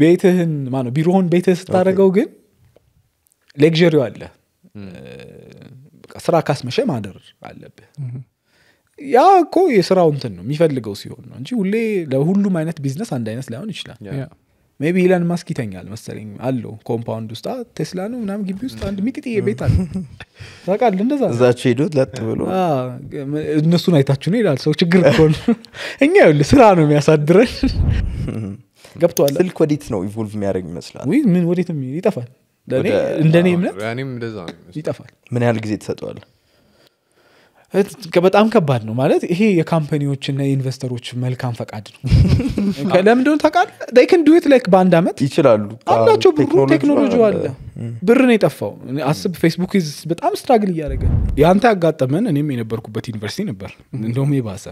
ቤትህን ማ ቢሮህን ቤትህ ስታደረገው ግን ሌክዥሪው አለ ስራ ካስመሸ ማደር አለብህ ያ እኮ የስራው እንትን ነው የሚፈልገው ሲሆን ነው እንጂ ሁሌ ለሁሉም አይነት ቢዝነስ አንድ አይነት ላይሆን ይችላል ሜቢ ኢለን ማስክ ይተኛል መሰለኝ አለው ኮምፓውንድ ውስጥ ቴስላ ነው ምናም ግቢ ውስጥ አንድ ሚቅጥ ቤት አለ ታቃል እንደዛ እዛቸው ሄዱት ለጥ ብሎ እነሱን አይታችሁ ነው ይላል ሰው ችግር እኮ እኛ ስራ ነው የሚያሳድረን ገብተዋል ስልክ ወዴት ነው ኢቮልቭ የሚያደረግ ይመስላል ምን ወዴት ይጠፋል እንደኔ እምነት ይጠፋል ምን ያህል ጊዜ ትሰጠዋል በጣም ከባድ ነው ማለት ይሄ የካምፓኒዎች እና የኢንቨስተሮች መልካም ፈቃድ ነው ለምንደሆን ታቃል ን ዱት ላይክ በአንድ አመት ይችላሉ አላቸው ብሩ ቴክኖሎጂ አለ ብር ነው የጠፋው አስብ ፌስቡክ በጣም ስትራግል እያደረገ ያንተ ያጋጠመን እኔም የነበርኩበት ዩኒቨርሲቲ ነበር እንደውም የባሰ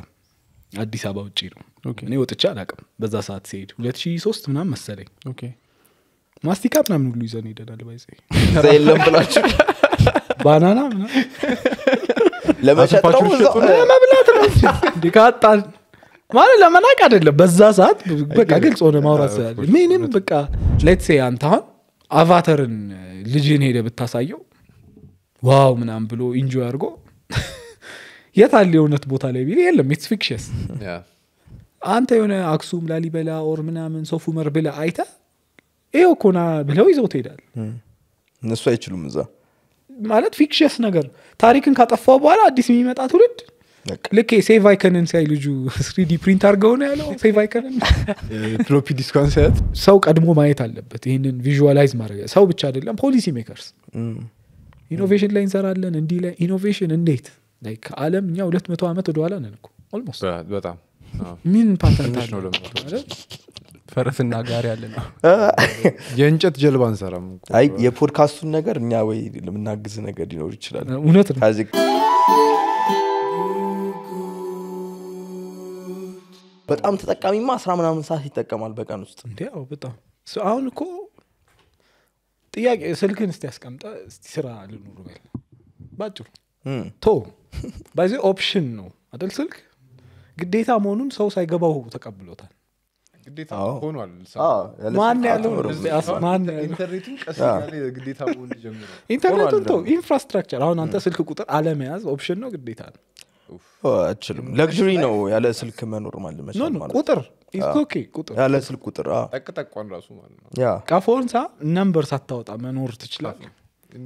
አዲስ አበባ ውጭ ነው እኔ ወጥቼ አላቅም በዛ ሰዓት ሲሄድ ሁለት ሺ ሶስት ምናም መሰለኝ ማስቲካ ምናምን ሁሉ ይዘን ሄደናል ባይዘ ብላችሁ ባናና ለመሸጥ ነው ነው ካጣን ማለት ለመናቅ አይደለም በዛ ሰዓት በቃ ግልጽ ሆነ ማውራት ስላለ ምንም በቃ ሌትሴ አንተ አሁን አቫተርን ልጅን ሄደ ብታሳየው ዋው ምናም ብሎ ኢንጆይ አድርጎ የት አለ የእውነት ቦታ ላይ ቢል የለም ኢትስ ፊክሽስ አንተ የሆነ አክሱም ላሊበላ ኦር ምናምን ሶፍ ዑመር ብለ አይተ ይሄው ኮና ብለው ይዘው ትሄዳል እነሱ አይችሉም እዛ ማለት ፊክሽስ ነገር ታሪክን ካጠፋው በኋላ አዲስ የሚመጣ ትውልድ ልክ ሴቭ አይከንን ሲያይ ልጁ ስሪዲ ፕሪንት አርገው ነው ያለው ሴቭ አይከንን ፍሎፒ ዲስኳን ሲያት ሰው ቀድሞ ማየት አለበት ይህንን ቪዥዋላይዝ ማድረግ ሰው ብቻ አይደለም ፖሊሲ ሜከርስ ኢኖቬሽን ላይ እንሰራለን እንዲህ ላይ ኢኖቬሽን እንዴት ከአለም እኛ ሁለት መቶ ዓመት ወደኋላ ነን እኮ ኦልሞስት ምን ፓተንት ፈረስና ጋር ያለ የእንጨት ጀልባ አንሰራም አይ የፖድካስቱን ነገር እኛ ወይ የምናግዝ ነገር ሊኖር ይችላል እውነት ነው በጣም ተጠቃሚማ አስራ ምናምን ሰዓት ይጠቀማል በቀን ውስጥ እንዲያው በጣም አሁን እኮ ጥያቄ ስልክን እስቲ ያስቀምጠ እስቲ ስራ ልኑሩ በል ባጭሩ ቶ ባይዚ ኦፕሽን ነው አደል ስልክ ግዴታ መሆኑን ሰው ሳይገባው ተቀብሎታል ግዴታ ኢንተርኔቱን ተው ኢንፍራስትራክቸር አሁን አንተ ስልክ ቁጥር አለመያዝ ኦፕሽን ነው ግዴታ አችልም ለግሪ ነው ያለ ስልክ መኖር ማለመቁጥር ያለ ስልክ ቁጥር ጠቅጠቋን ራሱ ነምበር ሳታወጣ መኖር ትችላል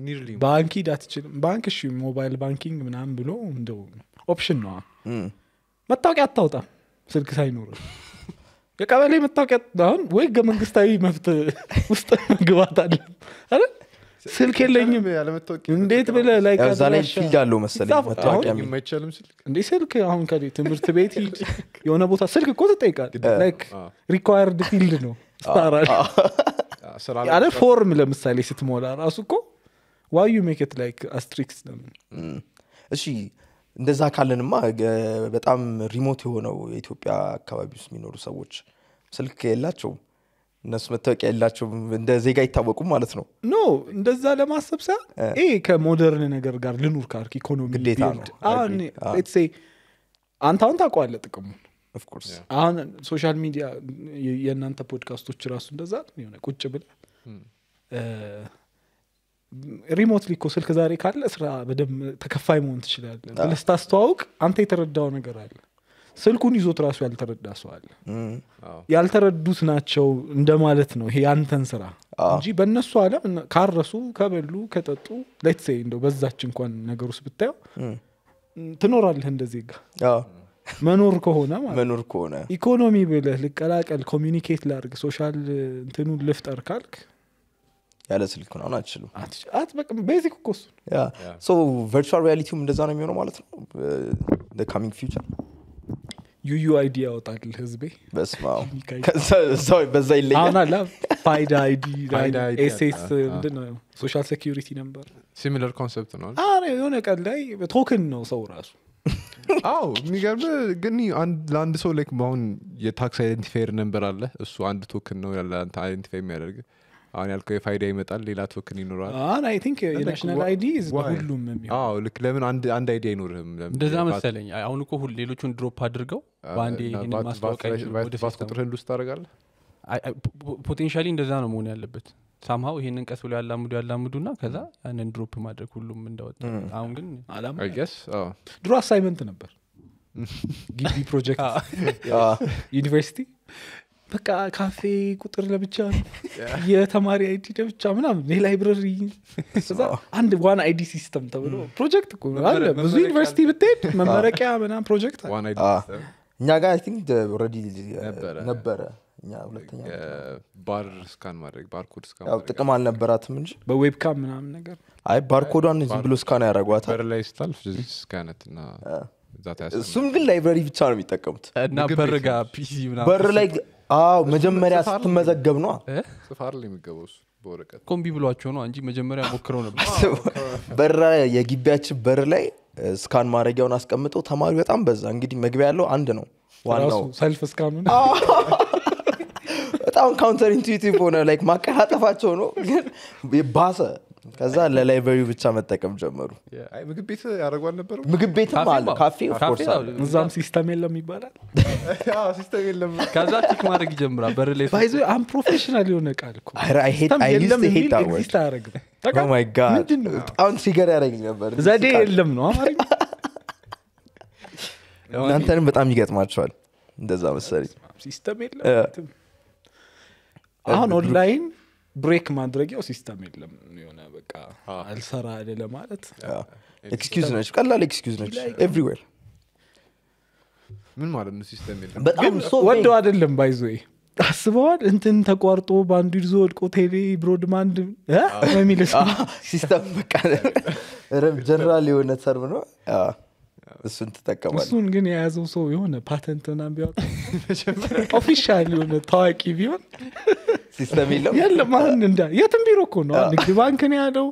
ኒርሊ ባንክ ሂድ አትችልም ባንክ እሺ ሞባይል ባንኪንግ ምናምን ብሎ እንደ ኦፕሽን ነዋ መታወቂያ አታውጣም ስልክ ሳይኖር የቀበሌ መታወቂያ አሁን ወይ ህገ መንግስታዊ መብት ውስጥ መግባት አለ አለ ስልክ የለኝም እንዴት ብለ ላይዛ ላይ ፊልድ አለው መሰለኝመታወቂያይቻልም እንዴ ስልክ አሁን ከ ትምህርት ቤት ሂድ የሆነ ቦታ ስልክ እኮ ትጠይቃል ሪኳርድ ፊልድ ነው ስታራል አለ ፎርም ለምሳሌ ስትሞላ ራሱ እኮ ዋዩ ሜክት ላይክ አስትሪክስ ለምን እሺ እንደዛ ካለንማ በጣም ሪሞት የሆነው የኢትዮጵያ አካባቢ ውስጥ የሚኖሩ ሰዎች ስልክ የላቸው እነሱ መታወቂያ የላቸው እንደ ዜጋ ይታወቁም ማለት ነው ኖ እንደዛ ለማሰብ ሳ ከሞደርን ነገር ጋር ልኑር ካልክ ኢኮኖሚ ግዴታ አንተ አሁን ታቋዋለ ጥቅሙን አሁን ሶሻል ሚዲያ የእናንተ ፖድካስቶች ራሱ እንደዛ የሆነ ቁጭ ብለ hmm. ሪሞትሊ ሊኮ ስልክ ዛሬ ካለ ስራ በደንብ ተከፋይ መሆን ትችላለ ለስታስተዋውቅ አንተ የተረዳው ነገር አለ ስልኩን ይዞት ራሱ ያልተረዳ ሰዋል ያልተረዱት ናቸው እንደማለት ነው ይሄ ያንተን ስራ እንጂ በእነሱ አለም ካረሱ ከበሉ ከጠጡ ለትሰ እንደው በዛች እንኳን ነገር ውስጥ ብታየው ትኖራለህ እንደዚህ ጋ መኖር ከሆነ መኖር ከሆነ ኢኮኖሚ ብለህ ልቀላቀል ኮሚኒኬት ላርግ ሶሻል እንትኑን ልፍጠር ካልክ ያለ ስልክ ምናምን አትችልም። ቤዚክ እኮ እሱ ሶ ቨርቹዋል ሪያሊቲውም እንደዛ ነው የሚሆነው ማለት ነው። ካሚንግ ፊውቸር ዩዩ አይዲ ያወጣል ህዝቤ። በዛ ይለኛል። ፋይዳ አይዲ ኤስኤስ ምንድን ሶሻል ሴኪሪቲ ነበር። ሲሚለር ኮንሰፕት ነው። የሆነ ቀን ላይ ቶክን ነው ሰው ራሱ አዎ የሚገርም ግን ለአንድ ሰው ላይክ አሁን የታክስ አይደንቲፋየር ነንበር አለ እሱ አንድ ቶክን ነው ያለ አይደንቲፋይ የሚያደርግ አሁን ያልከው የፋይዳ ይመጣል ሌላ ቶክን ይኖረዋል አይ ቲንክ የናሽናል አይዲ በሁሉም ልክ ለምን አንድ አይዲ አይኖርህም እንደዛ መሰለኝ አሁን እኮ ሌሎቹን ድሮፕ አድርገው በአንዴ ባስ ቁጥርህን ልውስጥ ታደረጋለህ ፖቴንሻሊ እንደዛ ነው መሆን ያለበት ሳምሀው ይህንን ቀስ ብሎ ያላምዱ ያላምዱ ና ከዛ ያንን ድሮፕ ማድረግ ሁሉም እንዳወጣ አሁን ግን ድሮ አሳይመንት ነበር ጊቢ ፕሮጀክት ዩኒቨርሲቲ በቃ ካፌ ቁጥር ለብቻ የተማሪ አይዲ ለብቻ ምናምን የላይብረሪ አንድ ዋን አይዲ ሲስተም ተብሎ ፕሮጀክት አለ ብዙ ዩኒቨርሲቲ ብትሄድ መመረቂያ ምናም ፕሮጀክት እኛ ጋር አይ ቲንክ ኦልሬዲ ነበረ ባር ስካን ማድረግ ባርኮድ ስካን ጥቅም አልነበራትም እንጂ በዌብካም ምናምን ነገር አይ ባርኮዷን ዝም ብሎ ስካን ያደረጓታል ላይ ስታልፍ እሱም ግን ላይብራሪ ብቻ ነው የሚጠቀሙት እና በር ጋር ፒሲ ምናምን በር ላይ አዎ መጀመሪያ ስትመዘገብ ነው ጽፋር የሚገባው በወረቀት ኮምቢ ብሏቸው ነው እንጂ መጀመሪያ ሞክረው ነበር በራ የግቢያችን በር ላይ ስካን ማድረጊያውን አስቀምጠው ተማሪ በጣም በዛ እንግዲህ መግቢያ ያለው አንድ ነው ዋናው ሰልፍ ስካኑ በጣም ካውንተር ኢንቱዊቲቭ ሆነ ማቀላጠፋቸው ነው ግን ባሰ ከዛ ለላይብረሪ ብቻ መጠቀም ጀመሩ ምግብ ቤት ያደረጓል ነበረ ምግብ ቤትም አለ ካፌ እዛም ሲስተም የለም ይባላል ሲስተም የለም ከዛ ቲክ ማድረግ ይጀምራል አም ፕሮፌሽናል የሆነ ቃል በጣም ሲገር ያደረግ ነበር ዘዴ የለም ነው አማርኛ እናንተንም በጣም ይገጥማቸዋል እንደዛ መሰለኝ ሲስተም የለም አሁን ኦንላይን ብሬክ ማድረጊያው ሲስተም የለም። የሆነ በቃ አልሰራ አለ ማለት ኤክስኪዝ ነች፣ ቀላል ኤክስኪዝ ነች ኤቭሪዌር ምን ማለት ነው ሲስተም የለም በጣም ወደው አይደለም ባይዞ አስበዋል እንትን ተቋርጦ በአንዱ ይዞ ወድቆ ቴሌ ብሮድማንድ በሚል ሲስተም በቃ ጀነራል የሆነ ሰርቭ ነው እሱን ትጠቀማል። እሱን ግን የያዘው ሰው የሆነ ፓተንት ምናምን ቢያወጣ ኦፊሻል የሆነ ታዋቂ ቢሆን ሲስተም የለው የለም። አሁን እንዳ የትም ቢሮ እኮ ነው ንግድ ባንክ ነው ያለው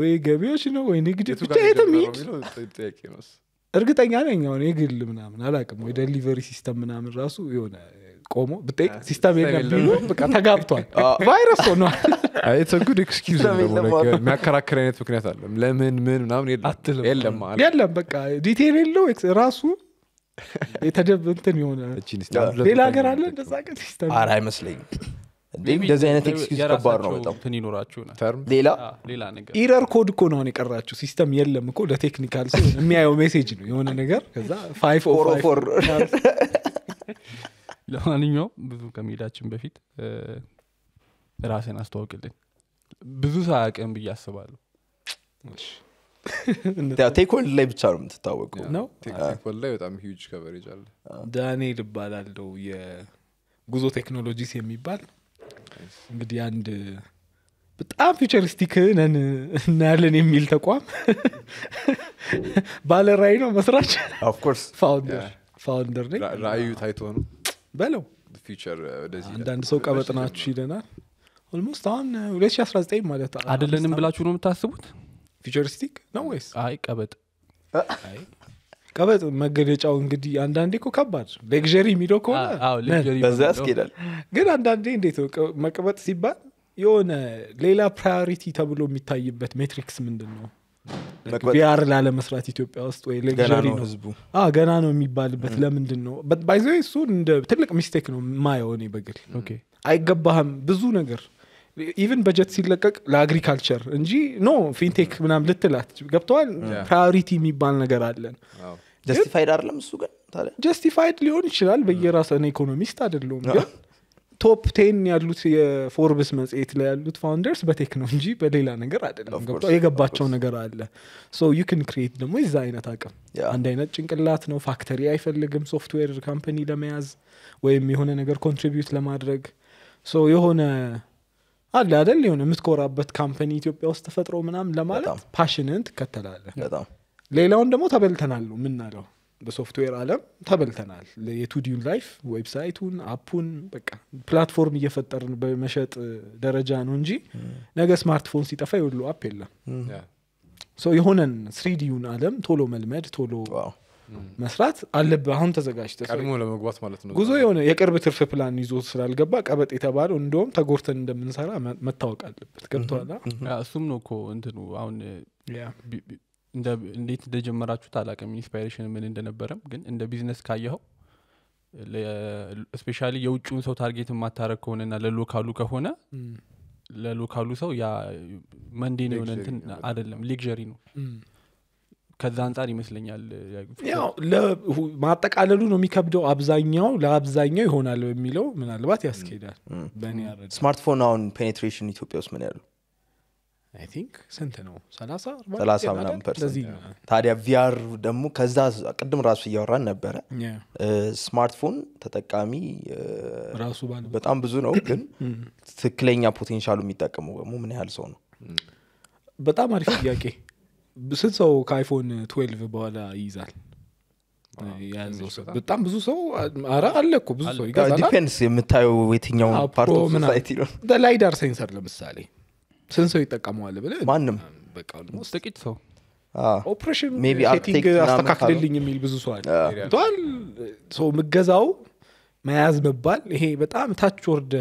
ወይ ገቢዎች ነው ወይ ንግድ ብቻ የትም ሂድ። እርግጠኛ ነኝ አሁን የግል ምናምን አላቅም ወይ ደሊቨሪ ሲስተም ምናምን ራሱ የሆነ ቆሞ ብጠይቅ ሲስተም የለም በቃ ተጋብቷል። ቫይረስ ሆኗል። ጉድ ኤክስኪውዝ የሚያከራክር አይነት ምክንያት አለ። ለምን ምን ምናምን የለም የለም በቃ ዲቴል የለው ራሱ የተደብ እንትን የሆነ ሌላ ሀገር አለ እንደዛ ቀን ሲስተም ኧረ አይመስለኝም። እንደዚህ አይነት ኤክስኪዝ ከባድ ነው በጣም ይኖራችሁ ሌላ ኢረር ኮድ እኮ ነው የቀራችሁ ሲስተም የለም እኮ ለቴክኒካል ሲሆን የሚያየው ሜሴጅ ነው የሆነ ነገር ከዛ ፋይፍ oh ኦፎር ለማንኛውም ብዙ ከመሄዳችን በፊት ራሴን አስተዋውቅልኝ ብዙ ሳያቅም ብዬ አስባለሁ ቴክወልድ ላይ ብቻ ነው የምትታወቀው ላይ በጣም ጅ ከቨሬጅ አለ ዳንኤል ይባላለው የጉዞ ቴክኖሎጂስ የሚባል እንግዲህ አንድ በጣም ፊቸሪስቲክ ነን እናያለን የሚል ተቋም ባለ ራይ ነው መስራች ፋውንደር ነኝ ራእዩ ታይቶ ነው በለው uh, አንዳንድ ሰው ቀበጥ ናችሁ ይለናል ኦልሞስት አሁን 2019 uh, ማለት አደለንም ብላችሁ ነው የምታስቡት ፊቸሪስቲክ ነው ወይስ አይ ቀበጥ ቀበጥ መገለጫው እንግዲህ አንዳንዴ እኮ ከባድ ሌግሪ የሚለው ከሆነበዛ ያስኬዳል ግን አንዳንዴ እንዴት መቀበጥ ሲባል የሆነ ሌላ ፕራዮሪቲ ተብሎ የሚታይበት ሜትሪክስ ምንድን ነው ቢአር ላለመስራት ኢትዮጵያ ውስጥ ወይ ሌግሪ ነው ህዝቡ ገና ነው የሚባልበት ለምንድን ነው ባይዘ እሱ እንደ ትልቅ ሚስቴክ ነው ማየሆን በግል አይገባህም ብዙ ነገር ኢቨን በጀት ሲለቀቅ ለአግሪካልቸር እንጂ ኖ ፊንቴክ ምናም ልትላት ገብተዋል ፕራዮሪቲ የሚባል ነገር አለን ጀስቲፋይድ አይደለም እሱ ግን ጀስቲፋይድ ሊሆን ይችላል በየራሰ ኢኮኖሚስት አደለውም ግን ቶፕ ቴን ያሉት የፎርብስ መጽሄት ላይ ያሉት ፋውንደርስ በቴክኖሎጂ በሌላ ነገር አይደለም የገባቸው ነገር አለ ሶ ዩ ክን ክሬት ደግሞ የዚ አይነት አቅም አንድ አይነት ጭንቅላት ነው ፋክተሪ አይፈልግም ሶፍትዌር ካምፓኒ ለመያዝ ወይም የሆነ ነገር ኮንትሪቢዩት ለማድረግ ሶ የሆነ አለ አደል የሆነ የምትኮራበት ካምፓኒ ኢትዮጵያ ውስጥ ተፈጥሮ ምናም ለማለት ፓሽንን ትከተላለ ሌላውን ደግሞ ተበልተናል ነው የምናለው በሶፍትዌር አለም ተበልተናል። የቱዲውን ላይፍ ዌብሳይቱን፣ አፑን በቃ ፕላትፎርም እየፈጠርን በመሸጥ ደረጃ ነው እንጂ ነገ ስማርትፎን ሲጠፋ የሁሉ አፕ የለም። የሆነን ስሪዲዩን አለም ቶሎ መልመድ ቶሎ መስራት አለብ አሁን ተዘጋጅተህ ለመግባት ማለት ነው። ጉዞ የሆነ የቅርብ ትርፍ ፕላን ይዞ ስላልገባ ቀበጥ የተባለው እንደውም ተጎርተን እንደምንሰራ መታወቅ አለበት። ገብተኋላ እሱም ነው እኮ እንትኑ አሁን እንዴት እንደጀመራችሁት አላቅም፣ ኢንስፓይሬሽን ምን እንደነበረም ግን እንደ ቢዝነስ ካየኸው ስፔሻሊ የውጭውን ሰው ታርጌት የማታረግ ከሆነና ለሎካሉ ከሆነ ለሎካሉ ሰው ያ መንዴ ነው የሆነ እንትን አይደለም፣ ሌክዠሪ ነው። ከዛ አንጻር ይመስለኛል ማጠቃለሉ ነው የሚከብደው። አብዛኛው ለአብዛኛው ይሆናል የሚለው ምናልባት ያስኬዳል። ስማርትፎን አሁን ፔኔትሬሽን ኢትዮጵያ ውስጥ ምን ያሉ ቲንክ ስንት ነው ሰላሳ ምናምን ፐርሰንት ታዲያ ቪአር ደግሞ ከዛ ቅድም ራሱ እያወራን ነበረ ስማርትፎን ተጠቃሚ በጣም ብዙ ነው ግን ትክክለኛ ፖቴንሻሉ የሚጠቀመው ደግሞ ምን ያህል ሰው ነው በጣም አሪፍ ጥያቄ ስንት ሰው ከአይፎን ትዌልቭ በኋላ ይይዛል በጣም ብዙ ሰው አረ አለ ብዙ ሰው ይገዛል የምታየው የትኛውን ፓርቶ ሶሳይቲ ነው ላይዳር ሴንሰር ለምሳሌ ስንት ሰው ይጠቀመዋል ብለ ማንም ጥቂት ሰው ኦፕሬሽን ሴቲንግ አስተካክልልኝ የሚል ብዙ ሰው አለቷል ሰው ምገዛው መያዝ መባል ይሄ በጣም ታች ወርደ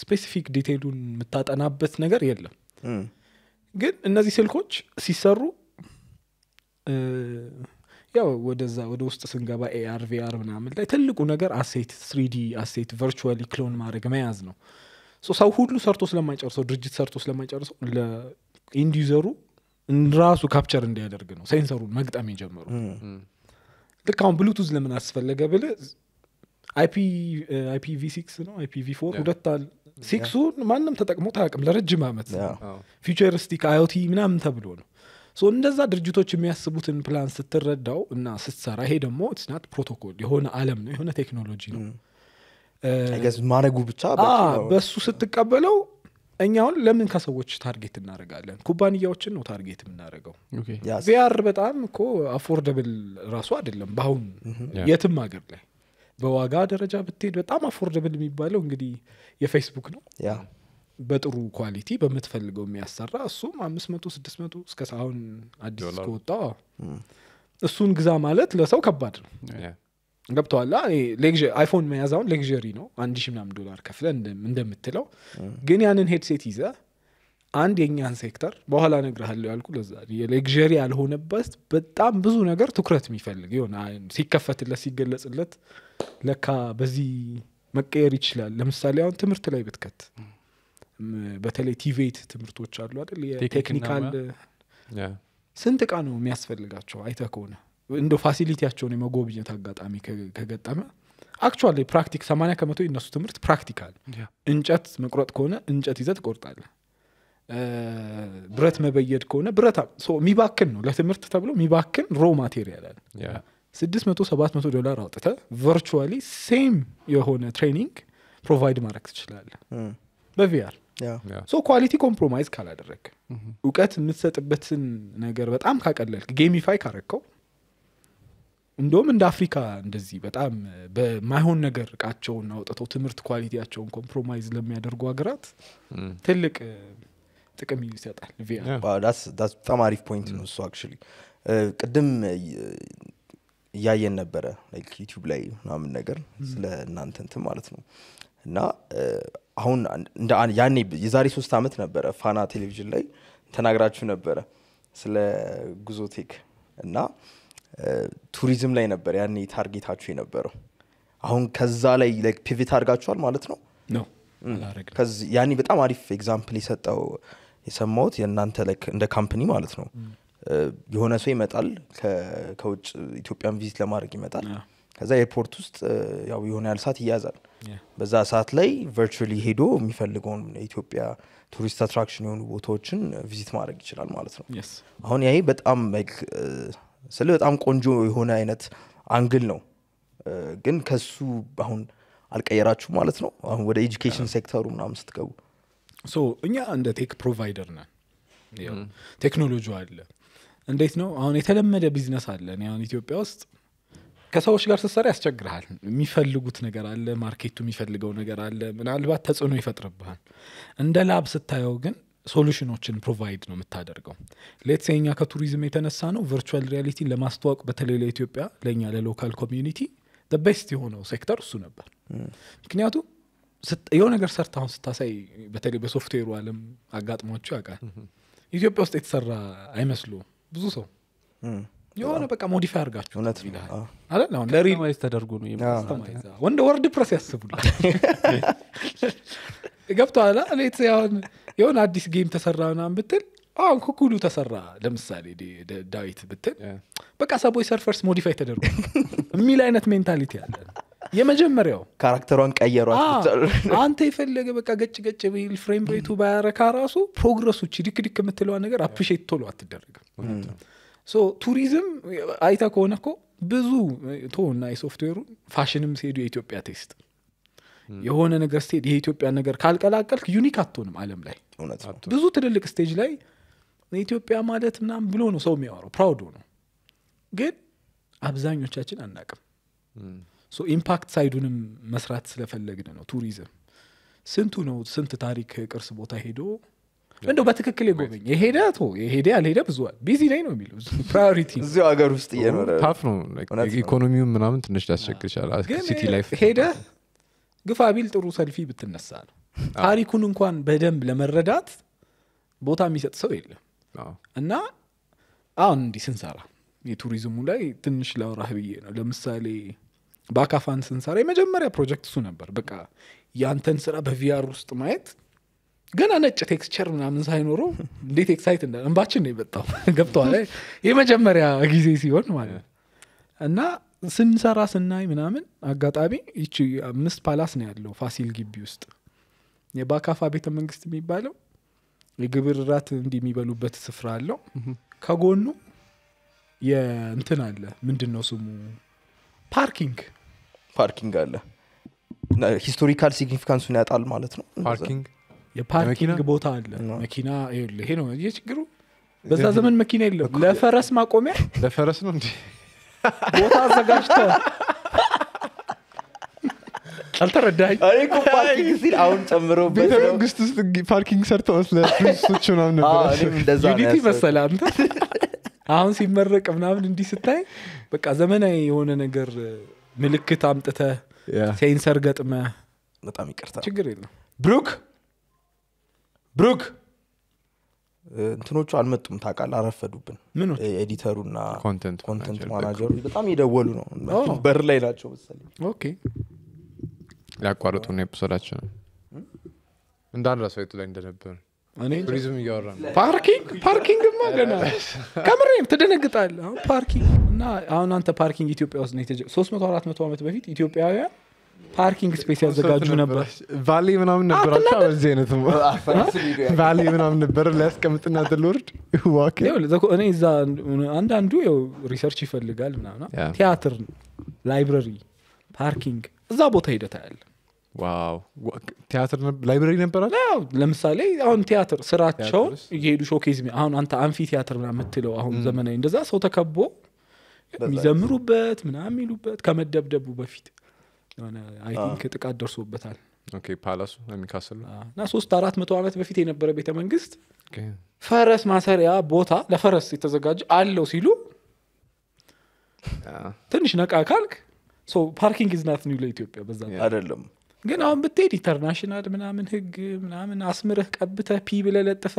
ስፔሲፊክ ዲቴይሉን የምታጠናበት ነገር የለም ግን እነዚህ ስልኮች ሲሰሩ ያው ወደዛ ወደ ውስጥ ስንገባ ኤአር ቪአር ምናምን ላይ ትልቁ ነገር አሴት ስሪዲ አሴት ቨርቹዋሊ ክሎን ማድረግ መያዝ ነው ሰው ሁሉ ሰርቶ ስለማይጨርሰው ድርጅት ሰርቶ ስለማይጨርሰው ለኢንዲዩዘሩ ራሱ ካፕቸር እንዲያደርግ ነው ሴንሰሩን መግጠም የጀመሩ ልክ አሁን ብሉቱዝ ለምን አስፈለገ ብል ይፒቪ ሲክስ ነው ይፒቪ ፎር ሁለት ሲክሱን ማንም ተጠቅሞ ታያቅም ለረጅም አመት ፊቸሪስቲክ አዮቲ ምናምን ተብሎ ነው እንደዛ ድርጅቶች የሚያስቡትን ፕላን ስትረዳው እና ስትሰራ ይሄ ደግሞ ናት ፕሮቶኮል የሆነ አለም ነው የሆነ ቴክኖሎጂ ነው ማድረጉ ብቻ በሱ ስትቀበለው እኛውን ለምን ከሰዎች ታርጌት እናደርጋለን ኩባንያዎችን ነው ታርጌት የምናደርገው ቪያር በጣም እኮ አፎርደብል ራሱ አይደለም በአሁን mm-hmm. የትም ሀገር ላይ በዋጋ ደረጃ ብትሄድ በጣም አፎርደብል የሚባለው እንግዲህ የፌስቡክ ነው በጥሩ ኳሊቲ በምትፈልገው የሚያሰራ እሱም አምስት መቶ ስድስት መቶ እስከ አዲስ ከወጣ mm. እሱን ግዛ ማለት ለሰው ከባድ ነው ገብተዋላ አይፎን መያዝ አሁን ነው አንድ ሺ ምናምን ዶላር ከፍለ እንደምትለው ግን ያንን ሄድሴት ይዘ አንድ የእኛን ሴክተር በኋላ ነግረሃለሁ ያልኩ ለዛ የሌክዠሪ ያልሆነበት በጣም ብዙ ነገር ትኩረት የሚፈልግ ሆነ ሲከፈትለት ሲገለጽለት ለካ በዚህ መቀየር ይችላል ለምሳሌ አሁን ትምህርት ላይ ብትከት በተለይ ቲቬት ትምህርቶች አሉ አይደል የቴክኒካል ስንት እቃ ነው የሚያስፈልጋቸው አይተ ከሆነ እንደ ፋሲሊቲያቸውን የመጎብኘት አጋጣሚ ከገጠመ አክቹዋል ፕራክቲክ ሰማንያ ከመቶ የነሱ ትምህርት ፕራክቲካል እንጨት መቁረጥ ከሆነ እንጨት ይዘት ቆርጣለ ብረት መበየድ ከሆነ ብረት የሚባክን ነው ለትምህርት ተብሎ የሚባክን ሮ ማቴሪያል አለ ስድስት መቶ ዶላር አውጥተ ቨርቹዋሊ ሴም የሆነ ትሬኒንግ ፕሮቫይድ ማድረግ ትችላለ በቪያር ሶ ኳሊቲ ኮምፕሮማይዝ ካላደረግ እውቀት የምትሰጥበትን ነገር በጣም ካቀለልክ ጌሚፋይ ካረግከው እንደውም እንደ አፍሪካ እንደዚህ በጣም በማይሆን ነገር እቃቸውን አውጥተው ትምህርት ኳሊቲያቸውን ኮምፕሮማይዝ ለሚያደርጉ ሀገራት ትልቅ ጥቅም ይሰጣል። በጣም አሪፍ ፖይንት ነው እሱ። አክ ቅድም እያየን ነበረ ዩቲብ ላይ ምናምን ነገር ስለ እናንተ ማለት ነው እና አሁን ያኔ የዛሬ ሶስት ዓመት ነበረ ፋና ቴሌቪዥን ላይ ተናግራችሁ ነበረ ስለ ጉዞ ቴክ እና ቱሪዝም ላይ ነበር ያኔ ታርጌታችሁ የነበረው። አሁን ከዛ ላይ ፒቪት አድርጋችኋል ማለት ነው። ያኔ በጣም አሪፍ ኤግዛምፕል የሰጠው የሰማሁት የእናንተ እንደ ካምፕኒ ማለት ነው የሆነ ሰው ይመጣል ከውጭ ኢትዮጵያን ቪዚት ለማድረግ ይመጣል። ከዛ ኤርፖርት ውስጥ ያው የሆነ ያል ሰዓት ይያዛል። በዛ ሰዓት ላይ ቨርቹዋሊ ሄዶ የሚፈልገውን የኢትዮጵያ ቱሪስት አትራክሽን የሆኑ ቦታዎችን ቪዚት ማድረግ ይችላል ማለት ነው። አሁን ያይ በጣም ስለ በጣም ቆንጆ የሆነ አይነት አንግል ነው። ግን ከሱ አሁን አልቀየራችሁ ማለት ነው። አሁን ወደ ኤጁኬሽን ሴክተሩ ምናምን ስትገቡ ሶ እኛ እንደ ቴክ ፕሮቫይደር ነን። ቴክኖሎጂ አለ። እንዴት ነው አሁን የተለመደ ቢዝነስ አለ። አሁን ኢትዮጵያ ውስጥ ከሰዎች ጋር ስሰራ ያስቸግርሃል። የሚፈልጉት ነገር አለ፣ ማርኬቱ የሚፈልገው ነገር አለ፣ ምናልባት ተጽዕኖ ይፈጥርብሃል። እንደ ላብ ስታየው ግን ሶሉሽኖችን ፕሮቫይድ ነው የምታደርገው። ሌትሴ እኛ ከቱሪዝም የተነሳ ነው ቨርል ሪያሊቲን ለማስተዋወቅ በተለይ ለኢትዮጵያ ለእኛ ለሎካል ኮሚዩኒቲ ቤስት የሆነው ሴክተር እሱ ነበር። ምክንያቱም የሆነ ነገር ሰርተ አሁን ስታሳይ በተለይ በሶፍትዌሩ አለም አጋጥሟቸው ያውቃል። ኢትዮጵያ ውስጥ የተሰራ አይመስሉ ብዙ ሰው የሆነ በቃ ሞዲፋይ አርጋችሁ እውነት ለሪልማይዝ ተደርጎ ነው ወንደ ወርድ ፕረስ ያስቡላል ገብተኋላ ሌት የሆነ አዲስ ጌም ተሰራ ምናምን ብትል አሁን ኩኩሉ ተሰራ ለምሳሌ ዳዊት ብትል በቃ ሰቦይ ሰርፈርስ ሞዲፋይ ተደርጎ የሚል አይነት ሜንታሊቲ አለ የመጀመሪያው ካራክተሯን ቀየሯል አንተ የፈለገ በቃ ገጭ ገጭ ቢል ፍሬም ሬቱ ባያረካ ራሱ ፕሮግረሱ ቺ የምትለዋ ነገር አፕሼት ቶሎ አትደረግም ሶ ቱሪዝም አይተ ከሆነ ኮ ብዙ ቶና የሶፍትዌሩ ፋሽንም ሲሄዱ የኢትዮጵያ ቴስት hmm. የሆነ ነገር ስትሄድ የኢትዮጵያ ነገር ካልቀላቀልክ ዩኒክ አትሆንም አለም ላይ ብዙ ትልልቅ ስቴጅ ላይ ኢትዮጵያ ማለት ምናምን ብሎ ነው ሰው የሚያወረው ፕራውድ ነው ግን አብዛኞቻችን አናቅም hmm. ኢምፓክት ሳይዱንም መስራት ስለፈለግን ነው ቱሪዝም ስንቱ ነው ስንት ታሪክ ቅርስ ቦታ ሄዶ እንደው በትክክል የጎበኝ የሄደ ቶ የሄደ ያልሄደ ብዙ ቢዚ ላይ ነው የሚለው ፕራዮሪቲ እዚ ሀገር ውስጥ እየኖረ ታፍ ነው ኢኮኖሚውን ምናምን ትንሽ ሊያስቸግር ይችላልሲቲ ላይፍ ሄደ ግፋ ቢል ጥሩ ሰልፊ ብትነሳ ነው ታሪኩን እንኳን በደንብ ለመረዳት ቦታ የሚሰጥ ሰው የለም እና አሁን እንዲህ ስንሰራ የቱሪዝሙ ላይ ትንሽ ላውራህ ብዬ ነው ለምሳሌ በአካፋን ስንሰራ የመጀመሪያ ፕሮጀክት እሱ ነበር በቃ ያንተን ስራ በቪአር ውስጥ ማየት ገና ነጭ ቴክስቸር ምናምን ሳይኖረው እንዴት ኤክሳይት እንዳ እንባችን ነው የመጣው ገብተዋል የመጀመሪያ ጊዜ ሲሆን ማለት ነው እና ስንሰራ ስናይ ምናምን አጋጣሚ ይቺ አምስት ፓላስ ነው ያለው ፋሲል ግቢ ውስጥ የባካፋ ቤተ መንግስት የሚባለው የግብር ራት እንዲህ የሚበሉበት ስፍራ አለው ከጎኑ የእንትን አለ ምንድን ነው ስሙ ፓርኪንግ ፓርኪንግ አለ ሂስቶሪካል ሲግኒፊካንሱን ያጣል ማለት ነው ፓርኪንግ የፓርኪንግ ቦታ አለ መኪና ይሄ ነው ችግሩ በዛ ዘመን መኪና የለም ለፈረስ ማቆሚያ ለፈረስ ነው እንዲ ቦታ አዘጋጅተ አልተረዳኝ ፓርኪንግ አሁን ጨምሮ ቤተመንግስት ውስጥ ፓርኪንግ ሰርተ መስለሶች ምናምን መሰለ አንተ አሁን ሲመረቅ ምናምን እንዲህ ስታይ በቃ ዘመናዊ የሆነ ነገር ምልክት አምጥተ ሴንሰር ገጥመ በጣም ይቅርታ ችግር የለም ብሩክ ብሩክ እንትኖቹ አልመጡም ታቃል አረፈዱብን ኤዲተሩና ኮንተንት ማናጀሩ በጣም የደወሉ ነው በር ላይ ናቸው መሰለኝ ያቋረጡና ኤፒሶዳችን እንዳንረሳው የቱ ላይ እንደነበር ቱሪዝም እያወራ ፓርኪንግ ፓርኪንግማ ገና ከምሬም ትደነግጣል አሁን ፓርኪንግ እና አሁን አንተ ፓርኪንግ ኢትዮጵያ ውስጥ ነው ሶስት መቶ አራት መቶ ዓመት በፊት ኢትዮጵያውያን ፓርኪንግ ስፔስ ያዘጋጁ ነበር። ቫሊ ምናምን ነበራቸው። በዚህ አይነት ቫሊ ምናምን ነበር ሊያስቀምጥና ትልወርድ እኔ እዛ አንዳንዱ ው ሪሰርች ይፈልጋል ምናምን ቲያትር፣ ላይብረሪ፣ ፓርኪንግ እዛ ቦታ ሂደታ ያለ ቲያትር ላይብረሪ ነበራል። ለምሳሌ አሁን ቲያትር ስራቸውን እየሄዱ ሾኬዝ አሁን አንተ አንፊ ቲያትር ምና የምትለው አሁን ዘመናዊ እንደዛ ሰው ተከቦ የሚዘምሩበት ምናምን የሚሉበት ከመደብደቡ በፊት የሆነ አይ ቲንክ ጥቃት ደርሶበታል ፓላሱ የሚካስሉ እና ሶስት አራት መቶ ዓመት በፊት የነበረ ቤተ መንግስት ፈረስ ማሰሪያ ቦታ ለፈረስ የተዘጋጀ አለው ሲሉ ትንሽ ነቃ ካልክ ፓርኪንግ ዝናት ኒው ለኢትዮጵያ በዛ አይደለም ግን አሁን ብትሄድ ኢንተርናሽናል ምናምን ህግ ምናምን አስምረህ ቀብተ ፒ ብለ ለጥፈ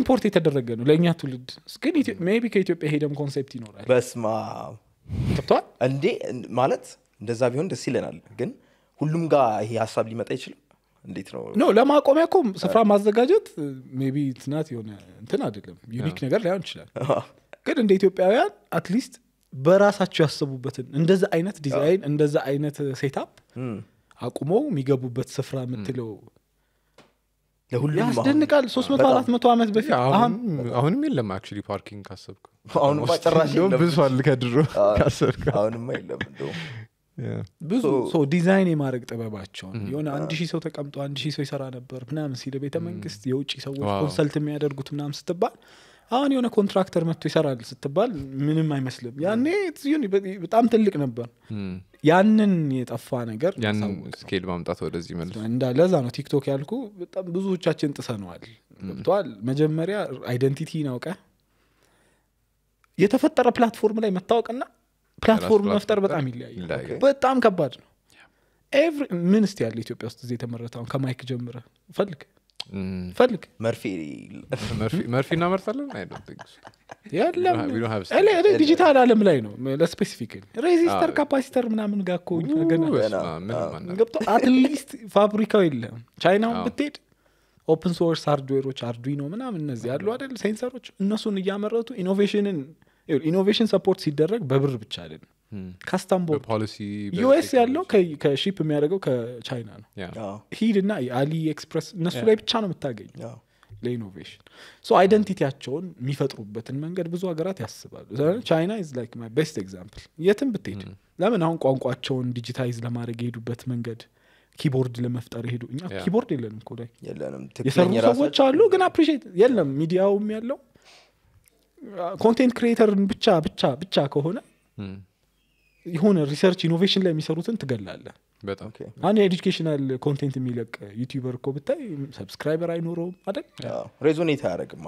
ኢምፖርት የተደረገ ነው ለእኛ ትውልድ ግን ቢ ከኢትዮጵያ ሄደም ኮንሴፕት ይኖራል በስማ ገብተዋል እንዴ ማለት እንደዛ ቢሆን ደስ ይለናል። ግን ሁሉም ጋር ይሄ ሀሳብ ሊመጣ አይችልም። እንዴት ነው ኖ ለማቆሚያ ኮም ስፍራ ማዘጋጀት ቢ ትናት የሆነ እንትን አይደለም ዩኒክ ነገር ላይሆን ይችላል። ግን እንደ ኢትዮጵያውያን አትሊስት በራሳቸው ያሰቡበትን እንደዛ አይነት ዲዛይን እንደዛ አይነት ሴታፕ አቁመው የሚገቡበት ስፍራ የምትለው ያስደንቃል። ሶስት መቶ አራት መቶ ዓመት በፊት አሁንም የለም አክ ፓርኪንግ ካሰብክ አሁንም ብዙ አለ ከድሮ ካሰብክ አሁንማ የለም ብዙ ሰው ዲዛይን የማድረግ ጥበባቸውን mm-hmm. የሆነ አንድ ሺህ ሰው ተቀምጦ አንድ ሺህ ሰው ይሰራ ነበር ምናምን ሲል ቤተ መንግስት mm. የውጭ ሰዎች ኮንሰልት የሚያደርጉት ምናምን ስትባል አሁን የሆነ ኮንትራክተር መጥቶ ይሰራል ስትባል ምንም አይመስልም። mm. ያኔ በጣም ትልቅ ነበር። mm. ያንን የጠፋ ነገር ስኬል ማምጣት ወደዚህ መልስ ነው ቲክቶክ ያልኩ። በጣም ብዙዎቻችን ጥሰነዋል፣ ገብተዋል። መጀመሪያ አይደንቲቲ ናውቀ የተፈጠረ ፕላትፎርም ላይ መታወቅና ፕላትፎርም መፍጠር በጣም ይለያያል በጣም ከባድ ነው ኤቭሪ ምን ስ ያለ ኢትዮጵያ ውስጥ እዚህ የተመረተ ከማይክ ጀምረ ፈልግ ፈልግ መርፌ እናመርታለን ዲጂታል አለም ላይ ነው ለስፔሲፊክ ሬዚስተር ካፓሲተር ምናምን ጋር እኮ ገብቶ አትሊስት ፋብሪካው የለም ቻይናውን ብትሄድ ኦፕን ሶርስ ሃርድዌሮች አርዱኖ ምናምን እነዚህ ያሉ አይደል ሴንሰሮች እነሱን እያመረቱ ኢኖቬሽንን ኢኖቬሽን ሰፖርት ሲደረግ በብር ብቻ አይደለም ካስታም ዩኤስ ያለው ከሺፕ የሚያደርገው ከቻይና ነው ሂድ ና የአሊ ኤክስፕረስ እነሱ ላይ ብቻ ነው የምታገኝ ለኢኖቬሽን ሶ አይደንቲቲያቸውን የሚፈጥሩበትን መንገድ ብዙ ሀገራት ያስባሉ ቻይና ኢዝ ላይክ ማይ ቤስት ኤግዛምፕል የትም ብትሄድ ለምን አሁን ቋንቋቸውን ዲጂታይዝ ለማድረግ የሄዱበት መንገድ ኪቦርድ ለመፍጠር የሄዱ እኛ ኪቦርድ የለንም ላይ የሰሩ ሰዎች አሉ ግን አፕሪት የለም ሚዲያውም ያለው ኮንቴንት ክሪኤተር ብቻ ብቻ ብቻ ከሆነ hmm. የሆነ ሪሰርች ኢኖቬሽን ላይ የሚሰሩትን ትገላለ አንድ ኤዱኬሽናል ኮንቴንት የሚለቅ ዩቲበር እኮ ብታይ ሰብስክራይበር አይኖረውም አይደል ሬዞኔት አያደረግም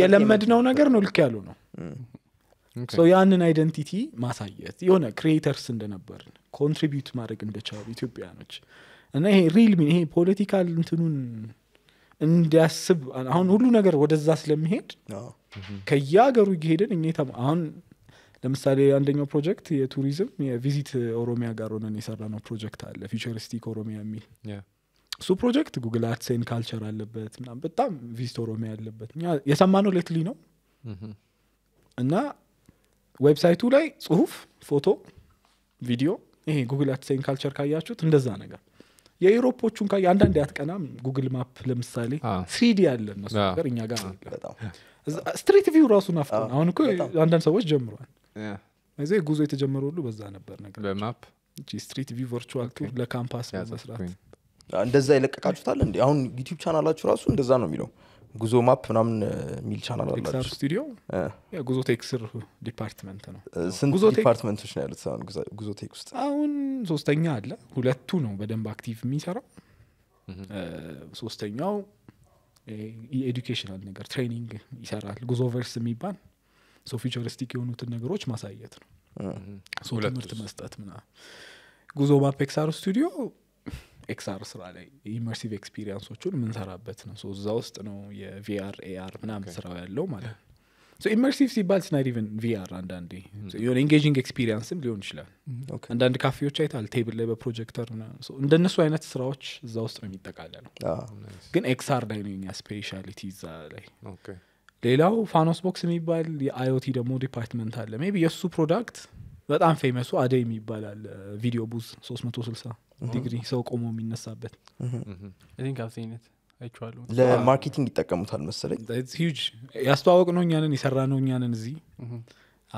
የለመድነው ነገር ነው ልክ ያሉ ነው hmm. ያንን አይደንቲቲ ማሳየት የሆነ ክሪኤተርስ እንደነበርን ኮንትሪቢዩት ማድረግ እንደቻሉ ኢትዮጵያኖች እና ይሄ ሪል ይሄ ፖለቲካል እንትኑን እንዲያስብ አሁን ሁሉ ነገር ወደዛ ስለሚሄድ Mm-hmm. ከየሀገሩ እየሄደን እኛ አሁን ለምሳሌ አንደኛው ፕሮጀክት የቱሪዝም የቪዚት ኦሮሚያ ጋር ሆነን የሰራ ነው ፕሮጀክት አለ ፊቸሪስቲክ ኦሮሚያ የሚል እሱ ፕሮጀክት ጉግል አድሴን ካልቸር አለበት ምናም በጣም ቪዚት ኦሮሚያ አለበት እኛ የሰማነው ሌትሊ ነው mm-hmm. እና ዌብሳይቱ ላይ ጽሁፍ ፎቶ ቪዲዮ ይሄ ጉግል አድሴን ካልቸር ካያችሁት እንደዛ ነገር የኢሮፖቹን ካየ አንዳንድ ያትቀናም ጉግል ማፕ ለምሳሌ ስሪዲ ያለ እነሱ ነገር እኛ ጋር ስትሬት ቪው ራሱ ናፍቆን አሁን እኮ አንዳንድ ሰዎች ጀምሯል ዚ ጉዞ የተጀመረ ሁሉ በዛ ነበር ነገር በማፕ ስትሪት ቪው ቨርቹዋል ለካምፓስ መስራት እንደዛ ይለቀቃችሁታል እንዲ አሁን ዩቲብ ቻናላችሁ ራሱ እንደዛ ነው የሚለው ጉዞ ማፕ ምናምን የሚል ቻናል አላችሁ ስቱዲዮ ጉዞ ቴክ ስር ዲፓርትመንት ነው ስንት ዲፓርትመንቶች ነው ያሉት ጉዞ ቴክ ውስጥ አሁን ሶስተኛ አለ ሁለቱ ነው በደንብ አክቲቭ የሚሰራው ሶስተኛው የኤዱኬሽናል ነገር ትሬኒንግ ይሰራል። ጉዞ ቨርስ የሚባል ሶ ፊቸሪስቲክ የሆኑትን ነገሮች ማሳየት ነው። ሶ ትምህርት መስጠት ምና ጉዞ ማፕ ኤክሳር ስቱዲዮ ኤክሳር ስራ ላይ ኢመርሲቭ ኤክስፒሪየንሶቹን የምንሰራበት ነው። እዛ ውስጥ ነው የቪአር ኤአር ምናምን ስራው ያለው ማለት ነው። ኢመርሲቭ ሲባል ስናድ ኢቨን ቪአር አንዳንዴ የሆነ ኢንጌጂንግ ኤክስፒሪንስም ሊሆን ይችላል አንዳንድ ካፌዎች አይታል ቴብል ላይ በፕሮጀክተር እንደነሱ አይነት ስራዎች እዛ ውስጥ ነው ነው ግን ኤክስአር ላይ ነው የኛ ስፔሻሊቲ እዛ ላይ ሌላው ፋኖስ ቦክስ የሚባል የአዮቲ ደግሞ ዲፓርትመንት አለ ቢ የእሱ ፕሮዳክት በጣም ፌመሱ አደ የሚባል አለ ቪዲዮ ቡዝ 360 ዲግሪ ሰው ቆሞ የሚነሳበት ለማርኬቲንግ ይጠቀሙታል መሰለኝ ያስተዋወቅ ነው እኛንን የሰራ ነው እኛንን እዚህ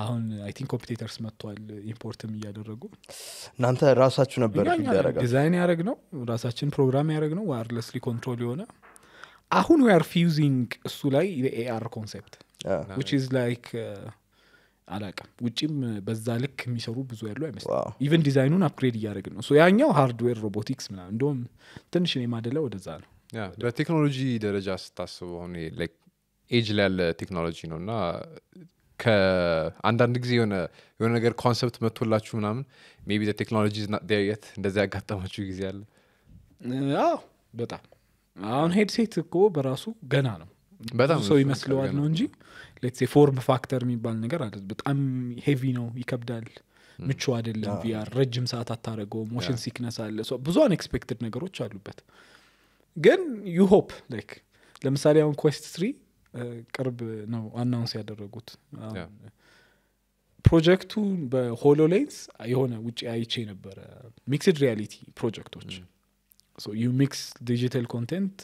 አሁን አይ ቲንክ ኮምፒቴተርስ መጥተዋል ኢምፖርትም እያደረጉ እናንተ ራሳችሁ ነበር ዲዛይን ያደረግ ነው ራሳችን ፕሮግራም ያደረግ ነው ዋርለስሊ ኮንትሮል የሆነ አሁን ዌር ፊዩዚንግ እሱ ላይ የኤአር ኮንሴፕት ዊች ላይክ አላቅም ውጭም በዛ ልክ የሚሰሩ ብዙ ያሉ አይመስል ኢቨን ዲዛይኑን አፕግሬድ እያደረግ ነው ያኛው ሃርድዌር ሮቦቲክስ ምና እንደውም ትንሽ ኔ ማደለ ወደዛ ነው በቴክኖሎጂ ደረጃ ስታስበው አሁን ኤጅ ላይ ያለ ቴክኖሎጂ ነው እና ከአንዳንድ ጊዜ የሆነ ነገር ኮንሰፕት መቶላችሁ ምናምን ሜቢ ቴክኖሎጂ የት እንደዚ ያጋጠማችሁ ጊዜ አለ አዎ በጣም አሁን ሄድሴት እኮ በራሱ ገና ነው በጣም ሰው ይመስለዋል ነው እንጂ ሌትሴ ፎርም ፋክተር የሚባል ነገር አለ በጣም ሄቪ ነው ይከብዳል hmm. ምቹ አይደለም ቪያር ረጅም ሰዓት አታደረገው ሞሽን ሲክነስ አለ ብዙ አንኤክስፔክትድ ነገሮች አሉበት ግን ዩሆፕ ላይክ ለምሳሌ አሁን ኮስት ትሪ ቅርብ ነው አናውንስ ያደረጉት ፕሮጀክቱ በሆሎ ሌንስ የሆነ ውጭ አይቼ ነበረ ሚክስድ ሪያሊቲ ፕሮጀክቶች ዩ ሚክስ ዲጂታል ኮንቴንት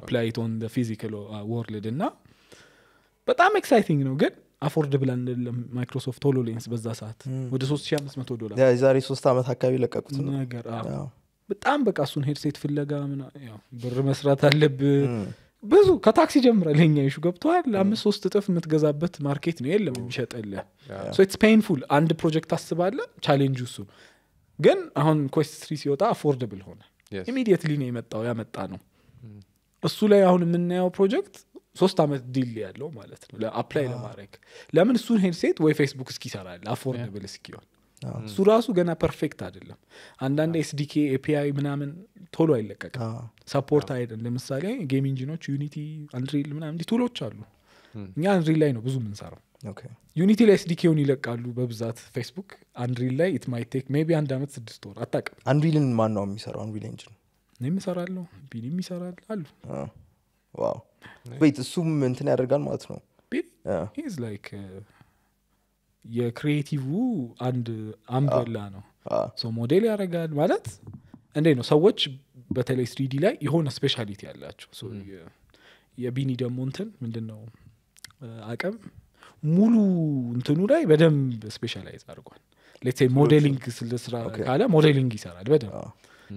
አፕላይት ኦን ፊዚካል ወርልድ እና በጣም ኤክሳይቲንግ ነው ግን አፎርድብል አንደለም ማይክሮሶፍት ሆሎ ሌንስ በዛ ሰዓት ወደ 3500 ዶላር የዛሬ ሶስት ዓመት አካባቢ ለቀቁት ነገር በጣም በቃ እሱን ሄድሴት ፍለጋ ብር መስራት አለብ ብዙ ከታክሲ ጀምራል ኛ ይሹ ገብተዋል አምስት ሶስት እጥፍ የምትገዛበት ማርኬት ነው የለም የሚሸጠለ ኢትስ ፔንፉል አንድ ፕሮጀክት አስባለ ቻሌንጅ እሱ ግን አሁን ኮስት ሲወጣ አፎርደብል ሆነ ኢሚዲየትሊ ነው የመጣው ያመጣ ነው እሱ ላይ አሁን የምናየው ፕሮጀክት ሶስት ዓመት ዲል ያለው ማለት ነው ለአፕላይ ለማድረግ ለምን እሱን ሄድሴት ወይ ፌስቡክ እስኪሰራል አፎርደብል እስኪሆን እሱ ራሱ ገና ፐርፌክት አይደለም። አንዳንድ ኤስዲኬ ኤፒአይ ምናምን ቶሎ አይለቀቅም፣ ሰፖርት አይደለም። ለምሳሌ ጌም ኢንጂኖች ዩኒቲ፣ አንድሪል ምናምን እንዲህ ቶሎች አሉ። እኛ አንድሪል ላይ ነው ብዙ ምንሰራው ዩኒቲ ላይ ኤስዲኬውን ይለቃሉ በብዛት ፌስቡክ። አንድሪል ላይ ኢት ማይ ቴክ ቢ አንድ አመት ስድስት ወር አታቅም አንድሪልን ማን ነው የሚሰራው? አንድሪል ኢንጂን እኔም እሰራለሁ፣ ቢኒም ይሰራል አሉ። ቤት እሱም እንትን ያደርጋል ማለት ነው ቤት ላይክ የክሪኤቲቭ አንድ አምብረላ ነው ሰው ሞዴል ያደርጋል ማለት እንዴ ነው ሰዎች በተለይ ስሪዲ ላይ የሆነ ስፔሻሊቲ ያላቸው የቢኒ ደግሞ እንትን ምንድን ነው አቅም ሙሉ እንትኑ ላይ በደንብ ስፔሻላይዝ አድርጓል ሌትሴ ሞዴሊንግ ስራ ካለ ሞዴሊንግ ይሰራል በደንብ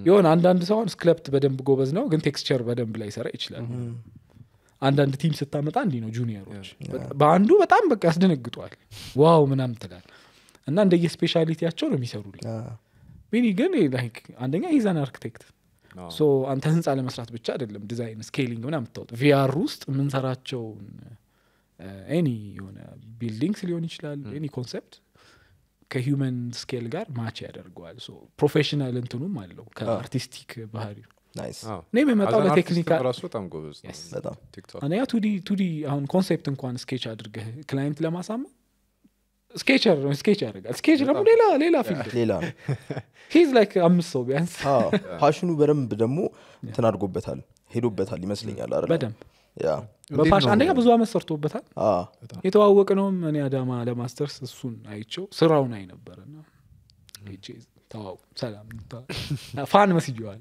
የሆነ አንዳንድ ሰውን ስክለፕት በደንብ ጎበዝ ነው ግን ቴክስቸር በደንብ ላይ ይሰራ ይችላል አንዳንድ ቲም ስታመጣ እንዲ ነው ጁኒየሮች በአንዱ በጣም በቃ ያስደነግጠዋል ዋው ምናም ትላል እና እንደየ ስፔሻሊቲያቸው ነው የሚሰሩልኝ ቢኒ ግን አንደኛ ይዛን አርክቴክት አንተ ህንፃ ለመስራት ብቻ አይደለም ዲዛይን ስኬሊንግ ምና ምታወጥ ቪአር ውስጥ የምንሰራቸውን ኤኒ uh, የሆነ ቢልዲንግስ ሊሆን ይችላል ኒ ኮንሰፕት ከሂውመን ስኬል ጋር ማች ያደርገዋል ፕሮፌሽናል እንትኑም አለው ከአርቲስቲክ ባህሪው ናይስ እኔም የመጣው በቴክኒካ ራሱ በጣም ጎበዝ በጣም ቱዲ ቱዲ አሁን ኮንሴፕት እንኳን ስኬች አድርገህ ክላይንት ለማሳመን ስኬቸር ነው ስኬች ያደርጋል ስኬች ደግሞ ሌላ ሌላ ፊልድ ሌላ ሂዝ ላይክ አምስት ሰው ቢያንስ ፓሽኑ በደንብ ደግሞ ትናድጎበታል ሄዶበታል ይመስለኛል አለ በደንብ በፋሽን አንደኛ ብዙ አመት ሰርቶበታል የተዋወቅ ነውም እኔ አዳማ ለማስተርስ እሱን አይቸው ስራውን አይ ነበርና ፋን መስየዋል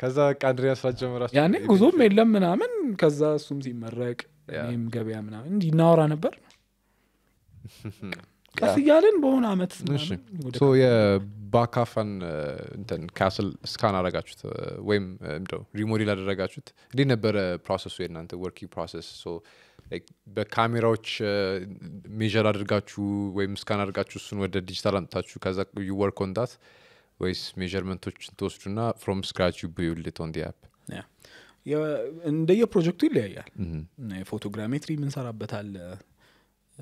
ከዛ ቃድሪያ ስራ ጀምራ ያኔ ጉዞም የለም ምናምን ከዛ እሱም ሲመረቅ እኔም ገበያ ምናምን እንዲ እናወራ ነበር ቀስ እያለን በሆነ አመት የባካፋን እንትን ካስል እስካን አረጋችሁት ወይም ሪሞዴል አደረጋችሁት እንዴት ነበረ ፕሮሰሱ የእናንተ ወርኪንግ ፕሮሰስ በካሜራዎች ሜዥር uh, አድርጋችሁ ወይም እስካን አድርጋችሁ እሱን ወደ ዲጂታል አምጥታችሁ ከዛ ዩ ወርክ ኦን ዳት ወይስ ትወስዱ ና ፍሮም ስክራች ብዩልት ኦን ዲ አፕ እንደየ ፕሮጀክቱ ይለያያል ፎቶግራሜትሪ mm-hmm. ምንሰራበታል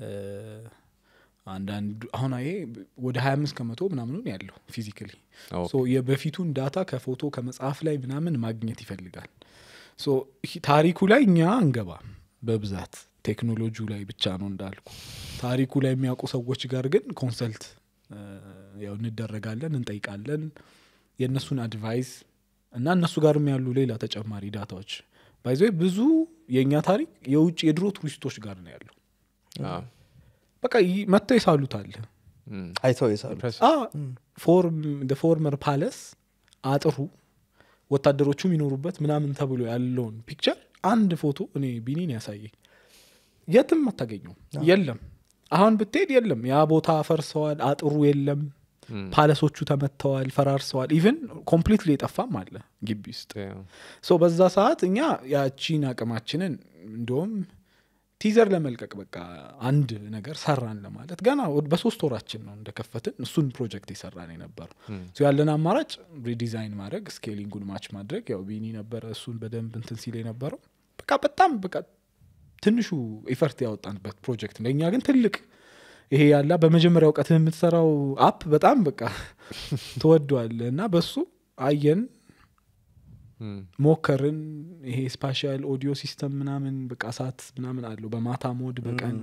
uh, አንዳንድ አሁን ይሄ ወደ ሀያ አምስት ከመቶ ምናምኑን ያለው ፊዚካሊ oh, የበፊቱን ዳታ ከፎቶ ከመጽሐፍ ላይ ምናምን ማግኘት ይፈልጋል ታሪኩ ላይ እኛ አንገባም በብዛት ቴክኖሎጂው ላይ ብቻ ነው እንዳልኩ ታሪኩ ላይ የሚያውቁ ሰዎች ጋር ግን ኮንሰልት ያው እንደረጋለን እንጠይቃለን የእነሱን አድቫይስ እና እነሱ ጋርም ያሉ ሌላ ተጨማሪ ዳታዎች ባይዘ ብዙ የእኛ ታሪክ የውጭ የድሮ ቱሪስቶች ጋር ነው ያሉ በቃ መጥተው የሳሉት አለ አይተው የሳሉት ፎርመር ፓለስ አጥሩ ወታደሮቹ የሚኖሩበት ምናምን ተብሎ ያለውን ፒክቸር አንድ ፎቶ እኔ ቢኒን ያሳየኝ የትም አታገኘውም የለም አሁን ብትሄድ የለም ያ ቦታ ፈርሰዋል አጥሩ የለም ፓለሶቹ ተመተዋል ፈራርሰዋል ኢቨን ኮምፕሊትሊ የጠፋም አለ ግቢ ውስጥ ሶ በዛ ሰዓት እኛ ያቺን አቅማችንን እንዲሁም ቲዘር ለመልቀቅ በቃ አንድ ነገር ሰራን ለማለት ገና በሶስት ወራችን ነው እንደከፈትን እሱን ፕሮጀክት የሰራን የነበሩ ያለን አማራጭ ሪዲዛይን ማድረግ ስኬሊንጉን ማች ማድረግ ያው ቢኒ ነበረ እሱን በደንብ እንትን ሲል የነበረው በቃ በጣም በቃ ትንሹ ኤፈርት ያወጣንበት ፕሮጀክት ለእኛ ግን ትልቅ ይሄ ያላ በመጀመሪያ እውቀት የምትሰራው አፕ በጣም በቃ ተወዷል እና በሱ አየን ሞከርን ይሄ ስፓሻል ኦዲዮ ሲስተም ምናምን በቃ ሰዓት ምናምን አለው በማታ ሞድ በቀን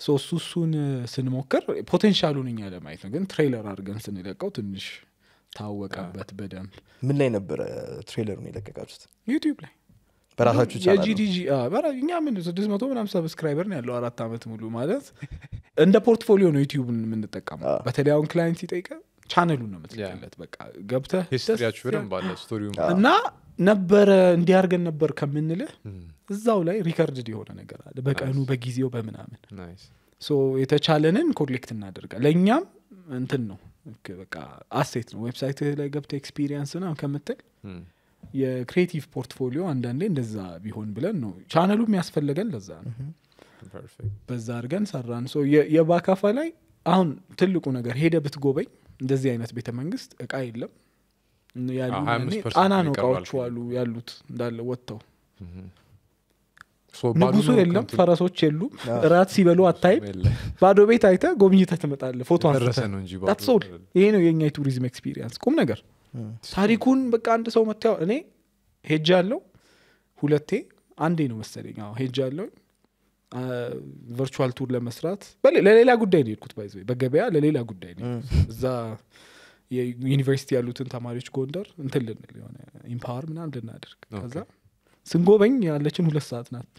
እሱ እሱን ስንሞክር ፖቴንሻሉን እኛ ለማየት ነው ግን ትሬለር አድርገን ስንለቀው ትንሽ ታወቀበት በደንብ ምን ላይ ነበረ ትሬለሩን የለቀቃችሁት ዩቲብ ላይ በራሳችሁ የጂዲጂ እኛ ምን ስድስት መቶ ምናም ሰብስክራይበር ነው ያለው አራት ዓመት ሙሉ ማለት እንደ ፖርትፎሊዮ ነው ዩቲዩብን የምንጠቀመው በተለይ አሁን ክላይንት ሲጠይቀ ቻነሉን ነው ምትልክለት በቃ ገብተ እና ነበረ እንዲያርገን ነበር ከምንልህ እዛው ላይ ሪከርድድ የሆነ ነገር አለ በቀኑ በጊዜው በምናምን የተቻለንን ኮሌክት እናደርጋ ለእኛም እንትን ነው በቃ አሴት ነው ዌብሳይት ላይ ገብተ ኤክስፒሪየንስ ና ከምትል የክሬቲቭ ፖርትፎሊዮ አንዳንዴ እንደዛ ቢሆን ብለን ነው ቻነሉ ያስፈለገን ለዛ ነው በዛ አድርገን ሰራን የባካፋ ላይ አሁን ትልቁ ነገር ሄደ ብትጎበኝ እንደዚህ አይነት ቤተ መንግስት እቃ የለም ጣና ነው እቃዎቹ አሉ ያሉት እንዳለ ወጥተው ንጉሱ የለም ፈረሶች የሉም እራት ሲበሉ አታይም ባዶ ቤት አይተ ጎብኝተ ትመጣለ ፎቶ ይሄ ነው የኛ የቱሪዝም ኤክስፒሪንስ ቁም ነገር ታሪኩን በቃ አንድ ሰው መታ እኔ ሄጃ አለው ሁለቴ አንዴ ነው መሰለኝ ሄጃ አለው ቨርቹዋል ቱር ለመስራት ለሌላ ጉዳይ ነው ሄድኩት ባይዘ በገበያ ለሌላ ጉዳይ ነው እዛ የዩኒቨርሲቲ ያሉትን ተማሪዎች ጎንደር እንትን ልንል የሆነ ኢምፓወር ምናም ልናደርግ ከዛ ስንጎበኝ ያለችን ሁለት ሰዓት ናት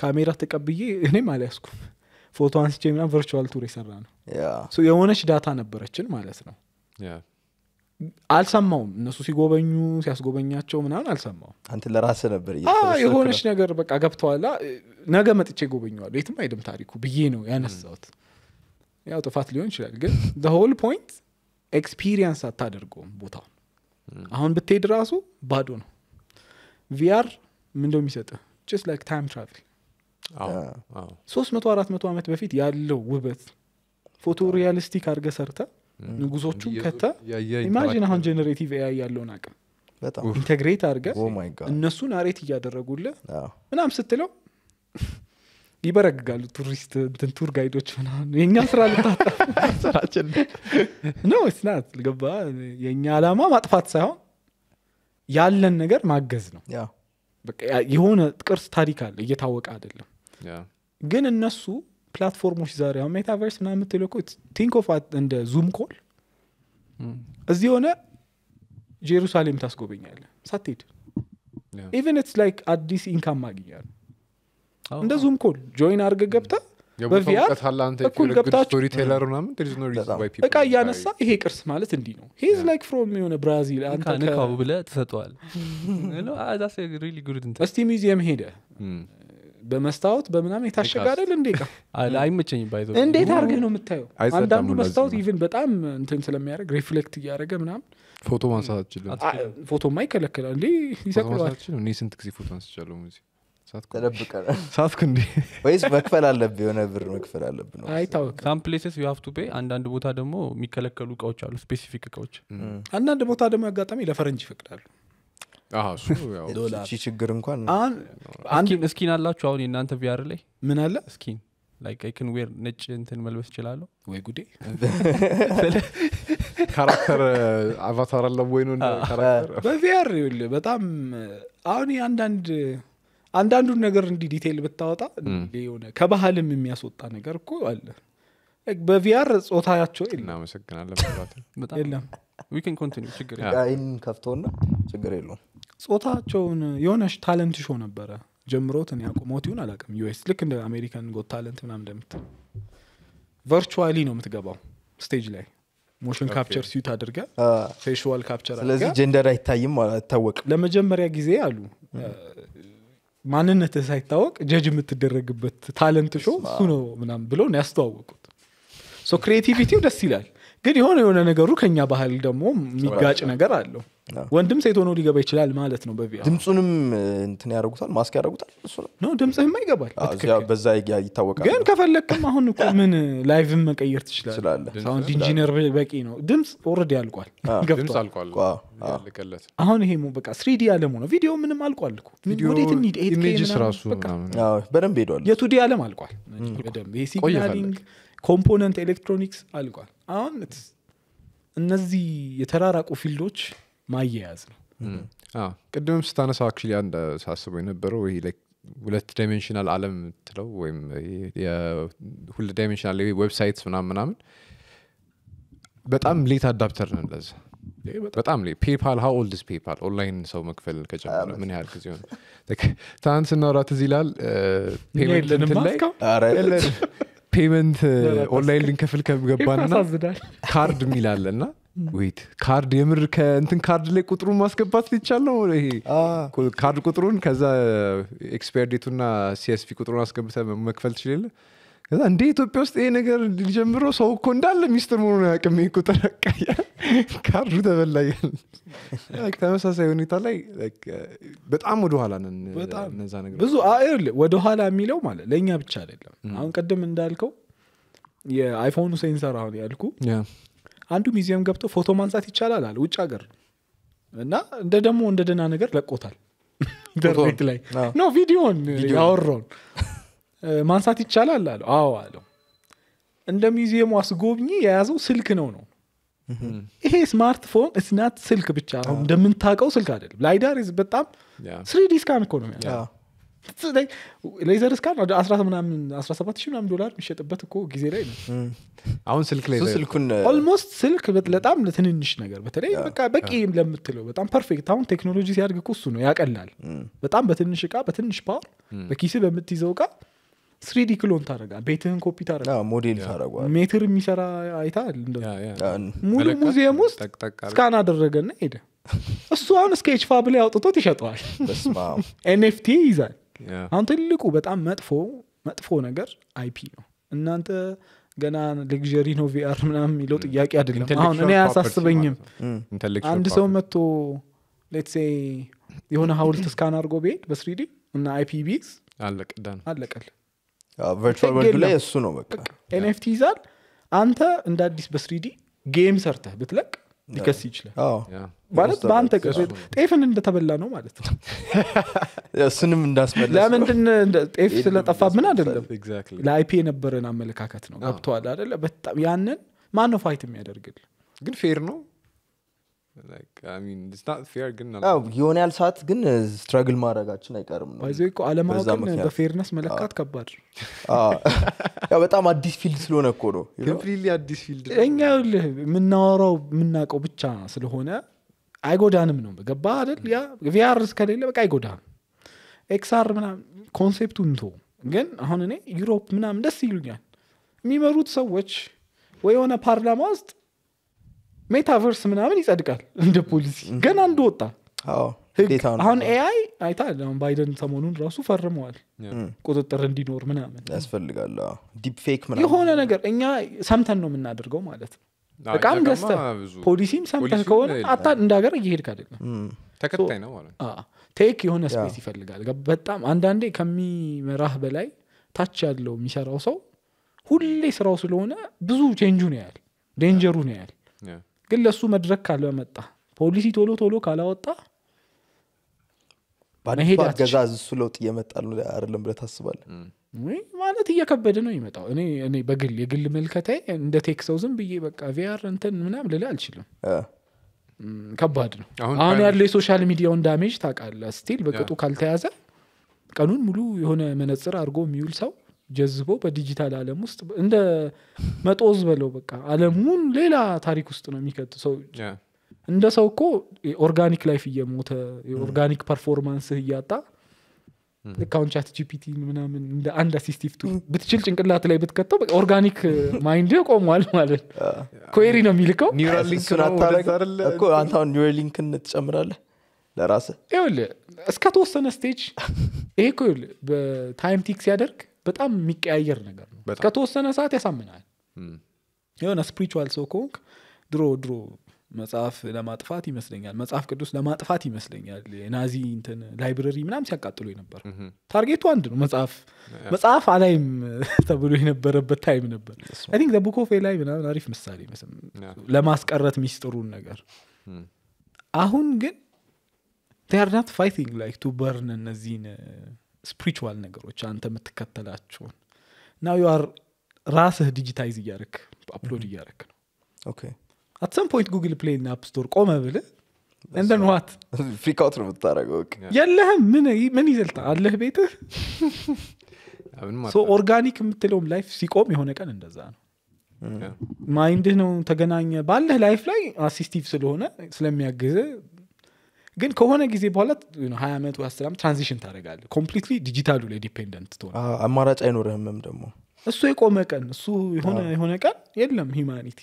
ካሜራ ተቀብዬ እኔም አልያዝኩም ፎቶ አንስቼ ምናም ቨርቹዋል ቱር የሰራ ነው የሆነች ዳታ ነበረችን ማለት ነው አልሰማውም። እነሱ ሲጎበኙ ሲያስጎበኛቸው ምናምን አልሰማውም። አንተ ለራስ ነበር የሆነች ነገር በቃ ገብተዋላ። ነገ መጥቼ ጎበኘዋለሁ፣ የትም አይደም ታሪኩ ብዬ ነው ያነሳውት ያው ጥፋት ሊሆን ይችላል፣ ግን ሆል ፖይንት ኤክስፒሪየንስ አታደርገውም ቦታ አሁን ብትሄድ ራሱ ባዶ ነው። ቪአር ምንደው የሚሰጥ ጭስ ላይክ ታይም ትራቭል ሶስት መቶ አራት መቶ ዓመት በፊት ያለው ውበት ፎቶ ሪያሊስቲክ አድርገ ሰርተ? ንጉሶቹ ከተ ኢማጂን አሁን ጀነሬቲቭ ኤአይ ያለውን አቅም ኢንቴግሬት አድርገ እነሱ ናሬት እያደረጉል ምናም ስትለው ይበረግጋሉ ቱሪስት እንትን ቱር ጋይዶች ምናምን የእኛ ስራ ልታጣስራችን ነው ስናት ልገባ የእኛ አላማ ማጥፋት ሳይሆን ያለን ነገር ማገዝ ነው የሆነ ቅርስ ታሪክ አለ እየታወቀ አይደለም ግን እነሱ ፕላትፎርሞች ዛሬ አሁን ሜታቨርስ ምና የምትለው ቲንክ ኦፍ እንደ ዙም ኮል hmm. እዚህ የሆነ ጄሩሳሌም ታስጎበኛለ ሳትሄድ ኢቨን ኢትስ ላይክ አዲስ ኢንካም ማግኛል oh, እንደ ዙም ኮል ጆይን አርገ ገብተ በቪያርእኩል ገብታችሁ እያነሳ ይሄ ቅርስ ማለት እንዲህ ነው ሄዝ ላይክ ፍሮም የሆነ ብራዚል ብለ ተሰጠዋል እስቲ ሚዚየም ሄደ hmm. በመስታወት በምናምን የታሸገ አይደል እንዴ አይመቸኝ እንዴት አርገህ ነው የምታየው አንዳንዱ መስታወት ኢቨን በጣም እንትን ስለሚያደርግ ሪፍሌክት እያደረገ ምናምን ፎቶ ማንሳት አችልም ፎቶማ ይከለከላል እንዴ ይሰቅለዋል እኔ ስንት ጊዜ ፎቶ አንስቻለሁ ሙዚ ተደብቀሳትኩ እንዲ ወይስ መክፈል አለብ የሆነ ብር መክፈል አለብ ነው አይታወቅ ሳም ፕሌስስ ዩሀፍቱ ፔ አንዳንድ ቦታ ደግሞ የሚከለከሉ እቃዎች አሉ ስፔሲፊክ እቃዎች አንዳንድ ቦታ ደግሞ አጋጣሚ ለፈረንጅ ይፈቅዳሉ እቺ ችግር እንኳን አንድ እስኪን አላችሁ አሁን የእናንተ ቪያር ላይ ምን አለ እስኪን ላይክ አይክን ዌር ነጭ እንትን መልበስ ይችላለሁ ወይ ጉዴ ካራክተር uh, አቫታር አለ ወይ ነው በቪያር ይል በጣም አሁን አንዳንድ አንዳንዱን ነገር እንዲህ ዲቴይል ብታወጣ ሆነ ከባህልም የሚያስወጣ ነገር እኮ አለ በቪያር ጾታያቸው እናመሰግናለን የለም ዊን ኮንቲኒ ችግር ከፍቶና ችግር የለውም ጾታቸውን የሆነሽ ታለንት ሾ ነበረ ጀምሮት እኔ አቁሞት ይሁን አላቅም ዩስ ልክ እንደ አሜሪካን ጎት ታለንት ምናም እንደምት ቨርቹዋሊ ነው የምትገባው ስቴጅ ላይ ሞሽን ካፕቸር ሲዩት አድርገ ፌሽዋል ካፕቸር ስለዚህ ጀንደር አይታይም አይታወቅም ለመጀመሪያ ጊዜ አሉ ማንነት ሳይታወቅ ጀጅ የምትደረግበት ታለንት ሾ እሱ ነው ምናም ብሎ ነው ያስተዋወቁት ክሪቲቪቲው ደስ ይላል ግን የሆነ የሆነ ነገሩ ከኛ ባህል ደግሞ የሚጋጭ ነገር አለው ወንድም ሴት ሆኖ ሊገባ ይችላል ማለት ነው በቪ ድምፁንም እንትን ያደረጉታል ማስክ ያደረጉታል ድምፅህማ ይገባል በዛ ይታወቃል ግን ከፈለግክም አሁን እኮ ምን ላይቭን መቀየር ትችላለህ ሳውንድ ኢንጂነር በቂ ነው ድምፅ ኦልሬዲ አልቋል ገብቷል አሁን ይሄ በቃ ስሪዲ አለሙ ነው ቪዲዮ ምንም አልቋል እኮ ወዴትም ሂድ ሄዷል የቱዲ አለም አልቋል ሲግናሊንግ ኮምፖነንት ኤሌክትሮኒክስ አልቋል። አሁን እነዚህ የተራራቁ ፊልዶች ማያያዝ ነው። ቅድምም ስታነሳው አክ አንድ ሳስበው የነበረው ይሄ ሁለት ዳይሜንሽናል አለም የምትለው ወይም ሁለት ዳይሜንሽናል ዌብሳይት ምናምን ምናምን በጣም ሌት አዳፕተር ነን ለዚ በጣም ሌ ፔፓል ሀ ኦልድስ ፔፓል ኦንላይን ሰው መክፈል ከጀመረ ምን ያህል ጊዜ ሆነ ትናንት ስናውራት እዚህ ይላል ፔመንት ላይ ፔመንት ኦንላይን ልንከፍል ከገባንና ካርድ የሚላለ እና ዌት ካርድ የምር ከእንትን ካርድ ላይ ቁጥሩን ማስገባት ይቻለው ይሄ ካርድ ቁጥሩን ከዛ ኤክስፐርዴቱና ሲስፒ ቁጥሩን አስገብተ መክፈል ትችል ከዛ እንደ ኢትዮጵያ ውስጥ ይሄ ነገር ጀምሮ ሰው እኮ እንዳለ ሚስጥር መሆኑን ያቅም እኮ ተነቃያ ካርዱ ተበላያል ተመሳሳይ ሁኔታ ላይ በጣም ወደኋላ ነዛ ነገር ብዙ ወደኋላ የሚለው ማለት ለእኛ ብቻ አይደለም አሁን ቅድም እንዳልከው የአይፎኑ ሴንሰር አሁን ያልኩ አንዱ ሚዚየም ገብቶ ፎቶ ማንሳት ይቻላል አለ ውጭ ሀገር እና እንደ ደግሞ እንደ ደና ነገር ለቆታል ኢንተርኔት ላይ ኖ ቪዲዮን ያወራውን ማንሳት ይቻላል አለው። አዎ አለው። እንደ ሚዚየሙ አስጎብኚ የያዘው ስልክ ነው ነው ይሄ ስማርትፎን እስናት ስልክ ብቻ ነው እንደምንታቀው ስልክ አይደለም። ላይዳር በጣም ስሪዲ ስካን እኮ ነው ሌዘር ስካን ወደ 17 ምናምን ዶላር የሚሸጥበት እኮ ጊዜ ላይ ነው። አሁን ስልክ ኦልሞስት ስልክ በጣም ለትንንሽ ነገር በተለይ በቃ በቂ ለምትለው በጣም ፐርፌክት። አሁን ቴክኖሎጂ ሲያድግ እኮ እሱ ነው ያቀላል። በጣም በትንሽ እቃ በትንሽ ፓወር በኪስ በምትይዘው እቃ ስሪዲ ክሎን ታደረጋ ቤትህን ኮፒ ታደረጋልሞዴል ታደረጓ ሜትር የሚሰራ አይታ ሙሉ ሙዚየም ውስጥ ስካን አደረገና ሄደ እሱ አሁን ስኬች ፋብ ላይ አውጥቶት ይሸጠዋል ኤንኤፍቲ ይዛል አሁን ትልቁ በጣም መጥፎ መጥፎ ነገር አይፒ ነው እናንተ ገና ሌግሪ ነው ቪአር ምናም የሚለው ጥያቄ አይደለም አሁን እኔ አያሳስበኝም አንድ ሰው መጥቶ ሌትሴ የሆነ ሀውልት ስካን አድርጎ ብሄድ በስሪዲ እና አይፒ ቢዝ አለቀል ቨርቹዋል ላይ እሱ ነው በቃ ኤንኤፍቲ ይዛል አንተ እንደ አዲስ በስሪዲ ጌም ሰርተህ ብትለቅ ሊከስ ይችላል ማለት በአንተ ጤፍን እንደተበላ ነው ማለት ነው እሱንም እንዳስመለለምንድን ጤፍ ስለጠፋ ምን አደለም ለአይፒ የነበረን አመለካከት ነው ገብተዋል አደለ በጣም ያንን ማን ነው ፋይት የሚያደርግል ግን ፌር ነው የሆነ ያል ሰዓት ግን ስትራግል uh, ማድረጋችን አይቀርም ይዘ አለማወቅን በፌርነስ መለካት ከባድ በጣም አዲስ ፊልድ ስለሆነ እኮ ነው አዲስ ፊልድ እኛ የምናወራው የምናውቀው ብቻ ስለሆነ አይጎዳንም ነው ገባ አይደል ያ ቪአር እስከሌለ በቃ አይጎዳም ኤክስአር ምናምን ኮንሴፕቱ እንቶ ግን አሁን እኔ ዩሮፕ ምናምን ደስ ይሉኛል የሚመሩት ሰዎች ወይ የሆነ ፓርላማ ውስጥ ሜታቨርስ ምናምን ይጸድቃል እንደ ፖሊሲ ገና እንደወጣ አሁን ኤአይ አይታል ባይደን ሰሞኑን ራሱ ፈርመዋል ቁጥጥር እንዲኖር ምናምን ያስፈልጋል የሆነ ነገር እኛ ሰምተን ነው የምናደርገው ማለት ነው በጣም ገዝተ ፖሊሲም ሰምተህ ከሆነ አታ እንደ ሀገር እየሄድክ አደለም ተከታይ ነው ቴክ የሆነ ስፔስ ይፈልጋል በጣም አንዳንዴ ከሚመራህ በላይ ታች ያለው የሚሰራው ሰው ሁሌ ስራው ስለሆነ ብዙ ቼንጁ ነው ያል ዴንጀሩ ነው ያል ግን ለእሱ መድረክ ካልመጣ ፖሊሲ ቶሎ ቶሎ ካላወጣ አገዛዝ እሱ ለውጥ እየመጣ አይደለም ብለ ታስባለ ማለት እየከበደ ነው ይመጣው እኔ እኔ በግል የግል መልከተ እንደ ቴክ ዝም ብዬ በቃ ቪአር እንትን ምናም ልል አልችልም ከባድ ነው አሁን ያለ የሶሻል ሚዲያውን ዳሜጅ ታቃለ ስቲል በቅጡ ካልተያዘ ቀኑን ሙሉ የሆነ መነጽር አድርጎ የሚውል ሰው ጀዝቦ በዲጂታል አለም ውስጥ እንደ መጦዝ በለው በቃ አለሙን ሌላ ታሪክ ውስጥ ነው የሚከት ሰው እንደ ሰው እኮ ኦርጋኒክ ላይፍ እየሞተ ኦርጋኒክ ፐርፎርማንስህ እያጣ ልካሁን ቻት ጂፒቲ ምናምን እንደ አንድ አሲስቲቭ ቱ ብትችል ጭንቅላት ላይ ብትከተው ኦርጋኒክ ማይንድ ቆሟል ማለት ኮሪ ነው የሚልከው አንሁን ኒውራሊንክን ትጨምራለህ ለራስ ይኸውልህ እስከተወሰነ ስቴጅ ይሄ እኮ በታይም ቲክ ሲያደርግ በጣም የሚቀያየር ነገር ነው ከተወሰነ ሰዓት ያሳምናል የሆነ ስፕሪቹዋል ሰው ከሆንክ ድሮ ድሮ መጽሐፍ ለማጥፋት ይመስለኛል መጽሐፍ ቅዱስ ለማጥፋት ይመስለኛል የናዚ እንትን ላይብረሪ ምናም ሲያቃጥሉ ነበር ታርጌቱ አንድ ነው መጽሐፍ መጽሐፍ አላይም ተብሎ የነበረበት ታይም ነበር ቲንክ ዘቡኮፌ ላይ ምናምን አሪፍ ምሳሌ ለማስቀረት ሚስጥሩን ነገር አሁን ግን ቴርናት ፋይቲንግ ላይክ ቱ በርን እነዚህን ስፕሪቹዋል ነገሮች አንተ የምትከተላቸውን ና ዩር ራስህ ዲጂታይዝ እያደረግ አፕሎድ እያደረግ ነው አትሰም ፖይንት ጉግል ፕሌይ ና አፕስቶር ቆመ ብል እንደን ዋት ፍሪካውት ነው የምታደረገው የለህም ምን ምን ይዘልታ አለህ ቤትህ ኦርጋኒክ የምትለውም ላይፍ ሲቆም የሆነ ቀን እንደዛ ነው ማይንድህ ነው ተገናኘ ባለህ ላይፍ ላይ አሲስቲቭ ስለሆነ ስለሚያግዝ ግን ከሆነ ጊዜ በኋላ ሀያ ዓመት አስር ትራንዚሽን ታደረጋለ ኮምፕሊት ዲጂታሉ ላይ ዲፔንደንት ትሆነ አማራጭ አይኖርህምም ደግሞ እሱ የቆመ ቀን እሱ የሆነ ቀን የለም ሂማኒቲ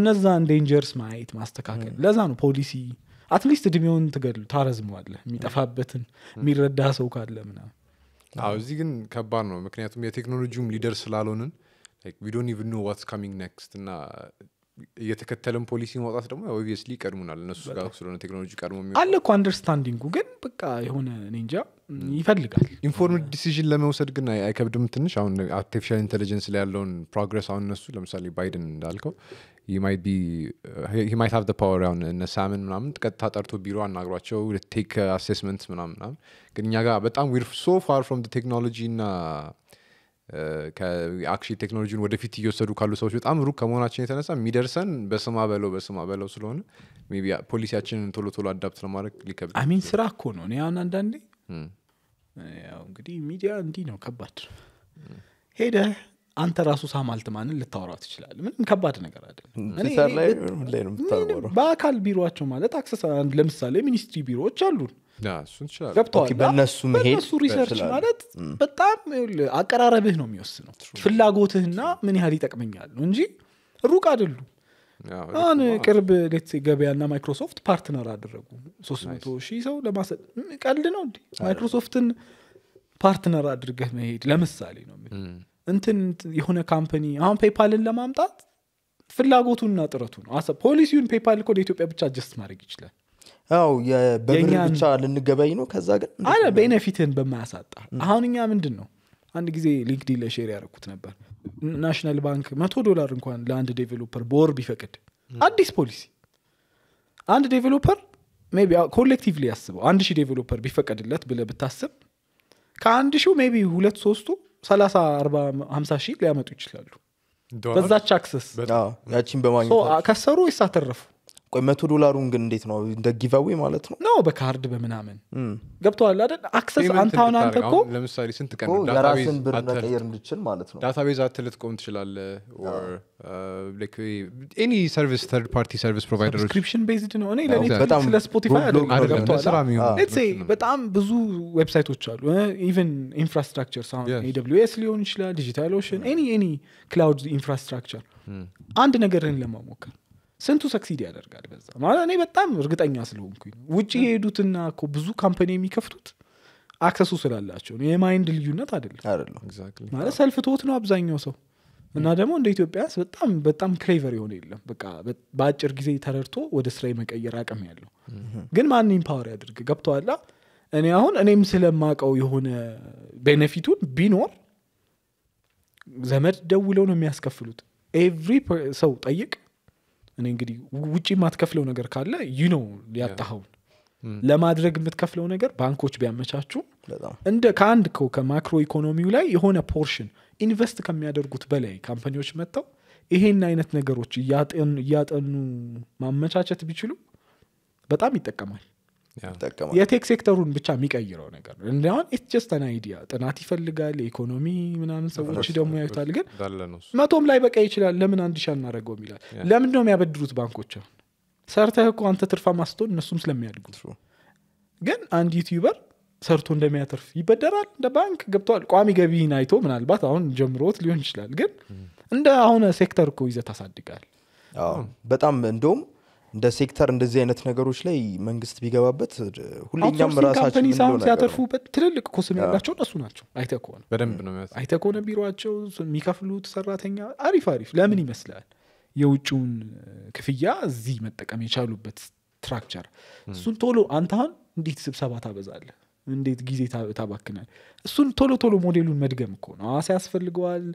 እነዛ ዴንጀርስ ማየት ማስተካከል ለዛ ነው ፖሊሲ አትሊስት እድሜውን ትገድሉ ታረዝመዋለ የሚጠፋበትን የሚረዳ ሰው ካለ ምና እዚህ ግን ከባድ ነው ምክንያቱም የቴክኖሎጂውም ሊደር ስላልሆንን ዶን ኢቭን ኖ ዋትስ ካሚንግ ኔክስት እና እየተከተለን ፖሊሲ መውጣት ደግሞ ኦቪየስሊ ይቀድሙናል እነሱ ጋር ስለሆነ ቴክኖሎጂ ቀድሞ አለ እኮ አንደርስታንዲንጉ ግን በቃ የሆነ እንጃ ይፈልጋል ኢንፎርምድ ዲሲዥን ለመውሰድ ግን አይከብድም ትንሽ አሁን አርቲፊሻል ኢንቴሊጀንስ ላይ ያለውን ፕሮግረስ አሁን እነሱ ለምሳሌ ባይደን እንዳልከው ማይት ሀቭ ፓወር ሁን እነ ሳምን ምናምን ቀጥታ ጠርቶ ቢሮ አናግሯቸው ቴክ አሴስመንት ምናምን ምናምን ግን እኛ ጋር በጣም ዊር ሶ ፋር ፍሮም ቴክኖሎጂ እና ከአክሽ ቴክኖሎጂን ወደፊት እየወሰዱ ካሉ ሰዎች በጣም ሩቅ ከመሆናችን የተነሳ የሚደርሰን በስማ በለው በስማ በለው ስለሆነ ፖሊሲያችንን ቶሎ ቶሎ አዳፕት ለማድረግ ሊከብድ አሚን ስራ እኮ ነው እኔ አሁን አንዳንዴ ያው እንግዲህ ሚዲያ እንዲህ ነው ከባድ ሄደ አንተ ራሱ ሳማልት ማንን ልታወራው ትችላል ምንም ከባድ ነገር አይደለም በአካል ቢሮቸው ማለት አክሰስ ለምሳሌ ሚኒስትሪ ቢሮዎች አሉን እሱን ትችላለህ። ገብቶሃል? በእነሱ መሄድ ሪሰርች ማለት በጣም አቀራረብህ ነው የሚወስነው፣ ፍላጎትህና ምን ያህል ይጠቅመኛል ነው እንጂ ሩቅ አደሉ አሁን ቅርብ ሌት ገበያ ገበያና ማይክሮሶፍት ፓርትነር አደረጉ። ሶስት መቶ ሺህ ሰው ለማሰጥ ቀልድ ነው እንዲ ማይክሮሶፍትን ፓርትነር አድርገህ መሄድ ለምሳሌ ነው እንትን የሆነ ካምፓኒ አሁን ፔፓልን ለማምጣት ፍላጎቱና ጥረቱ ነው። ፖሊሲውን ፔፓል እኮ ለኢትዮጵያ ብቻ አጀስት ማድረግ ይችላል። ያው በብር ብቻ ልንገበኝ ነው ከዛ ግን አለ ቤኔፊትህን በማያሳጣ አሁን እኛ ምንድን ነው አንድ ጊዜ ሊንክዲን ለሼር ያደረኩት ነበር ናሽናል ባንክ መቶ ዶላር እንኳን ለአንድ ዴቨሎፐር በወር ቢፈቅድ አዲስ ፖሊሲ አንድ ዴቨሎፐር ቢ ኮሌክቲቭ ያስበው አንድ ሺህ ዴቨሎፐር ቢፈቀድለት ብለ ብታስብ ከአንድ ሺው ሜቢ ሁለት ሶስቱ ሰላሳ አርባ ሀምሳ ሺህ ሊያመጡ ይችላሉ በዛች አክሰስ ከሰሩ ይሳተረፉ ቆይ መቶ ዶላሩን ግን እንዴት ነው እንደ ጊቫዊ ማለት ነው ነው በካርድ በምናምን ገብተዋል አይደል አክሰስ አንታሁን አንተ ለምሳሌ ስንት ቀን የራስን ብር መቀየር እንድችል ማለት ነው ዳታቤዝ አትልት ልትቆም ትችላለ ኤኒ ሰርቪስ ተርድ ፓርቲ ሰርቪስ ፕሮቫይደሮችስክሪፕሽን ቤዝድ ነው እኔ በጣም ብዙ ዌብሳይቶች አሉ ኢቨን ኢንፍራስትራክቸር ሳሁን ኤስ ሊሆን ይችላል ዲጂታል ኦሽን ክላውድ ኢንፍራስትራክቸር አንድ ነገርን ለማሞከር ስንቱ ሰክሲድ ያደርጋል በዛ ማለት እኔ በጣም እርግጠኛ ስለሆንኩ ውጭ የሄዱትና እኮ ብዙ ካምፓኒ የሚከፍቱት አክሰሱ ስላላቸው ነው የማይንድ ልዩነት አይደለም ማለት ሰልፍ ትወት ነው አብዛኛው ሰው እና ደግሞ እንደ ኢትዮጵያ በጣም በጣም ክሌቨር የሆነ የለም በቃ በአጭር ጊዜ ተረድቶ ወደ ስራ የመቀየር አቅም ያለው ግን ማን ኢምፓወር ያድርግ ገብተዋላ እኔ አሁን እኔም ስለማቀው የሆነ ቤኔፊቱን ቢኖር ዘመድ ደውለው ነው የሚያስከፍሉት ኤቭሪ ሰው ጠይቅ እኔ እንግዲህ ውጭ የማትከፍለው ነገር ካለ ይህ ነው ያጣኸውን ለማድረግ የምትከፍለው ነገር ባንኮች ቢያመቻቹ እንደ ከአንድ ከማክሮ ኢኮኖሚው ላይ የሆነ ፖርሽን ኢንቨስት ከሚያደርጉት በላይ ካምፓኒዎች መጥተው ይሄን አይነት ነገሮች እያጠኑ ማመቻቸት ቢችሉ በጣም ይጠቀማል የቴክ ሴክተሩን ብቻ የሚቀይረው ነገር እንዲሁን ኢትስ አይዲያ ጥናት ይፈልጋል የኢኮኖሚ ምናምን ሰዎች ደግሞ ያዩታል ግን መቶም ላይ በቃ ይችላል ለምን አንድ ሺ አናደረገውም ይላል ለምን ነው የሚያበድሩት ባንኮች ሰርተህ እኮ አንተ ትርፋ ስትሆን እነሱም ስለሚያድጉ ግን አንድ ዩቲዩበር ሰርቶ እንደሚያተርፍ ይበደራል እንደ ባንክ ገብተዋል ቋሚ ገቢን አይቶ ምናልባት አሁን ጀምሮት ሊሆን ይችላል ግን hmm. እንደ አሁነ ሴክተር እኮ ይዘት አሳድጋል በጣም እንደውም እንደ ሴክተር እንደዚህ አይነት ነገሮች ላይ መንግስት ቢገባበት ሁሌኛም ራሳቸው ሲያተርፉ ትልልቅ ኮስም ያላቸው እነሱ ናቸው። አይተ ከሆነ በደንብ ነው አይተ ከሆነ ቢሮቸው የሚከፍሉት ሰራተኛ አሪፍ አሪፍ ለምን ይመስላል የውጭውን ክፍያ እዚህ መጠቀም የቻሉበት ስትራክቸር እሱን ቶሎ አንተን እንዴት ስብሰባ ታበዛለ እንዴት ጊዜ ታባክናል እሱን ቶሎ ቶሎ ሞዴሉን መድገም እኮ ነው ሐዋሳ ያስፈልገዋል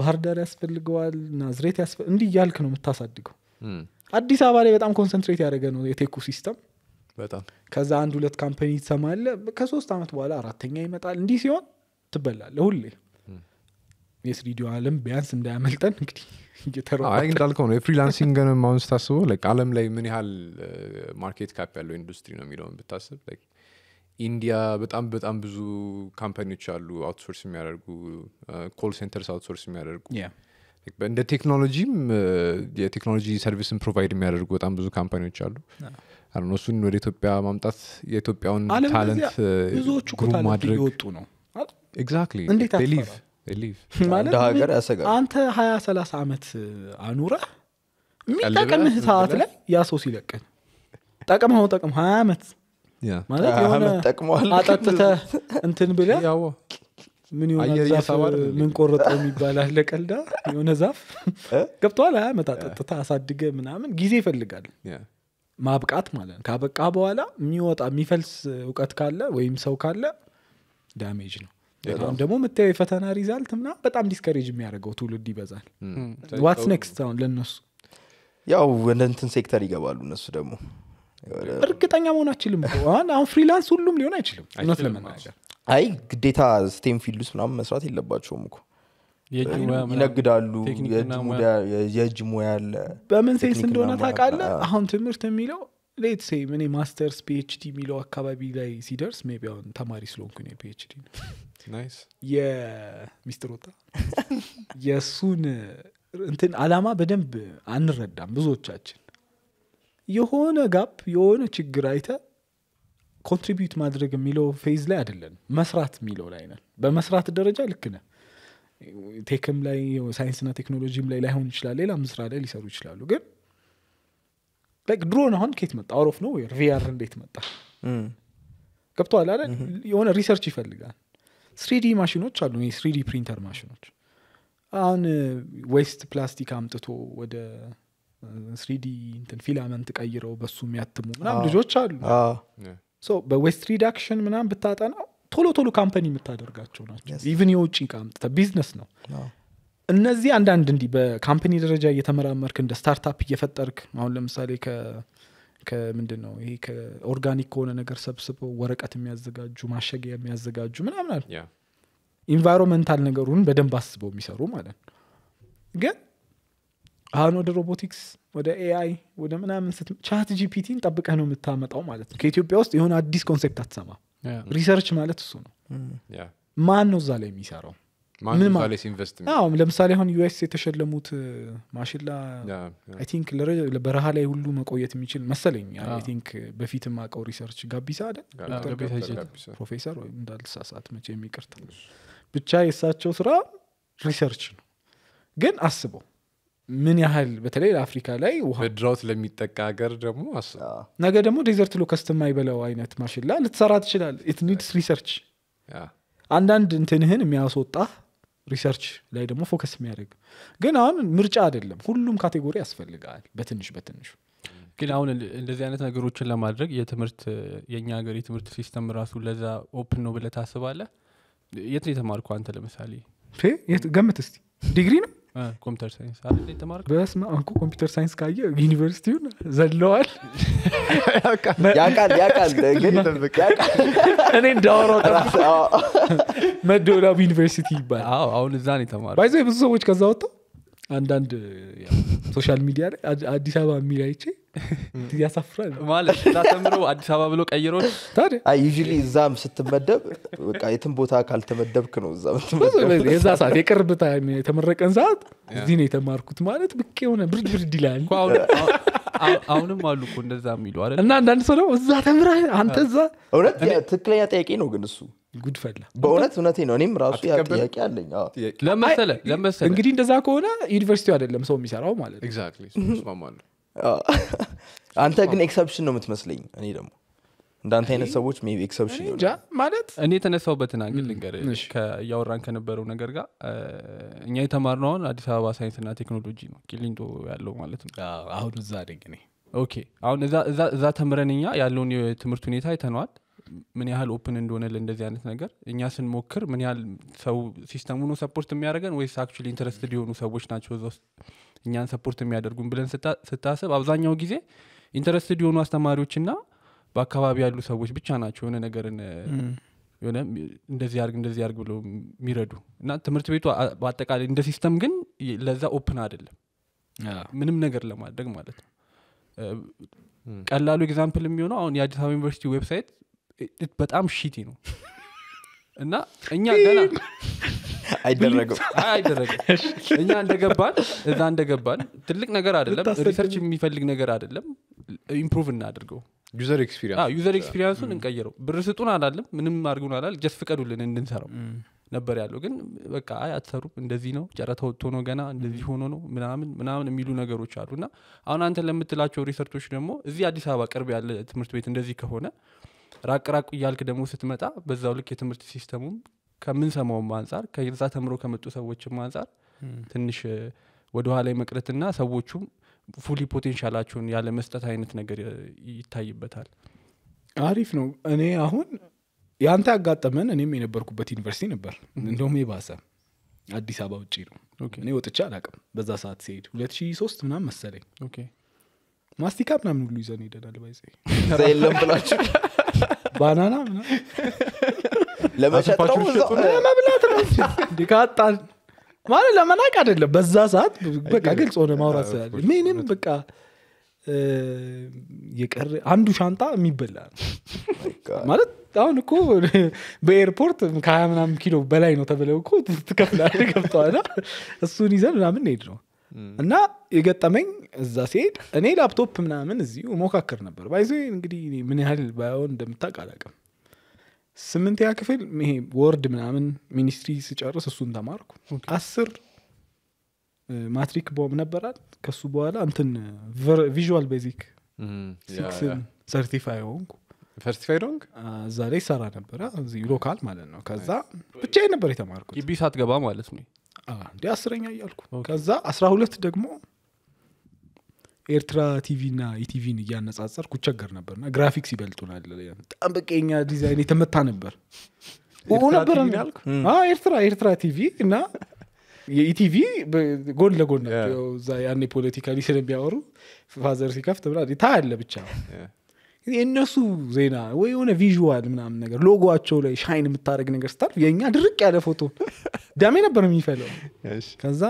ባህር ዳር ያስፈልገዋል ናዝሬት ያስፈ እንዲህ እያልክ ነው የምታሳድገው አዲስ አበባ ላይ በጣም ኮንሰንትሬት ያደረገ ነው የቴኩ ሲስተም በጣም ከዛ አንድ ሁለት ካምፓኒ ትሰማለ ከሶስት ዓመት በኋላ አራተኛ ይመጣል እንዲህ ሲሆን ትበላለ ሁሌ የስሪዲዮ አለም ቢያንስ እንዳያመልጠን እንግዲህ እንዳልከው ነው የፍሪላንሲንግንም አሁን ስታስበው አለም ላይ ምን ያህል ማርኬት ካፕ ያለው ኢንዱስትሪ ነው የሚለውን ብታስብ ኢንዲያ በጣም በጣም ብዙ ካምፓኒዎች አሉ አውትሶርስ የሚያደርጉ ኮል ሴንተርስ አውትሶርስ የሚያደርጉ እንደ ቴክኖሎጂም የቴክኖሎጂ ሰርቪስን ፕሮቫይድ የሚያደርጉ በጣም ብዙ ካምፓኒዎች አሉ እሱን ወደ ኢትዮጵያ ማምጣት የኢትዮጵያውን ታለንት ብዙዎቹ ማድረግ ወጡ ነው ኤግዛክትሊ ሀገር ያሰጋል አንተ ሀያ ሰላሳ ዓመት አኑረ የሚጠቅምህ ሰዓት ላይ ያ ሰው ሲለቀን ጠቅመው ጠቅም ሀያ ዓመት ማለት ጠቅመዋል አጠጥተ እንትን ብለ ምን ምን ቆረጠው የሚባል አለ ቀልዳ የሆነ ዛፍ ገብተዋል ሀያ አሳድገ ምናምን ጊዜ ይፈልጋል ማብቃት ማለት ነው ካበቃ በኋላ የሚወጣ የሚፈልስ እውቀት ካለ ወይም ሰው ካለ ዳሜጅ ነው ደግሞ የምታየው የፈተና ሪዛልት ምና በጣም ዲስከሬጅ የሚያደርገው ትውልድ ይበዛል ዋትስ ኔክስት አሁን ለነሱ ያው እንደንትን ሴክተር ይገባሉ እነሱ ደግሞ እርግጠኛ መሆን አችልም አሁን ፍሪላንስ ሁሉም ሊሆን አይችልም እውነት ለመናገር አይ ግዴታ ስቴም ፊልድ ውስጥ ምናምን መስራት የለባቸውም እኮ ይነግዳሉ የእጅ ሙያ አለ በምን ሴንስ እንደሆነ ታቃለ አሁን ትምህርት የሚለው ሌት ሴ እኔ ማስተርስ ፒኤችዲ የሚለው አካባቢ ላይ ሲደርስ ቢ አሁን ተማሪ ስለሆንኩ ፒችዲ የሚስጥር ወጣ የእሱን እንትን አላማ በደንብ አንረዳም ብዙዎቻችን የሆነ ጋፕ የሆነ ችግር አይተ ኮንትሪቢዩት ማድረግ የሚለው ፌዝ ላይ አይደለን፣ መስራት የሚለው ላይ ነን። በመስራት ደረጃ ልክ ነ ቴክም ላይ ሳይንስና ቴክኖሎጂም ላይ ላይሆን ይችላል፣ ሌላም ስራ ላይ ሊሰሩ ይችላሉ። ግን ድሮን አሁን ኬት መጣ አውሮፍ ነው ቪአር እንዴት መጣ ገብተዋል አለ የሆነ ሪሰርች ይፈልጋል። ስሪዲ ማሽኖች አሉ፣ ስሪዲ ፕሪንተር ማሽኖች አሁን ዌስት ፕላስቲክ አምጥቶ ወደ ስሪዲ እንትን ፊላመንት ቀይረው በሱ የሚያትሙ ምናም ልጆች አሉ በዌስት ሪዳክሽን ምናም ብታጠናው ቶሎ ቶሎ ካምፓኒ የምታደርጋቸው ናቸው ኢቨን የውጭ እቃ ቢዝነስ ነው እነዚህ አንዳንድ እንዲህ በካምፓኒ ደረጃ እየተመራመርክ እንደ ስታርታፕ እየፈጠርክ አሁን ለምሳሌ ከምንድን ነው ይሄ ከኦርጋኒክ ከሆነ ነገር ሰብስበው ወረቀት የሚያዘጋጁ ማሸጊያ የሚያዘጋጁ ምናምን ኢንቫይሮንመንታል ነገሩን በደንብ አስበው የሚሰሩ ማለት ነው ግን አሁን ወደ ሮቦቲክስ ወደ ኤአይ ወደ ምናምን ቻት ጂፒቲን ጠብቀህ ነው የምታመጣው ማለት ነው ከኢትዮጵያ ውስጥ የሆነ አዲስ ኮንሴፕት አትሰማ ሪሰርች ማለት እሱ ነው ማን ነው እዛ ላይ የሚሰራው ለምሳሌ አሁን ዩኤስ የተሸለሙት ማሽላ ቲንክ በረሃ ላይ ሁሉ መቆየት የሚችል መሰለኝ ቲንክ በፊት ማቀው ሪሰርች ጋቢሳ አይደል ወይም እንዳልሳሳት መቼ የሚቅርት ብቻ የእሳቸው ስራ ሪሰርች ነው ግን አስበው ምን ያህል በተለይ ለአፍሪካ ላይ ውሃ በድራውት ለሚጠቃ ሀገር ደግሞ ነገ ደግሞ ዴዘርት ሎከስት የማይበላው አይነት ማሽላ ልትሰራ ትችላል። ኢት ኒድስ ሪሰርች አንዳንድ እንትንህን የሚያስወጣ ሪሰርች ላይ ደግሞ ፎከስ የሚያደርግ ግን አሁን ምርጫ አይደለም። ሁሉም ካቴጎሪ ያስፈልጋል በትንሽ በትንሹ ግን አሁን እንደዚህ አይነት ነገሮችን ለማድረግ የትምህርት የእኛ ሀገር የትምህርት ሲስተም ራሱ ለዛ ኦፕን ነው ብለ ታስባለ የት የተማርኩ አንተ ለምሳሌ ገምት እስቲ ዲግሪ ነው ኮምፒውተር ሳይንስ አይደል የተማርከው? በስመ አብ ኮምፒውተር ሳይንስ ካየ ዩኒቨርሲቲውን ዘለዋል። ያውቃል ያውቃል፣ እኔ እንዳወራው መደወላቡ ዩኒቨርሲቲ ይባላል። አሁን እዛ ነው የተማረው። ባይዘ ብዙ ሰዎች ከዛ ወጥተው አንዳንድ ሶሻል ሚዲያ ላይ አዲስ አበባ የሚል አይቼ ያሳፍራል ማለት አዲስ አበባ ብሎ ቀይሮች ታዲያ እዛም ስትመደብ የትም ቦታ ካልተመደብክ ነው እዛ የዛ ሰዓት የቅርብ የተመረቀን ሰዓት እዚህ ነው የተማርኩት ማለት ብቅ የሆነ ብርድ ብርድ ይላል አሁንም አሉ እኮ እንደዛ የሚሉ እና አንዳንድ ሰው ደግሞ እዛ አንተ እዛ እውነት ትክክለኛ ጥያቄ ነው ግን እሱ ጉድፈላ በእውነት እውነቴ ነው እኔም ራሱ ጥያቄ አለኝ ለመሰለ ለመሰለ እንግዲህ እንደዛ ከሆነ ዩኒቨርሲቲው አይደለም ሰው የሚሰራው ማለት ነው አንተ ግን ኤክሰፕሽን ነው የምትመስለኝ እኔ ደግሞ እንዳንተ አይነት ሰዎች ቢ ኤክሰፕሽን ማለት እኔ የተነሳውበትን አንግል ልንገር እያወራን ከነበረው ነገር ጋር እኛ የተማርነው አሁን አዲስ አበባ ሳይንስና ቴክኖሎጂ ነው ቂሊንጦ ያለው ማለት ነው አሁን እዛ ደግኔ ኦኬ አሁን እዛ ተምረን እኛ ያለውን የትምህርት ሁኔታ አይተነዋል ምን ያህል ኦፕን እንደሆነ ለእንደዚህ አይነት ነገር እኛ ስንሞክር ምን ያህል ሰው ሲስተሙ ነው ሰፖርት የሚያደርገን ወይስ አክቹሊ ኢንትረስትድ የሆኑ ሰዎች ናቸው እዛ ውስጥ እኛን ሰፖርት የሚያደርጉን ብለን ስታስብ አብዛኛው ጊዜ ኢንተረስትድ የሆኑ አስተማሪዎችና በአካባቢ ያሉ ሰዎች ብቻ ናቸው የሆነ ነገርን የሆነ እንደዚህ ያርግ እንደዚህ ያርግ ብለው የሚረዱ እና ትምህርት ቤቱ በአጠቃላይ እንደ ሲስተም ግን ለዛ ኦፕን አይደለም ምንም ነገር ለማድረግ ማለት ነው ቀላሉ ኤግዛምፕል የሚሆነው አሁን የአዲስ አበባ ዩኒቨርሲቲ ዌብሳይት በጣም ሺቲ ነው እና እኛ ገና አይደረግም አይደረግም እኛ እንደገባን እዛ እንደገባን ትልቅ ነገር አይደለም ሪሰርች የሚፈልግ ነገር አይደለም ኢምፕሩቭ እናድርገው ዩዘር ኤክስፒሪንሱን እንቀይረው ብር ስጡን አላለም ምንም አድርጉን አላል ጀስ ፍቀዱልን እንድንሰራው ነበር ያለው ግን በቃ አይ አትሰሩም እንደዚህ ነው ጨረታ ወጥቶ ነው ገና እንደዚህ ሆኖ ነው ምናምን ምናምን የሚሉ ነገሮች አሉ እና አሁን አንተ ለምትላቸው ሪሰርቶች ደግሞ እዚህ አዲስ አበባ ቅርብ ያለ ትምህርት ቤት እንደዚህ ከሆነ ራቅ ራቅ እያልክ ደግሞ ስትመጣ በዛው ልክ የትምህርት ሲስተሙም ከምንሰማውም አንጻር ከዛ ተምሮ ከመጡ ሰዎችም አንጻር ትንሽ ወደኋላ መቅረትና ሰዎቹም ፉሊ ፖቴንሻላቸውን ያለ መስጠት አይነት ነገር ይታይበታል አሪፍ ነው እኔ አሁን የአንተ ያጋጠመን እኔም የነበርኩበት ዩኒቨርሲቲ ነበር እንደውም የባሰ አዲስ አበባ ውጭ ነው እኔ ወጥቻ አላቅም በዛ ሰዓት ሲሄድ ሁለት ሺ ሶስት ምናምን መሰለኝ ማስቲካ ምናምን ሁሉ ይዘን ሄደናል ባይዘ የለም ብላችሁ ባናና ምና ለመሸጥ ለመብላት ነው ካጣን ማለት ለመናቅ አይደለም በዛ ሰዓት በቃ ግልጽ ሆነ ማውራት ስላለ ምንም በቃ የቀር አንዱ ሻንጣ የሚበላ oh ማለት አሁን እኮ በኤርፖርት ከሀያ ምናምን ኪሎ በላይ ነው ተብለው እኮ ትከፍላል ገብተዋል እሱን ይዘን ምናምን ሄድ ነው እና የገጠመኝ እዛ ሲሄድ እኔ ላፕቶፕ ምናምን እዚሁ ሞካከር ነበር ባይዞ እንግዲህ ምን ያህል ባይሆን እንደምታቅ አላቅም ስምንተኛ ክፍል ይሄ ወርድ ምናምን ሚኒስትሪ ስጨርስ እሱን ተማርኩ አስር ማትሪክ ቦም ነበራል ከሱ በኋላ እንትን ቪዥዋል ቤዚክ ሲክስን ሰርቲፋይ ሆንኩ ሰርቲፋይ ዶንግ እዛ ላይ ይሰራ ነበረ እዚ ሎካል ማለት ነው ከዛ ብቻ ነበር የተማርኩት ግቢ ሳትገባ ማለት ነው እንዲ አስረኛ እያልኩ ከዛ አስራ ሁለት ደግሞ ኤርትራ ቲቪ ና ኢቲቪን እያነጻጸር ኩቸገር ነበር ና ግራፊክስ ይበልጡናል። በጣም በቀኛ ዲዛይን የተመታ ነበር ነበር ኤርትራ ኤርትራ ቲቪ እና የኢቲቪ ጎን ለጎን ናቸው። እዛ ያኔ ፖለቲካሊ ስለሚያወሩ ፋዘር ሲከፍት ታ ያለ ብቻ የእነሱ ዜና ወይ የሆነ ቪዥዋል ምናምን ነገር ሎጎቸው ላይ ሻይን የምታደረግ ነገር ስታል የእኛ ድርቅ ያለ ፎቶ ዳሜ ነበር የሚፈለው። ከዛ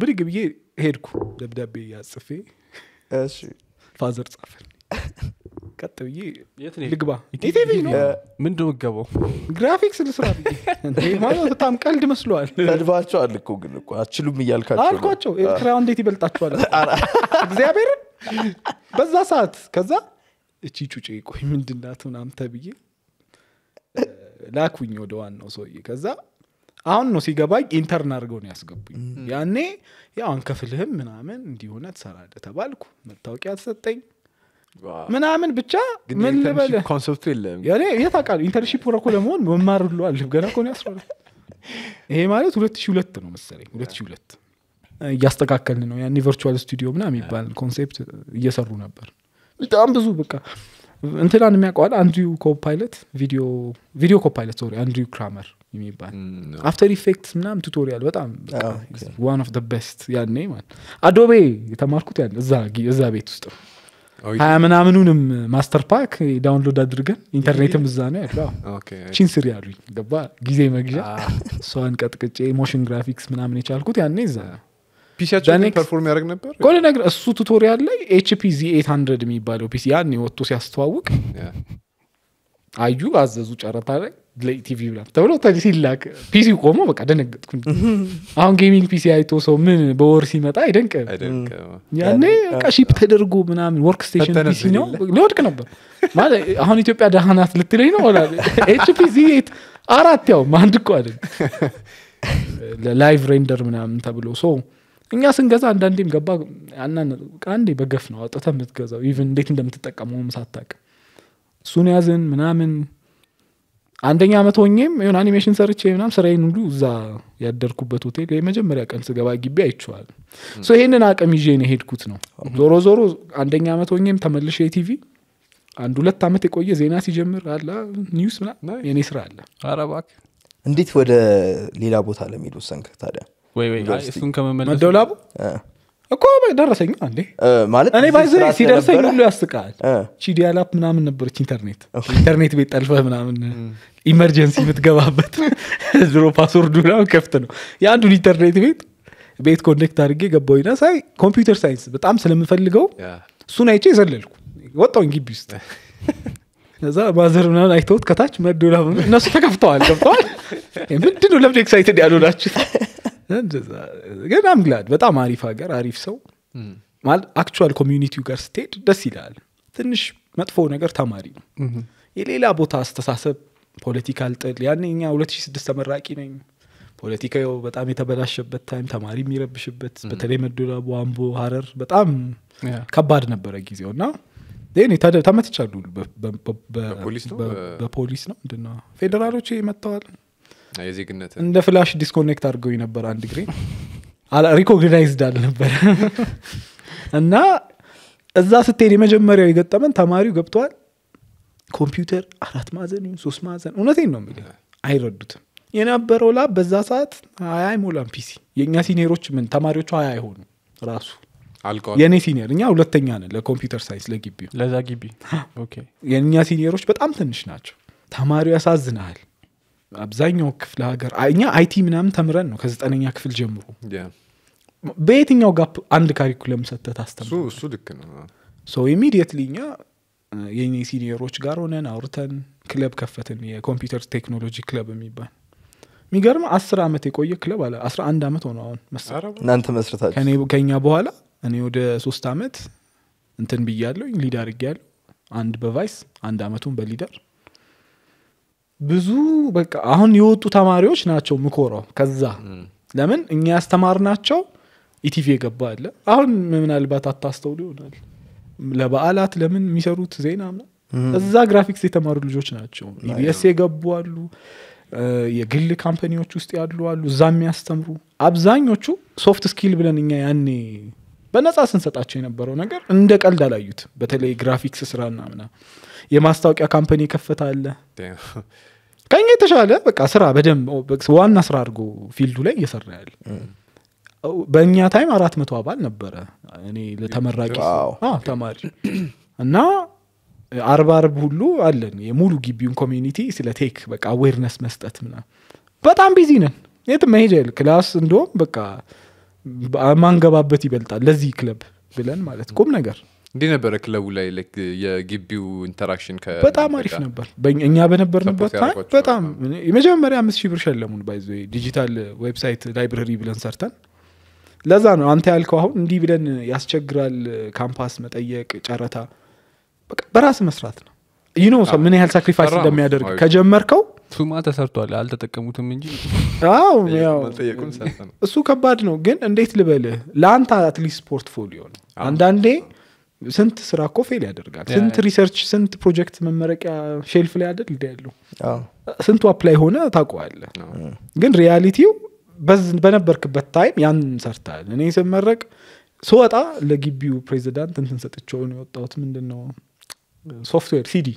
ብድግ ብዬ ሄድኩ ደብዳቤ እያጽፌ ፋዘር ጻፈል ቀጥ ብዬ ልግባ ምንድ ምገበው ግራፊክስ ልስራ ማለት በጣም ቀልድ መስለዋል ሰድባቸዋል አልኮ ግን እኮ አችሉም እያልካቸው አልኳቸው ኤርትራ እንዴት ይበልጣችኋል እግዚአብሔርን በዛ ሰዓት ከዛ እቺ ጩጭ ቆይ ምንድናት ምናም ብዬ ላኩኝ ወደ ዋናው ሰውዬ ከዛ አሁን ነው ሲገባኝ ኢንተርን አድርገው ነው ያስገቡኝ ያኔ ያው አንከፍልህም ምናምን እንዲሆነ ትሰራለ ተባልኩ መታወቂያ ተሰጠኝ ምናምን ብቻ ምን ልበልኮንሰፕቱ የለም የታቃሉ ኢንተርንሺፕ ረኮ ለመሆን መማር ሁሉ አለብ ገና ኮን ያስሮል ይሄ ማለት ሁለት ሺ ሁለት ነው መሰለኝ ሁለት ሺ ሁለት እያስተካከልን ነው ያኔ ቨርቹዋል ስቱዲዮ ምና የሚባል ኮንሴፕት እየሰሩ ነበር በጣም ብዙ በቃ እንትናን የሚያውቀዋል አንድሪው ኮፓይለት ቪዲዮ ኮፓይለት ሶሪ አንድሪው ክራመር የሚባል አፍተር ኢፌክት ምናም ቱቶሪያል በጣም ዋን ኦፍ በስት ያኔ ማለት አዶቤ የተማርኩት ያ እዛ ቤት ውስጥ ሀያ ምናምኑንም ማስተር ፓክ ዳውንሎድ አድርገን ኢንተርኔትም እዛ ነው ያለው ቺንስሪ ያሉኝ ገባ ጊዜ መግዣ እሷን ቀጥቅጬ ሞሽን ግራፊክስ ምናምን የቻልኩት ያኔ እዛ ፒሲያቸውፐርፎርም ያደረግ ነበር እሱ ቱቶሪያል ላይ ኤችፒ ዚ ኤት ሀንድረድ የሚባለው ፒሲ ያን ወጥቶ ሲያስተዋውቅ አዩ አዘዙ ጨረታ ላይ ለኢቲቪ ብላል ተብሎ ሲላክ ፒሲ ቆሞ በቃ ደነገጥኩ አሁን ጌሚንግ ፒሲ አይቶ ሰው ምን በወር ሲመጣ አይደንቅም ያኔ ሺፕ ተደርጎ ምናምን ወርክ ስቴሽን ፒሲ ነው ሊወድቅ ነበር ማለት አሁን ኢትዮጵያ ደህናት ልትለኝ ነው ት አራት ያው አንድ እኮ አደ ለላይቭ ሬንደር ምናምን ተብሎ ሶ እኛ ስንገዛ አንዳንዴም ገባ አንዴ በገፍ ነው አውጥተ የምትገዛው ኢቨን እንዴት እንደምትጠቀመውም ሳታቅም እሱን ያዝን ምናምን አንደኛ አመት ሆኜም ሆን አኒሜሽን ሰርቼ ምናም ስራዬን ሁሉ እዛ ያደርኩበት ሆቴል የመጀመሪያ ቀን ስገባ ግቢ አይችዋል ይህንን አቅም ይዤን የሄድኩት ነው ዞሮ ዞሮ አንደኛ አመት ሆኜም ተመልሼ ቲቪ አንድ ሁለት አመት የቆየ ዜና ሲጀምር አለ ኒውስ የኔ ስራ አለ አረባክ እንዴት ወደ ሌላ ቦታ ለሚል ወሰንክ ታዲያ ወይ ወይ እሱን ከመመለስ መደውላቡ እኮ ደረሰኝ አንዴ ማለት እኔ ባይዘ ሲደርሰኝ ሁሉ ያስቃል ቺዲያላፕ ምናምን ነበረች ኢንተርኔት ኢንተርኔት ቤት ጠልፈ ምናምን ኢመርጀንሲ የምትገባበት ዝሮ ፓስወርዱ ምናምን ከፍት ነው የአንዱን ኢንተርኔት ቤት ቤት ኮኔክት አድርጌ ገባሁና ሳይ ኮምፒውተር ሳይንስ በጣም ስለምፈልገው እሱን አይቼ ይዘለልኩ ወጣውኝ ግቢ ውስጥ እዛ ማዘር ምናምን አይተውት ከታች መዶላ እነሱ ተከፍተዋል ገብተዋል ምንድነው ለምን ኤክሳይትድ ያሉ ናችሁ ግን አምግላድ በጣም አሪፍ ሀገር አሪፍ ሰው ማለት አክቹዋል ኮሚዩኒቲው ጋር ስትሄድ ደስ ይላል ትንሽ መጥፎ ነገር ተማሪ ነው የሌላ ቦታ አስተሳሰብ ፖለቲካል ጥል ያኔ እኛ 206 ተመራቂ ነኝ ፖለቲካው በጣም የተበላሸበት ታይም ተማሪ የሚረብሽበት በተለይ መደዳቡ አምቦ ሀረር በጣም ከባድ ነበረ ጊዜው እና ተመትቻሉ በፖሊስ ነው ምንድነው ፌዴራሎች መጥተዋል የዜግነት እንደ ፍላሽ ዲስኮኔክት አድርገው ነበር አንድ ግሬ ሪኮግናይዝድ አልነበረ እና እዛ ስትሄድ የመጀመሪያው የገጠመን ተማሪው ገብተዋል ኮምፒውተር አራት ማዘን ሶስት ማዘን እውነቴን ነው የሚል አይረዱትም የነበረው ላ በዛ ሰዓት ሀያ ሞላን ፒሲ የእኛ ሲኒየሮች ምን ተማሪዎቹ ሀያ አይሆኑ ራሱ የእኔ ሲኒየር እኛ ሁለተኛ ነን ለኮምፒውተር ሳይንስ ለጊቢ ለዛ ጊቢ የእኛ ሲኒየሮች በጣም ትንሽ ናቸው ተማሪው ያሳዝናል አብዛኛው ክፍለ ሀገር እኛ አይቲ ምናምን ተምረን ነው ከዘጠነኛ ክፍል ጀምሮ በየትኛው ጋፕ አንድ ካሪኩለም ሰተት ታስተምሱ ልክ ነው ኢሚዲየትሊ እኛ የኔ ሲኒየሮች ጋር ሆነን አውርተን ክለብ ከፈትን የኮምፒውተር ቴክኖሎጂ ክለብ የሚባል የሚገርም አስር ዓመት የቆየ ክለብ አለ አስራ አንድ ዓመት ሆነ አሁን እናንተ መስረታችሁ ከኛ በኋላ እኔ ወደ ሶስት ዓመት እንትን ብያለሁ ሊደር እያለሁ አንድ በቫይስ አንድ ዓመቱን በሊደር ብዙ በቃ አሁን የወጡ ተማሪዎች ናቸው ምኮረው ከዛ ለምን እኛ ያስተማር ናቸው ኢቲቪ የገባ አለ አሁን ምናልባት አታስተውሉ ይሆናል ለበዓላት ለምን የሚሰሩት ዜና እዛ ግራፊክስ የተማሩ ልጆች ናቸው ኢቢኤስ የገቡ አሉ የግል ካምፓኒዎች ውስጥ ያሉ አሉ እዛ የሚያስተምሩ አብዛኞቹ ሶፍት ስኪል ብለን እኛ ያኔ በነፃ ስንሰጣቸው የነበረው ነገር እንደ ቀልድ አላዩት በተለይ ግራፊክስ ስራና ምና የማስታወቂያ ካምፓኒ አለ ከኛ የተሻለ በቃ ስራ በደንብ ዋና ስራ አድርጎ ፊልዱ ላይ እየሰራ ያለ mm. በእኛ ታይም አራት መቶ አባል ነበረ እኔ ለተመራቂ ተማሪ እና አርባ አርብ ሁሉ አለን የሙሉ ግቢውን ኮሚኒቲ ስለ ቴክ በቃ አዌርነስ መስጠት ምና በጣም ቢዚ ነን የት መሄጃ መሄጃል ክላስ እንደውም በቃ ማንገባበት ይበልጣል ለዚህ ክለብ ብለን ማለት ቁም ነገር እንዴ ነበረ ክለቡ ላይ የግቢው ኢንተራክሽን በጣም አሪፍ ነበር እኛ በነበርንበት በጣም የመጀመሪያ አምስት ሺህ ብር ሸለሙን ባይዘ ዲጂታል ዌብሳይት ላይብረሪ ብለን ሰርተን ለዛ ነው አንተ ያልከው አሁን እንዲህ ብለን ያስቸግራል ካምፓስ መጠየቅ ጨረታ በራስ መስራት ነው ይኖ ምን ያህል ሳክሪፋይስ እንደሚያደርግ ከጀመርከው ቱማ ተሰርቷል አልተጠቀሙትም እንጂ እሱ ከባድ ነው ግን እንዴት ልበልህ ለአንተ አትሊስት ፖርትፎሊዮ ነው አንዳንዴ ስንት ስራ እኮ ፌል ያደርጋል ስንት ሪሰርች ስንት ፕሮጀክት መመረቂያ ሼልፍ ላይ አደል እንዲ ያለው ስንቱ አፕላይ ሆነ ታቋዋለ ግን ሪያሊቲው በነበርክበት ታይም ያን ሰርታል እኔ ስመረቅ ስወጣ ለግቢው ፕሬዚዳንት እንትን ሰጥቸውን የወጣሁት ምንድን ነው ሶፍትዌር ሲዲ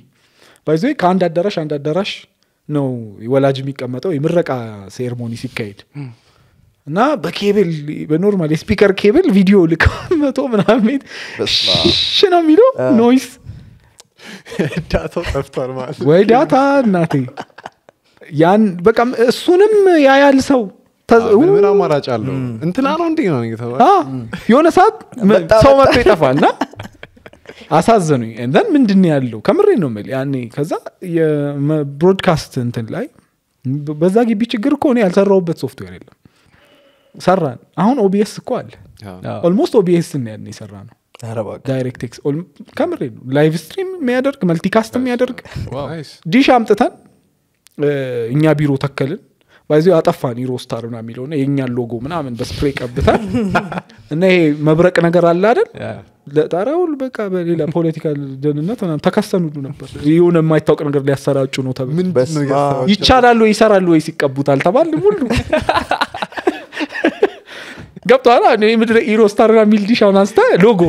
ባይዞ ከአንድ አዳራሽ አንድ አዳራሽ ነው ወላጅ የሚቀመጠው የምረቃ ሴርሞኒ ሲካሄድ እና በኬብል በኖርማል የስፒከር ኬብል ቪዲዮ ልከው መቶ ምናምን ሽ ነው የሚለው ኖይስ ዳታው ጠፍቷል ማለት ወይ ዳታ እናቴ ያን በቃ እሱንም ያያል ሰው ምን አማራጭ አለ እንትና ነው እንዲ ነው የሆነ ሰዓት ሰው መጥቶ ይጠፋል ና አሳዘኑኝ ን ምንድን ያለው ከምሬ ነው ምል ያኔ ከዛ የብሮድካስት እንትን ላይ በዛ ግቢ ችግር ከሆነ ያልሰራውበት ሶፍትዌር የለም ሰራን አሁን ኦቢስ እኮ አለ ኦልሞስት ኦቢኤስ ያን የሰራ ነው ዳይሬክት ከምሬ ነው ላይቭ ስትሪም የሚያደርግ መልቲካስት የሚያደርግ ዲሽ አምጥተን እኛ ቢሮ ተከልን ባዚ አጠፋ ኒሮ ስታር ና የሚለው የእኛን ሎጎ ምናምን በስፕሬ ቀብታል እና ይሄ መብረቅ ነገር አለ አደል ለጣሪያውል በቃ በሌላ ፖለቲካል ደህንነት ተከሰን ሁሉ ነበር የሆነ የማይታወቅ ነገር ሊያሰራጩ ነው ተብ ይቻላል ወይ ይሰራል ወይ ሲቀቡታል አልተባልም ሁሉ ገብተኋላ ምድረ ኢሮስታርና ሚልዲሻውን አንስተ ሎጎ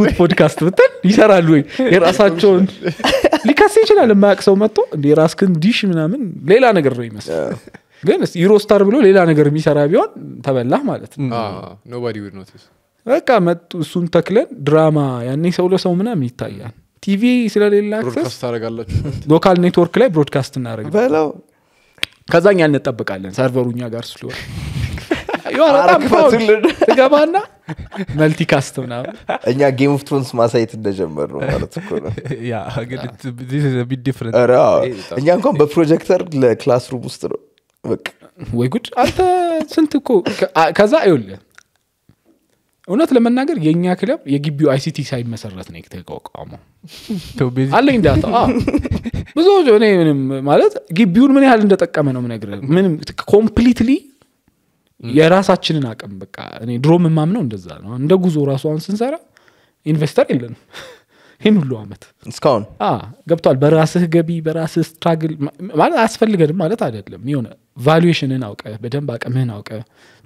ጉጉት ፖድካስት ብትል ይሰራሉ ወይ የራሳቸውን ሊከስ ይችላል የማያቅ ሰው መጥቶ የራስክን ዲሽ ምናምን ሌላ ነገር ነው ይመስል ግን ኢሮስታር ብሎ ሌላ ነገር የሚሰራ ቢሆን ተበላህ ማለት ነው በቃ መጡ እሱን ተክለን ድራማ ያኔ ሰው ለሰው ምናምን ይታያል ቲቪ ስለሌለ አክሰስ ሎካል ኔትወርክ ላይ ብሮድካስት እናደረግ ከዛኛ እንጠብቃለን ሰርቨሩኛ ጋር ስለሆነ የሆነ ትገባና መልቲካስት ምናምን እኛ ጌም ኦፍ ትሮንስ ማሳየት እንደጀመር ነው ማለት እኮ እኛ እንኳን በፕሮጀክተር ለክላስሩም ውስጥ ነው ወይ ጉድ አንተ ስንት እኮ ከዛ ይውል እውነት ለመናገር የእኛ ክለብ የግቢው አይሲቲ ሳይመሰረት ነው የተቋቋመው አለኝ ብዙ እኔ ማለት ግቢውን ምን ያህል እንደጠቀመ ነው ምነግር ምንም ኮምፕሊትሊ የራሳችንን አቅም በቃ እኔ ድሮ የማምነው እንደዛ ነው። እንደ ጉዞ ራሷን ስንሰራ ኢንቨስተር የለንም ይህን ሁሉ አመት እስካሁን ገብቷል። በራስህ ገቢ በራስህ ስትራግል ማለት አያስፈልገንም ማለት አይደለም። የሆነ ቫሉዌሽንን አውቀ በደንብ አቅምህን አውቀ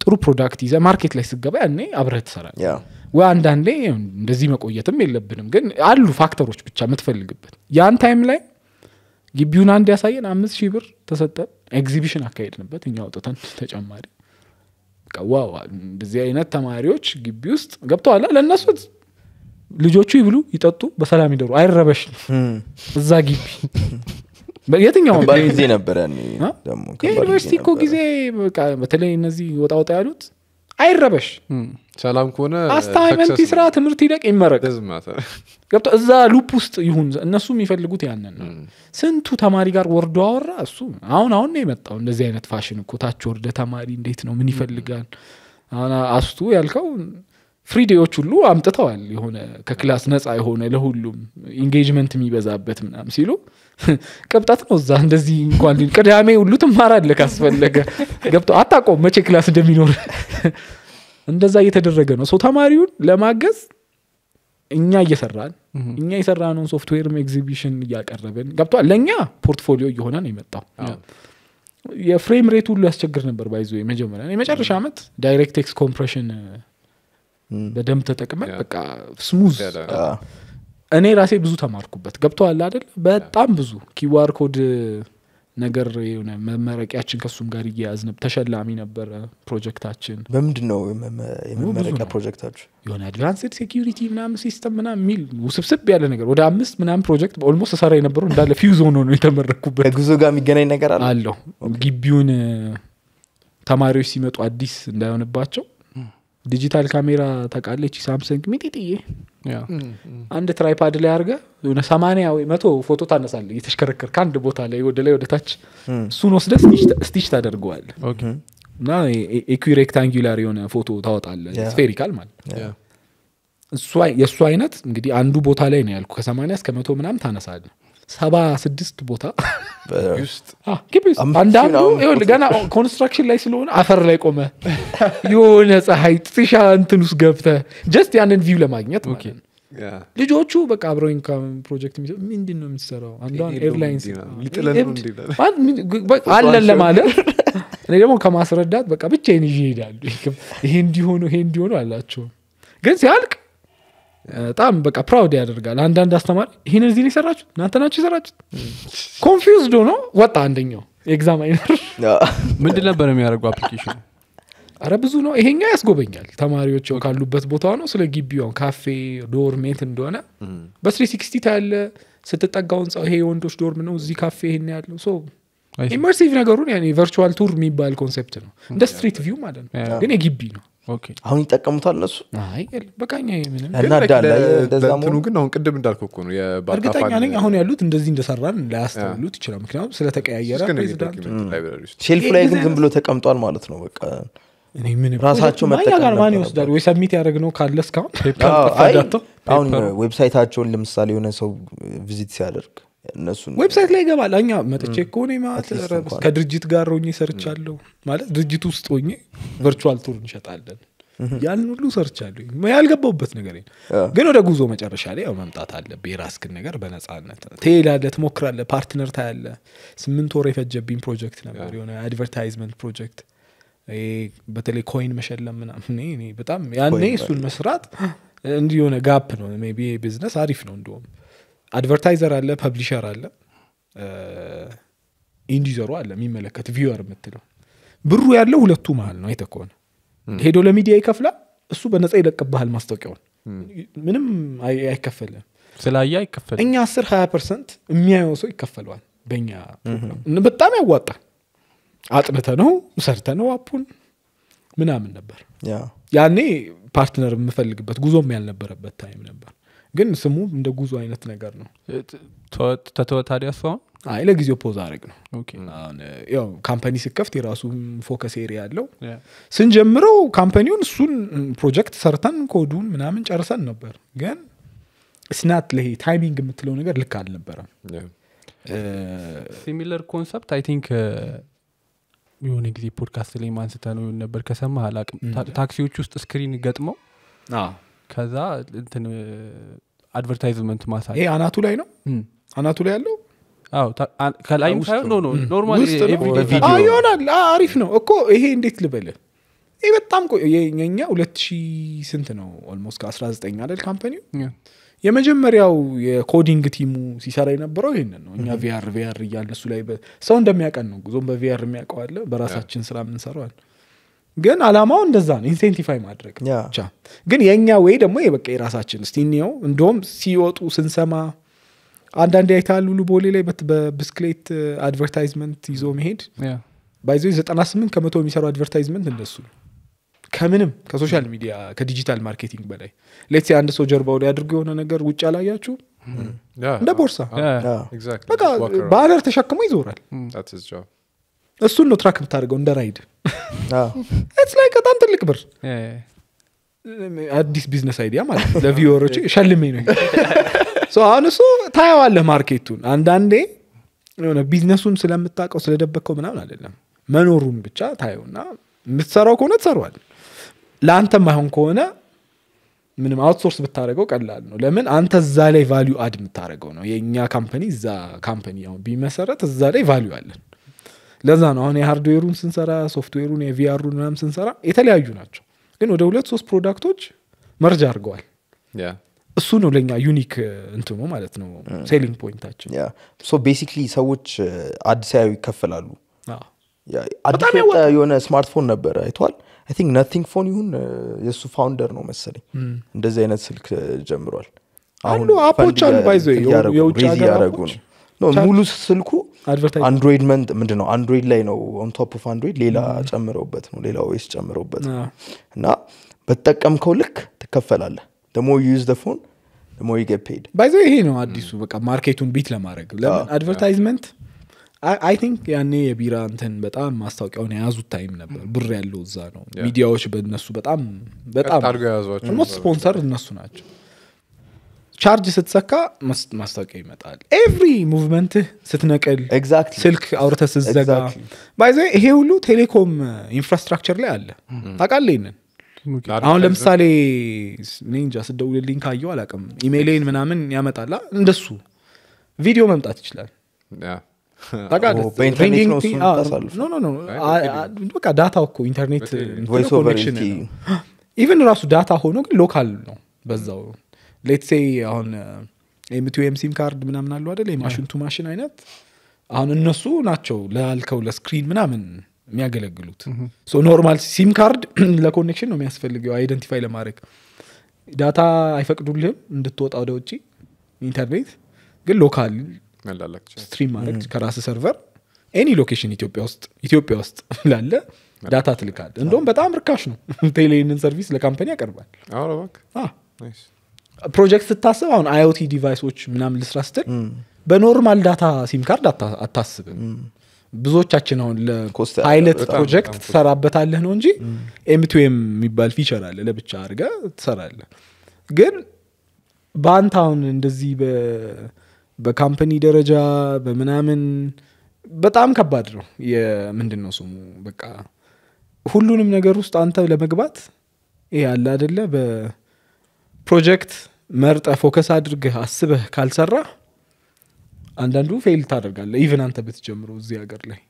ጥሩ ፕሮዳክት ይዘ ማርኬት ላይ ስገባ ያኔ አብረህ ትሰራል። ወይ አንዳንዴ እንደዚህ መቆየትም የለብንም ግን አሉ ፋክተሮች ብቻ የምትፈልግበት ያን ታይም ላይ ግቢውን አንድ ያሳየን አምስት ሺህ ብር ተሰጠን። ኤግዚቢሽን አካሄድንበት እኛ አውጥተን ተጨማሪ ዋው እንደዚህ አይነት ተማሪዎች ግቢ ውስጥ ገብተዋላ ለእነሱ ልጆቹ ይብሉ ይጠጡ በሰላም ይደሩ አይረበሽ እዛ ግቢ የትኛውም ጊዜ ነበር እኮ ጊዜ በተለይ እነዚህ ወጣ ወጣ ያሉት አይረበሽ ሰላም ከሆነ አስታይመንት uh, ስራ ትምህርት ይለቅ ይመረቅ ገብቶ እዛ ሉፕ ውስጥ ይሁን እነሱ የሚፈልጉት ያንን ነው hmm. ስንቱ ተማሪ ጋር ወርዶ አወራ እሱ አሁን አሁን ነው የመጣው እንደዚህ አይነት ፋሽን እኮ ታች ወርደ ተማሪ እንዴት ነው ምን hmm. ይፈልጋል አስቱ ያልከው ፍሪዴዎች ሁሉ አምጥተዋል የሆነ ከክላስ hmm. ነፃ የሆነ ለሁሉም ኢንጌጅመንት የሚበዛበት ምናም ሲሉ ቅብጠት ነው እዛ እንደዚህ እንኳን ቅዳሜ ሁሉ ትማራለ ካስፈለገ ገብቶ አታቆም መቼ ክላስ እንደሚኖር እንደዛ እየተደረገ ነው ሰው ተማሪውን ለማገዝ እኛ እየሰራን እኛ የሰራነውን ሶፍትዌር ኤግዚቢሽን እያቀረብን ገብቷል ለእኛ ፖርትፎሊዮ እየሆነ ነው የመጣው የፍሬም ሬት ሁሉ ያስቸግር ነበር ባይዞ የመጀመሪያ የመጨረሻ ዓመት ዳይሬክት ኤክስ ኮምፕሬሽን በደንብ ተጠቅመን በቃ ስሙዝ እኔ ራሴ ብዙ ተማርኩበት ገብተዋል አደል በጣም ብዙ ኪዋር ኮድ ነገር የሆነ መመረቂያችን ከሱም ጋር እያያዝ ተሸላሚ ነበረ ፕሮጀክታችን። በምንድን ነው የመመረቂያ ፕሮጀክታችሁ? የሆነ አድቫንስድ ሴኪሪቲ ምናምን ሲስተም ምናምን የሚል ውስብስብ ያለ ነገር ወደ አምስት ምናምን ፕሮጀክት ኦልሞስት ሰራ የነበረው እንዳለ ፊውዝ ሆኖ ነው የተመረኩበት። ጉዞ ጋር የሚገናኝ ነገር አለ አለው። ግቢውን ተማሪዎች ሲመጡ አዲስ እንዳይሆንባቸው ዲጂታል ካሜራ ታቃለች ሳምሰንግ ሚጢጥዬ አንድ ትራይፓድ ላይ አርገ ሆነ ሰማኒያ ወይ መቶ ፎቶ ታነሳለ እየተሽከረከር ከአንድ ቦታ ላይ ወደ ላይ ወደታች እሱን ወስደ ስቲች ታደርገዋል እና ሬክታንጊላር የሆነ ፎቶ ታወጣለ ስፌሪካል ማለት የእሱ አይነት እንግዲህ አንዱ ቦታ ላይ ነው ያልኩ ከሰማኒያ እስከ መቶ ምናም ታነሳለ ሰባ ስድስት ቦታ አንዳንዱ ገና ኮንስትራክሽን ላይ ስለሆነ አፈር ላይ ቆመ የሆነ ፀሐይ ጥሻ እንትን ውስጥ ገብተ ጀስት ያንን ቪው ለማግኘት ልጆቹ በቃ አብረውኝ ፕሮጀክት ምንድን ነው የሚሰራው አንዷን አለን ለማለት እኔ ደግሞ ከማስረዳት በቃ ብቻ ይዤ ይሄዳሉ ይሄ እንዲሆኑ ይሄ እንዲሆኑ አላቸውም ግን ሲያልቅ በጣም በቃ ፕራውድ ያደርጋል አንዳንድ አስተማሪ ይህን እዚህ ነው እናንተ ናቸው የሰራችሁት ኮንፊውዝድ ሆኖ ወጣ አንደኛው ኤግዛም አይነር ምንድን ነበር የሚያደርጉ አፕሊኬሽን አረ ብዙ ነው ይሄኛው ያስጎበኛል ተማሪዎች ካሉበት ቦታ ነው ስለ ግቢው ካፌ ዶርሜት እንደሆነ በስሪ ሲክስቲ ታያለ ስትጠጋው ህንፃ ይሄ የወንዶች ዶርም ነው እዚህ ካፌ ይሄን ያለው ሶ ኢመርሲቭ ነገሩን ቨርቹዋል ቱር የሚባል ኮንሴፕት ነው እንደ ስትሪት ቪው ማለት ነው ግን የግቢ ነው አሁን ይጠቀሙታል እነሱ በቃኛምንትኑ ግን አሁን ቅድም እንዳልኩ እኮ ነው እርግጠኛ ነኝ አሁን ያሉት እንደዚህ እንደሰራን ላያስተውሉት ይችላል ምክንያቱም ስለተቀያየረ ሼልፍ ላይ ግን ዝም ብሎ ተቀምጧል ማለት ነው በቃ ራሳቸው ጋር ማን ይወስዳል ወይ ሰሚት ያደረግነው ካለ እስካሁን ዌብሳይታቸውን ለምሳሌ የሆነ ሰው ቪዚት ሲያደርግ እነሱን ዌብሳይት ላይ ይገባል እኛ መጥቼ ከሆነ ማለት ከድርጅት ጋር ሆኜ ሰርቻለሁ ማለት ድርጅት ውስጥ ሆኜ ቨርቹዋል ቱር እንሸጣለን ያን ሁሉ ሰርቻለሁ ያልገባውበት ነገር ግን ወደ ጉዞ መጨረሻ ላይ ያው መምጣት አለ የራስክን ነገር በነጻነት ትሄዳለ ትሞክራለ ፓርትነር ታያለ ስምንት ወር የፈጀብኝ ፕሮጀክት ነበር የሆነ አድቨርታይዝመንት ፕሮጀክት በተለይ ኮይን መሸለም ምናምን በጣም ያኔ እሱን መስራት እንዲህ የሆነ ጋፕ ነው ቢ ቢዝነስ አሪፍ ነው እንደውም አድቨርታይዘር አለ ፐብሊሸር አለ ኢንዲዘሩ አለ የሚመለከት ቪወር የምትለው ብሩ ያለው ሁለቱ መሀል ነው አይተህ ከሆነ ሄዶ ለሚዲያ ይከፍላል እሱ በነፃ ይለቅብሃል ማስታወቂያውን ምንም አይከፈልም ስላየ አይከፈልም እኛ አስር 20 ፐርሰንት የሚያየው ሰው ይከፈለዋል በእኛ በጣም ያዋጣል አጥንተ ነው ሰርተ ነው አፑን ምናምን ነበር ያኔ ፓርትነር የምፈልግበት ጉዞም ያልነበረበት ታይም ነበር ግን ስሙ እንደ ጉዞ አይነት ነገር ነው ተተወታዲ ታዲያ አይ ለጊዜው ፖዝ አድረግ ነው ያው ካምፓኒ ስከፍት የራሱ ፎከስ ኤሪያ ያለው ስንጀምረው ካምፓኒውን እሱን ፕሮጀክት ሰርተን ኮዱን ምናምን ጨርሰን ነበር ግን ስናት ለ ታይሚንግ የምትለው ነገር ልክ አልነበረም ሲሚለር ኮንሰፕት አይ ቲንክ የሆነ ጊዜ ፖድካስት ላይ ማንስተ ነው ነበር ከሰማ አላቅም ታክሲዎች ውስጥ ስክሪን ገጥመው ከዛ እንትን አድቨርታይዝመንት ማሳ ይሄ አናቱ ላይ ነው አናቱ ላይ ያለው ከላይ ሳይሆን ይሆናል አሪፍ ነው እኮ ይሄ እንዴት ልበል ይህ በጣም የኛ ሁለት ሺህ ስንት ነው ኦልሞስት ከ19 አይደል ካምፓኒ የመጀመሪያው የኮዲንግ ቲሙ ሲሰራ የነበረው ይህንን ነው እኛ ቪአር ቪአር እያልን እሱ ላይ ሰው እንደሚያቀን ነው ጉዞም በቪአር የሚያውቀዋለ በራሳችን ስራ የምንሰራዋል ግን አላማው እንደዛ ነው፣ ኢንሴንቲፋይ ማድረግ ብቻ። ግን የእኛ ወይ ደግሞ የበቃ የራሳችን እስቲ እንየው። እንደውም ሲወጡ ስንሰማ አንዳንድ አይታሉ ሉሉ ቦሌ ላይ በብስክሌት አድቨርታይዝመንት ይዞ መሄድ ባይዞ 98 ከመቶ የሚሰሩ አድቨርታይዝመንት እንደሱ ከምንም ከሶሻል ሚዲያ ከዲጂታል ማርኬቲንግ በላይ ሌት አንድ ሰው ጀርባው ላይ አድርጎ የሆነ ነገር ውጭ አላያችሁ? እንደ ቦርሳ በቃ ባነር ተሸክሞ ይዞራል። እሱን ነው ትራክ የምታደርገው እንደ ራይድ ላይ በጣም ትልቅ ብር አዲስ ቢዝነስ አይዲያ ማለት ነው ለቪወሮች ሸልሜ ነው አሁን እሱ ታየዋለህ ማርኬቱን አንዳንዴ ሆነ ቢዝነሱን ስለምታውቀው ስለደበከው ምናምን አይደለም መኖሩን ብቻ ታየውና የምትሰራው ከሆነ ትሰሯል ለአንተ ማይሆን ከሆነ ምንም አውትሶርስ ብታደረገው ቀላል ነው ለምን አንተ እዛ ላይ ቫሊዩ አድ የምታደረገው ነው የእኛ ካምፓኒ እዛ ካምፓኒ ቢመሰረት እዛ ላይ ቫሊዩ አለን ለዛ ነው አሁን የሃርድዌሩን ስንሰራ ሶፍትዌሩን የቪአሩን ናም ስንሰራ የተለያዩ ናቸው፣ ግን ወደ ሁለት ሶስት ፕሮዳክቶች መርጃ አድርገዋል። እሱ ነው ለኛ ዩኒክ እንትኑ ማለት ነው ሴሊንግ ፖይንታችን። ሶ ቤሲክሊ ሰዎች አዲስ ያዩ ይከፍላሉ አዲስ ወጣ የሆነ ስማርትፎን ነበረ አይተዋል። አይ ቲንክ ነቲንግ ፎን ይሁን የእሱ ፋውንደር ነው መሰለኝ እንደዚህ አይነት ስልክ ጀምሯል። አሁን አፖች አሉ ባይዘ የውጭ ሀገር አፖች ሙሉ ስልኩ አንድሮይድ መንት ምንድን ነው አንድሮይድ ላይ ነው ኦንቶፕ ኦፍ አንድሮይድ ሌላ ጨምረውበት ነው ሌላ ስ ጨምረውበት እና በጠቀምከው ልክ ትከፈላለ ደሞ ዩዝ ፎን ደሞ ጌት ባይዘ ይሄ ነው አዲሱ በቃ ማርኬቱን ቢት ለማድረግ ለምን አድቨርታይዝመንት አይ ቲንክ ያኔ የቢራ እንትን በጣም ማስታወቂያውን የያዙት ታይም ነበር ብር ያለው እዛ ነው ሚዲያዎች በነሱ በጣም በጣም ስፖንሰር እነሱ ናቸው ቻርጅ ስትሰካ ማስታወቂያ ይመጣል ኤቭሪ ሙቭመንትህ ስትነቅል ስልክ አውርተ ስዘጋ ባይዘ ይሄ ሁሉ ቴሌኮም ኢንፍራስትራክቸር ላይ አለ mm-hmm. ታቃለ ይንን አሁን ለምሳሌ እንጃ ስደውልልኝ ካየው አላቅም ኢሜይሌን ምናምን ያመጣላ እንደሱ ቪዲዮ መምጣት ይችላል በቃ ዳታ እኮ ኢንተርኔት ኢቨን ራሱ ዳታ ሆኖ ግን ሎካል ነው በዛው ሌትሴ አሁን ኤምቱ ሲም ካርድ ምናምን አሉ አደለ የማሽን ቱ ማሽን አይነት አሁን እነሱ ናቸው ላልከው ለስክሪን ምናምን የሚያገለግሉት ኖርማል ሲም ካርድ ለኮኔክሽን ነው የሚያስፈልገው አይደንቲፋይ ለማድረግ ዳታ አይፈቅዱልህም እንድትወጣ ወደ ውጭ ኢንተርኔት ግን ሎካል ስትሪም ማድረግ ከራስ ሰርቨር ኤኒ ሎኬሽን ኢትዮጵያ ውስጥ ኢትዮጵያ ውስጥ ላለ ዳታ ትልካል እንደውም በጣም ርካሽ ነው ቴሌንን ሰርቪስ ለካምፓኒ ያቀርባል ፕሮጀክት ስታስብ አሁን አይኦቲ ዲቫይሶች ምናምን ልስራ ስትል በኖርማል ዳታ ሲም ካርድ አታስብም ብዙዎቻችን አሁን ለፓይለት ፕሮጀክት ትሰራበታለህ ነው እንጂ ኤምቱኤም የሚባል ፊቸር አለ ለብቻ አድርገ ትሰራለ ግን በአንተ አሁን እንደዚህ በካምፕኒ ደረጃ በምናምን በጣም ከባድ ነው የምንድን ነው ስሙ በቃ ሁሉንም ነገር ውስጥ አንተ ለመግባት ይሄ አለ አደለ ፕሮጀክት መርጠ ፎከስ አድርገህ አስበህ ካልሰራ አንዳንዱ ፌል ታደርጋለ ኢቨን አንተ ብትጀምሮ እዚህ ሀገር ላይ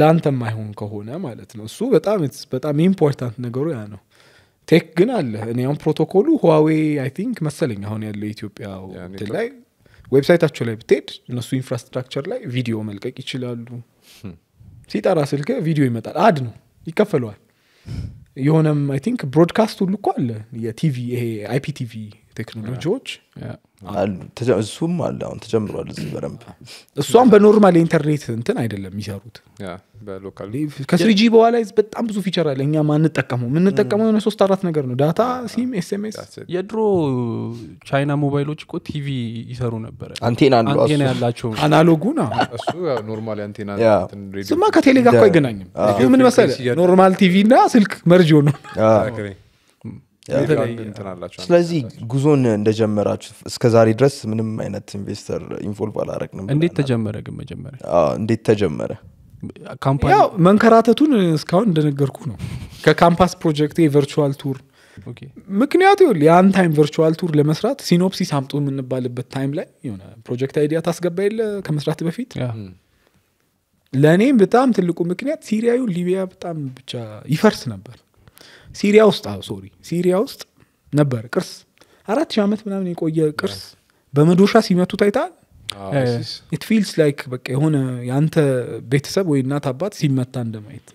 ለአንተም አይሆን ከሆነ ማለት ነው። እሱ በጣም ኢምፖርታንት ነገሩ ያ ነው። ቴክ ግን አለ። እኔ ፕሮቶኮሉ ህዋዌ አይ ቲንክ መሰለኝ አሁን ያለው የኢትዮጵያ ላይ ዌብሳይታቸው ላይ ብትሄድ እነሱ ኢንፍራስትራክቸር ላይ ቪዲዮ መልቀቅ ይችላሉ። ሲጠራ ስልክ ቪዲዮ ይመጣል። አድ ነው ይከፈለዋል። የሆነም አይ ቲንክ ብሮድካስት ሁሉ እኮ አለ የቲቪ ይሄ አይፒቲቪ ቴክኖሎጂዎች እሱም አለ አሁን ተጀምሯል እዚህ በደንብ እሷም በኖርማል የኢንተርኔት እንትን አይደለም የሚሰሩት ከስሪጂ በኋላ በጣም ብዙ ፊቸር አለ እኛ ማንጠቀመው የምንጠቀመው የሆነ ሶስት አራት ነገር ነው ዳታ ሲም ኤስኤምኤስ የድሮ ቻይና ሞባይሎች እኮ ቲቪ ይሰሩ ነበረ አንቴና ያላቸው አናሎጉ ነውስማ ከቴሌ ጋር እኮ አይገናኝም ምን መሰለ ኖርማል ቲቪ እና ስልክ መርጆ ነው ስለዚህ ጉዞን እንደጀመራችሁ እስከ ዛሬ ድረስ ምንም አይነት ኢንቨስተር ኢንቮልቭ አላረግንም እንዴት ተጀመረ ግን መጀመሪያ እንዴት ተጀመረ ያው መንከራተቱን እስካሁን እንደነገርኩ ነው ከካምፓስ ፕሮጀክት ቨርቹዋል ቱር ምክንያቱ ይኸውልህ ያን ታይም ቨርቹዋል ቱር ለመስራት ሲኖፕሲስ አምጡ የምንባልበት ታይም ላይ ሆነ ፕሮጀክት አይዲያ ታስገባ የለ ከመስራት በፊት ለእኔም በጣም ትልቁ ምክንያት ሲሪያዩ ሊቢያ በጣም ብቻ ይፈርስ ነበር ሲሪያ ውስጥ ሶሪ ሲሪያ ውስጥ ነበር ቅርስ አራት ሺህ ዓመት ምናምን የቆየ ቅርስ በመዶሻ ሲመቱ ታይታል ኢት ፊልስ ላይክ በቃ የሆነ የአንተ ቤተሰብ ወይ እናት አባት ሲመታ እንደማየት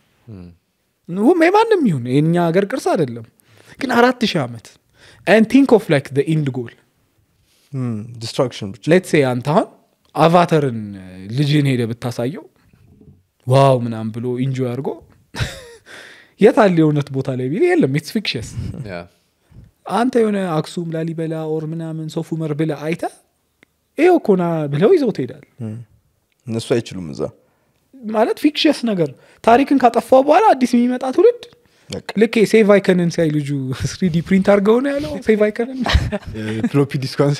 የማንም ይሁን የእኛ ሀገር ቅርስ አይደለም ግን አራት ሺህ ዓመት ን ቲንክ ኦፍ ላይክ ኢንድ ጎል ዲስትራክሽን ብቻ አንተ አሁን አቫተርን ልጅን ሄደ ብታሳየው ዋው ምናም ብሎ ኢንጆ አድርጎ የት አለ የእውነት ቦታ ላይ ቢል የለም ኢትስ ፊክሽስ አንተ የሆነ አክሱም ላሊበላ ኦር ምናምን ሶፉመር ብለ አይተ ይሄ ኮና ብለው ይዘው ትሄዳል እነሱ አይችሉም እዛ ማለት ፊክሽስ ነገር ታሪክን ካጠፋው በኋላ አዲስ የሚመጣ ትውልድ ልክ ሴቭ አይከንን ሲያይ ልጁ ስሪዲ ፕሪንት አርገው ነው ያለው ሴቭ አይከንን ፍሎፒ ዲስኳን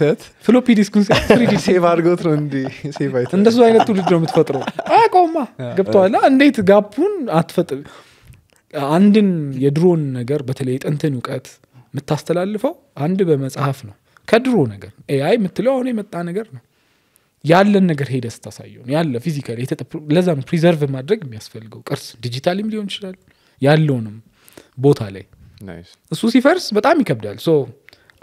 ፍሎፒ ዲስኩን ሲያት ነው እንዲ እንደሱ አይነት ትውልድ ነው የምትፈጥረው አያውቀውማ ገብተዋላ እንዴት ጋፑን አትፈጥ አንድን የድሮን ነገር በተለይ የጥንትን እውቀት የምታስተላልፈው አንድ በመጽሐፍ ነው ከድሮ ነገር ኤአይ የምትለው አሁን የመጣ ነገር ነው ያለን ነገር ሄደ ስታሳየው ያለ ፊዚካል ለዛ ነው ፕሪዘርቭ ማድረግ የሚያስፈልገው ቅርስ ዲጂታልም ሊሆን ይችላል ያለውንም ቦታ ላይ እሱ ሲፈርስ በጣም ይከብዳል ሶ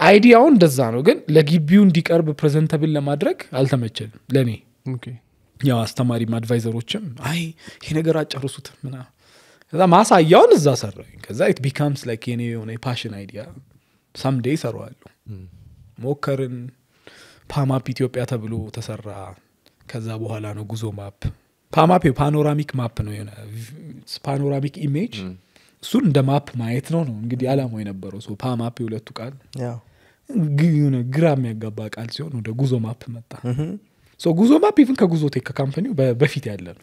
አይዲያውን እንደዛ ነው ግን ለግቢው እንዲቀርብ ፕሬዘንተብል ለማድረግ አልተመቸልም ለእኔ ያው አስተማሪም አድቫይዘሮችም አይ ይሄ ነገር አጨርሱት ምና ከዛ ማሳያውን እዛ ሰራኝ ከዛ ኢት ቢካምስ ላይክ የኔ የሆነ የፓሽን አይዲያ ሳምዴ ይሰረዋሉ ሞከርን ፓማፕ ኢትዮጵያ ተብሎ ተሰራ ከዛ በኋላ ነው ጉዞ ማፕ ፓማፕ ፓኖራሚክ ማፕ ነው የሆነ ፓኖራሚክ ኢሜጅ እሱን እንደ ማፕ ማየት ነው ነው እንግዲህ አላማው የነበረው ሶ ፓማፕ የሁለቱ ቃል ግራ የሚያጋባ ቃል ሲሆን ወደ ጉዞ ማፕ መጣ ሶ ጉዞ ማፕ ኢቭን ከጉዞ ቴክ ካምፕኒው በፊት ያለ ነው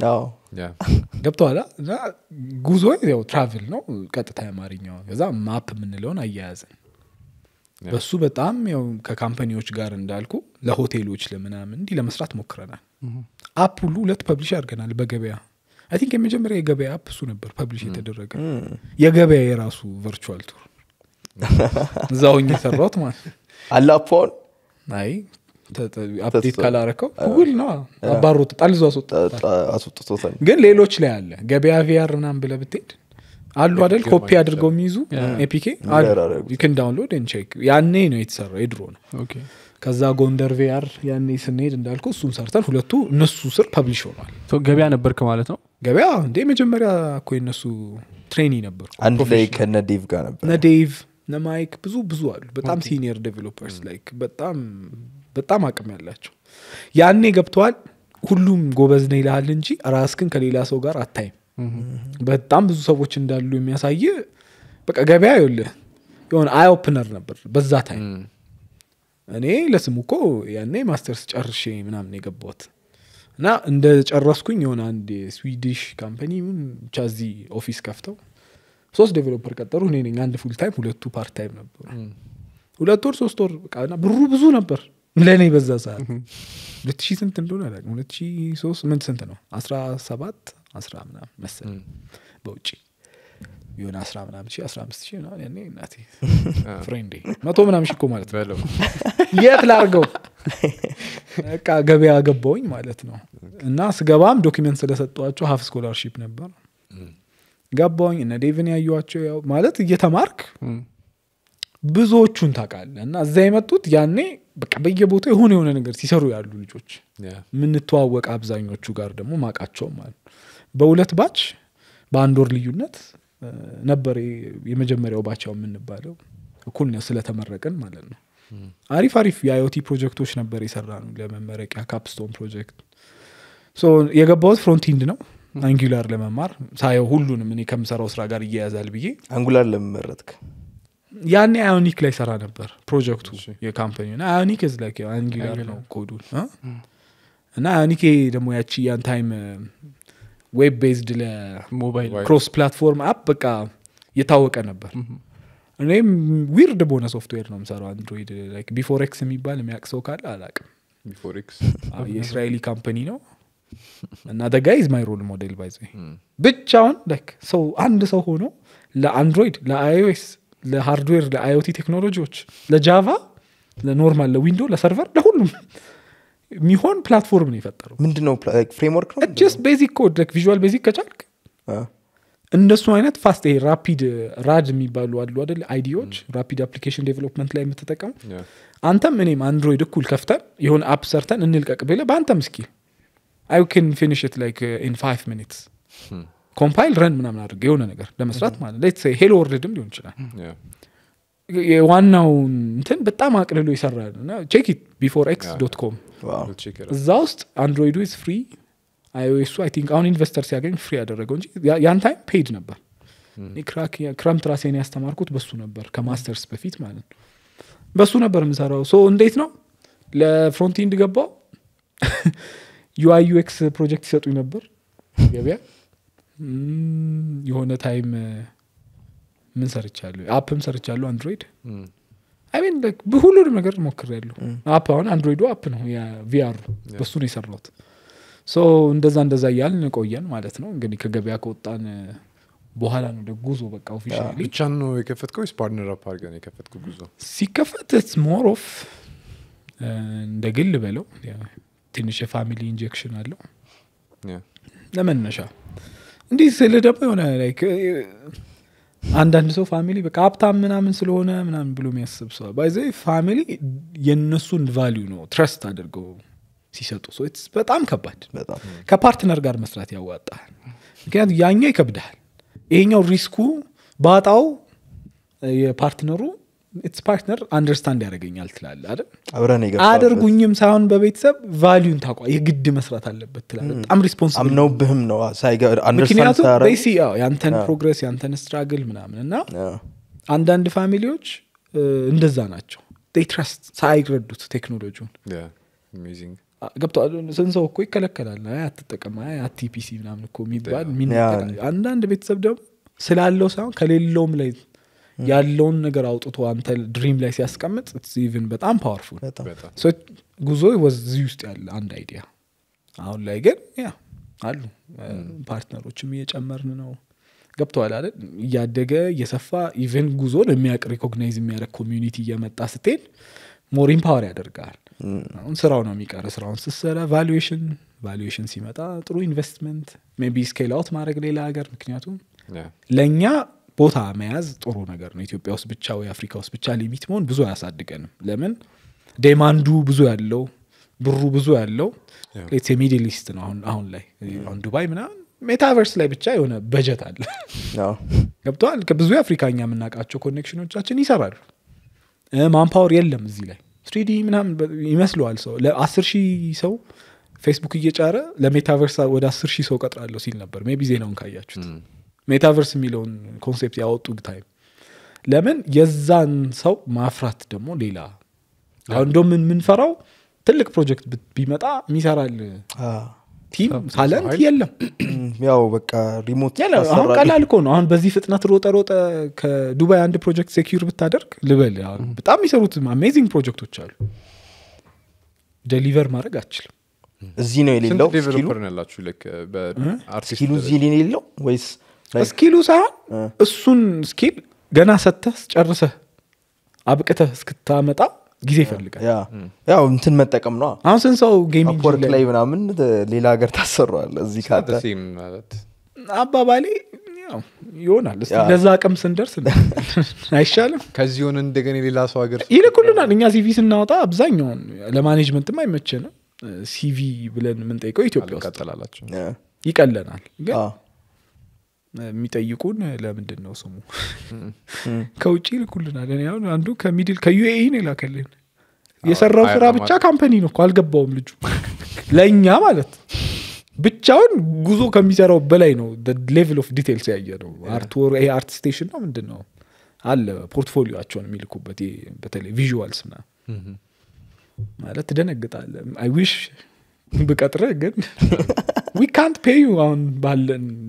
ገብተኋላ እና ጉዞ ያው ትራቭል ነው ቀጥታ የአማርኛው ከዛ ማፕ የምንለውን አያያዝን በሱ በጣም ያው ከካምፓኒዎች ጋር እንዳልኩ ለሆቴሎች ለምናምን እንዲህ ለመስራት ሞክረናል አፕ ሁሉ ሁለት ፐብሊሽ አድርገናል በገበያ አይ ቲንክ የመጀመሪያ የገበያ አፕ እሱ ነበር ፐብሊሽ የተደረገ የገበያ የራሱ ቨርቹዋል ቱር እዛ የሰራት ማለት አላፖን አይ አፕዴት ካላረከው ጉግል ግን ሌሎች ላይ አለ ገበያ ቪያር ምናም ብለ ብትሄድ አሉ አደል ኮፒ አድርገው የሚይዙ ኤፒኬ ዩን ዳውንሎድ ያኔ ነው የተሰራው የድሮ ነው ከዛ ጎንደር ቪያር ያኔ ስንሄድ እንዳልኩ እሱን ሰርተን ሁለቱ እነሱ ስር ፐብሊሽ ሆኗል ገበያ ነበርክ ማለት ነው ገበያ እንዴ መጀመሪያ እኮ የነሱ ትሬኒ ነበር አንድ ላይ ከነዴቭ ጋር ነበር ነዴቭ ነማይክ ብዙ ብዙ አሉ በጣም ሲኒየር ዴቨሎፐርስ ላይክ በጣም በጣም አቅም ያላቸው ያኔ ገብተዋል። ሁሉም ጎበዝ ነ ይልሃል እንጂ ራስክን ከሌላ ሰው ጋር አታይም። በጣም ብዙ ሰዎች እንዳሉ የሚያሳይ በቃ ገበያ ይኸውልህ የሆነ አይ ኦፕነር ነበር በዛ ታይም። እኔ ለስሙ እኮ ያኔ ማስተርስ ጨርሼ ምናምን የገባት እና እንደ ጨረስኩኝ የሆነ አንድ ስዊዲሽ ካምፓኒ ብቻ እዚህ ኦፊስ ከፍተው ሶስት ዴቨሎፐር ቀጠሩ። እኔ አንድ ፉል ታይም፣ ሁለቱ ፓርት ታይም ነበሩ። ሁለት ወር ሶስት ወር ብሩ ብዙ ነበር። ለእኔ በዛ ሰዓት ሁለት ሺህ ስንት እንደሆነ አላውቅም ሁለት ሺህ ሶስት ምን ስንት ነው አስራ ሰባት አስራ ምናምን መሰል በውጭ የሆነ አስራ ምናምን ሺህ አስራ አምስት ሺህ ምናምን ያኔ እናቴ ፍሬንዴ መቶ ምናምን ሽኮ ማለት ነው የት ላርገው በቃ ገበያ ገባውኝ ማለት ነው እና ስገባም ዶኪመንት ስለሰጠዋቸው ሀፍ ስኮላርሺፕ ነበር ገባውኝ እነ ዴቭን ያዩቸው ማለት እየተማርክ ብዙዎቹን ታቃለ እና እዛ የመጡት ያኔ በቃ በየቦታው የሆነ የሆነ ነገር ሲሰሩ ያሉ ልጆች የምንተዋወቅ አብዛኞቹ ጋር ደግሞ ማቃቸውም አሉ። በሁለት ባች በአንድ ወር ልዩነት ነበር የመጀመሪያው ባቻው የምንባለው እኩል ስለተመረቅን ማለት ነው። አሪፍ አሪፍ የአዮቲ ፕሮጀክቶች ነበር የሰራ ነው ለመመረቂያ ካፕስቶን ፕሮጀክት የገባሁት ፍሮንቲንድ ነው አንጉላር ለመማር ሳየው ሁሉንም እኔ ከምሰራው ስራ ጋር እያያዛል ብዬ አንጉላር ለመመረጥክ ያኔ አዮኒክ ላይ ሰራ ነበር ፕሮጀክቱ የካምፓኒ እና አዮኒክ ዝ ላይ አንጊላር ነው ኮዱን እና አዮኒክ ደግሞ ያቺ ያን ታይም ዌብ ቤዝድ ለሞባይል ክሮስ ፕላትፎርም አፕ በቃ የታወቀ ነበር እኔም ዊርድ በሆነ ሶፍትዌር ነው ምሰራው አንድሮይድ ቢፎሬክስ የሚባል የሚያቅ ሰው ካለ አላቅም የእስራኤሊ ካምፓኒ ነው እና ደጋ ማይ ማይሮል ሞዴል ባይዘ ብቻውን ሰው አንድ ሰው ሆኖ ለአንድሮይድ ለአይኦኤስ ለሃርድዌር ለአይኦቲ ቴክኖሎጂዎች ለጃቫ ለኖርማል ለዊንዶ ለሰርቨር ለሁሉም የሚሆን ፕላትፎርም ነው የፈጠረው ምንድነው ፍሬምወርክ ነው ቤዚክ ኮድ ቪዥዋል ቤዚክ ከቻልክ እንደሱ አይነት ፋስት ይሄ ራፒድ ራድ የሚባሉ አሉ አደለ አይዲዎች ራፒድ አፕሊኬሽን ዴቨሎፕመንት ላይ የምትጠቀሙ አንተም እኔም አንድሮይድ እኩል ከፍተን የሆነ አፕ ሰርተን እንልቀቅ ብለ በአንተም እስኪ አይ ን ፊኒሽ ላይክ ኢን ፋይቭ ሚኒትስ ኮምፓይል ረን ምናምን አድርገ የሆነ ነገር ለመስራት ማለት ሄሎ ወርልድም ሊሆን ይችላል የዋናውን እንትን በጣም አቅልሎ ይሰራል ቼክ ኢት ቢፎር ኤክስ ዶት ኮም እዛ ውስጥ አንድሮይዱ ስ ፍሪ አይኦኤሱ አይ ቲንክ አሁን ኢንቨስተር ሲያገኝ ፍሪ ያደረገው እንጂ ያን ታይም ፔድ ነበር ክረምት ራሴን ያስተማርኩት በሱ ነበር ከማስተርስ በፊት ማለት ነው በሱ ነበር የምሰራው ሶ እንዴት ነው ለፍሮንቲንድ ገባው ዩአይ ዩኤክስ ፕሮጀክት ይሰጡኝ ነበር ገበያ የሆነ ታይም ምን ሰርቻሉ አፕም ሰርቻሉ አንድሮይድ አይሜን ሁሉንም ነገር ሞክር ያሉ አፕ አሁን አንድሮይዱ አፕ ነው ቪአሩ በሱ ነው የሰራት ሶ እንደዛ እንደዛ እያልን ቆየን ማለት ነው እንግዲህ ከገበያ ከወጣን በኋላ ነው ጉዞ በቃ ኦፊሻሊ ብቻን ነው የከፈትከው ወይስ ፓርትነር አፕ ነው የከፈትከው ጉዞ ሲከፈት ሞር ኦፍ እንደ ግል በለው ትንሽ የፋሚሊ ኢንጀክሽን አለው ለመነሻ እንዲህ ስል ደግሞ የሆነ አንዳንድ ሰው ፋሚሊ በቃ ሀብታም ምናምን ስለሆነ ምናምን ብሎ የሚያስብ ሰው ባይዘ ፋሚሊ የእነሱን ቫሊዩ ነው ትረስት አድርገው ሲሰጡ ሰው በጣም ከባድ ከፓርትነር ጋር መስራት ያዋጣል ምክንያቱ ያኛው ይከብድሃል ይሄኛው ሪስኩ ባጣው የፓርትነሩ ኢትስ ፓርትነር አንደርስታንድ ያደረገኛል ትላለ አደርጉኝም ሳይሆን በቤተሰብ ቫሊዩን ታቋ የግድ መስራት አለበት ትላለ በጣም ሪስፖንስብልአምነውብህም ነው ምክንያቱም ያንተን ፕሮግረስ ያንተን ስትራግል ምናምን እና አንዳንድ ፋሚሊዎች እንደዛ ናቸው ትራስት ሳይረዱት ቴክኖሎጂውን ገብተዋል ሰው እኮ ይከለከላል አትጠቀም አቲፒሲ ምናምን እኮ የሚባል አንዳንድ ቤተሰብ ደግሞ ስላለው ሳይሆን ከሌለውም ላይ ያለውን ነገር አውጥቶ አንተ ድሪም ላይ ሲያስቀምጥ ኢቭን በጣም ፓወርፉል ጉዞ ወዚህ ውስጥ ያለ አንድ አይዲያ አሁን ላይ ግን ያ አሉ ፓርትነሮችም እየጨመርን ነው ገብተዋል አለ እያደገ እየሰፋ ኢቨን ጉዞን የሚያውቅ ሪኮግናይዝ የሚያደረግ ኮሚዩኒቲ እየመጣ ስትሄድ ሞር ኢምፓወር ያደርጋል አሁን ስራው ነው የሚቀር ስራውን ስሰራ ቫሉዌሽን ቫሉዌሽን ሲመጣ ጥሩ ኢንቨስትመንት ቢ ስኬል አውት ማድረግ ሌላ ሀገር ምክንያቱም ለእኛ ቦታ መያዝ ጥሩ ነገር ነው። ኢትዮጵያ ውስጥ ብቻ ወይ አፍሪካ ውስጥ ብቻ ሊሚት መሆን ብዙ አያሳድገንም። ለምን ዴማንዱ ብዙ ያለው ብሩ ብዙ ያለው ሌትስ ሚድል ኢስት ነው። አሁን ላይ አሁን ዱባይ ምናምን ሜታቨርስ ላይ ብቻ የሆነ በጀት አለ ገብተዋል። ብዙ አፍሪካኛ የምናውቃቸው ኮኔክሽኖቻችን ይሰራሉ። ማንፓወር የለም እዚህ ላይ ስሪዲ ምናምን ይመስለዋል ሰው ለአስር ሺህ ሰው ፌስቡክ እየጫረ ለሜታቨርስ ወደ አስር ሺህ ሰው ቀጥራለሁ ሲል ነበር። ቢ ዜናውን ካያችሁት ሜታቨርስ የሚለውን ኮንሴፕት ያወጡ ታይም ለምን የዛን ሰው ማፍራት ደግሞ ሌላ አሁን ደ የምንፈራው ትልቅ ፕሮጀክት ቢመጣ የሚሰራል ቲም ታለንት የለም። ያው በቃ ሪሞት አሁን ቀላል ነው። አሁን በዚህ ፍጥነት ሮጠ ሮጠ ከዱባይ አንድ ፕሮጀክት ሴኪር ብታደርግ ልበል፣ በጣም የሚሰሩት አሜዚንግ ፕሮጀክቶች አሉ። ደሊቨር ማድረግ አችልም። እዚህ ነው የሌለው ስኪሉ እዚህ የሌለው ወይስ እስኪሉ ሳይሆን እሱን ስኪል ገና ሰተ ጨርሰ አብቅተ እስክታመጣ ጊዜ ይፈልጋል ያው እንትን መጠቀም ነው አሁን ስን ሰው ጌሚንግ ላይ ምናምን ሌላ ሀገር ታሰሯል እዚህ አባባሌ ይሆናል ለዛ አቅም ስንደርስ አይሻልም ከዚህ ሆነ እንደገና ሌላ ሰው ሀገር ይልኩልናል እኛ ሲቪ ስናወጣ አብዛኛውን ለማኔጅመንትም አይመቸንም ሲቪ ብለን የምንጠይቀው ኢትዮጵያ ውስጥ ይቀለናል ግን የሚጠይቁን ለምንድን ነው ስሙ ከውጭ ይልኩልናል እኔ አሁን አንዱ ከሚድል ከዩኤኢ ነው ይላከልን የሰራው ስራ ብቻ ካምፓኒ ነው አልገባውም ልጁ ለእኛ ማለት ብቻውን ጉዞ ከሚሰራው በላይ ነው ሌቭል ኦፍ ዲቴልስ ያየ ነው አርት ስቴሽን ነው ምንድን ነው አለ ፖርትፎሊዮቸውን የሚልኩበት በተለይ ቪዥዋልስ ና ማለት ደነግጣለ አይ ዊሽ ብቀጥረ ግን ዊ ካንት ፔዩ አሁን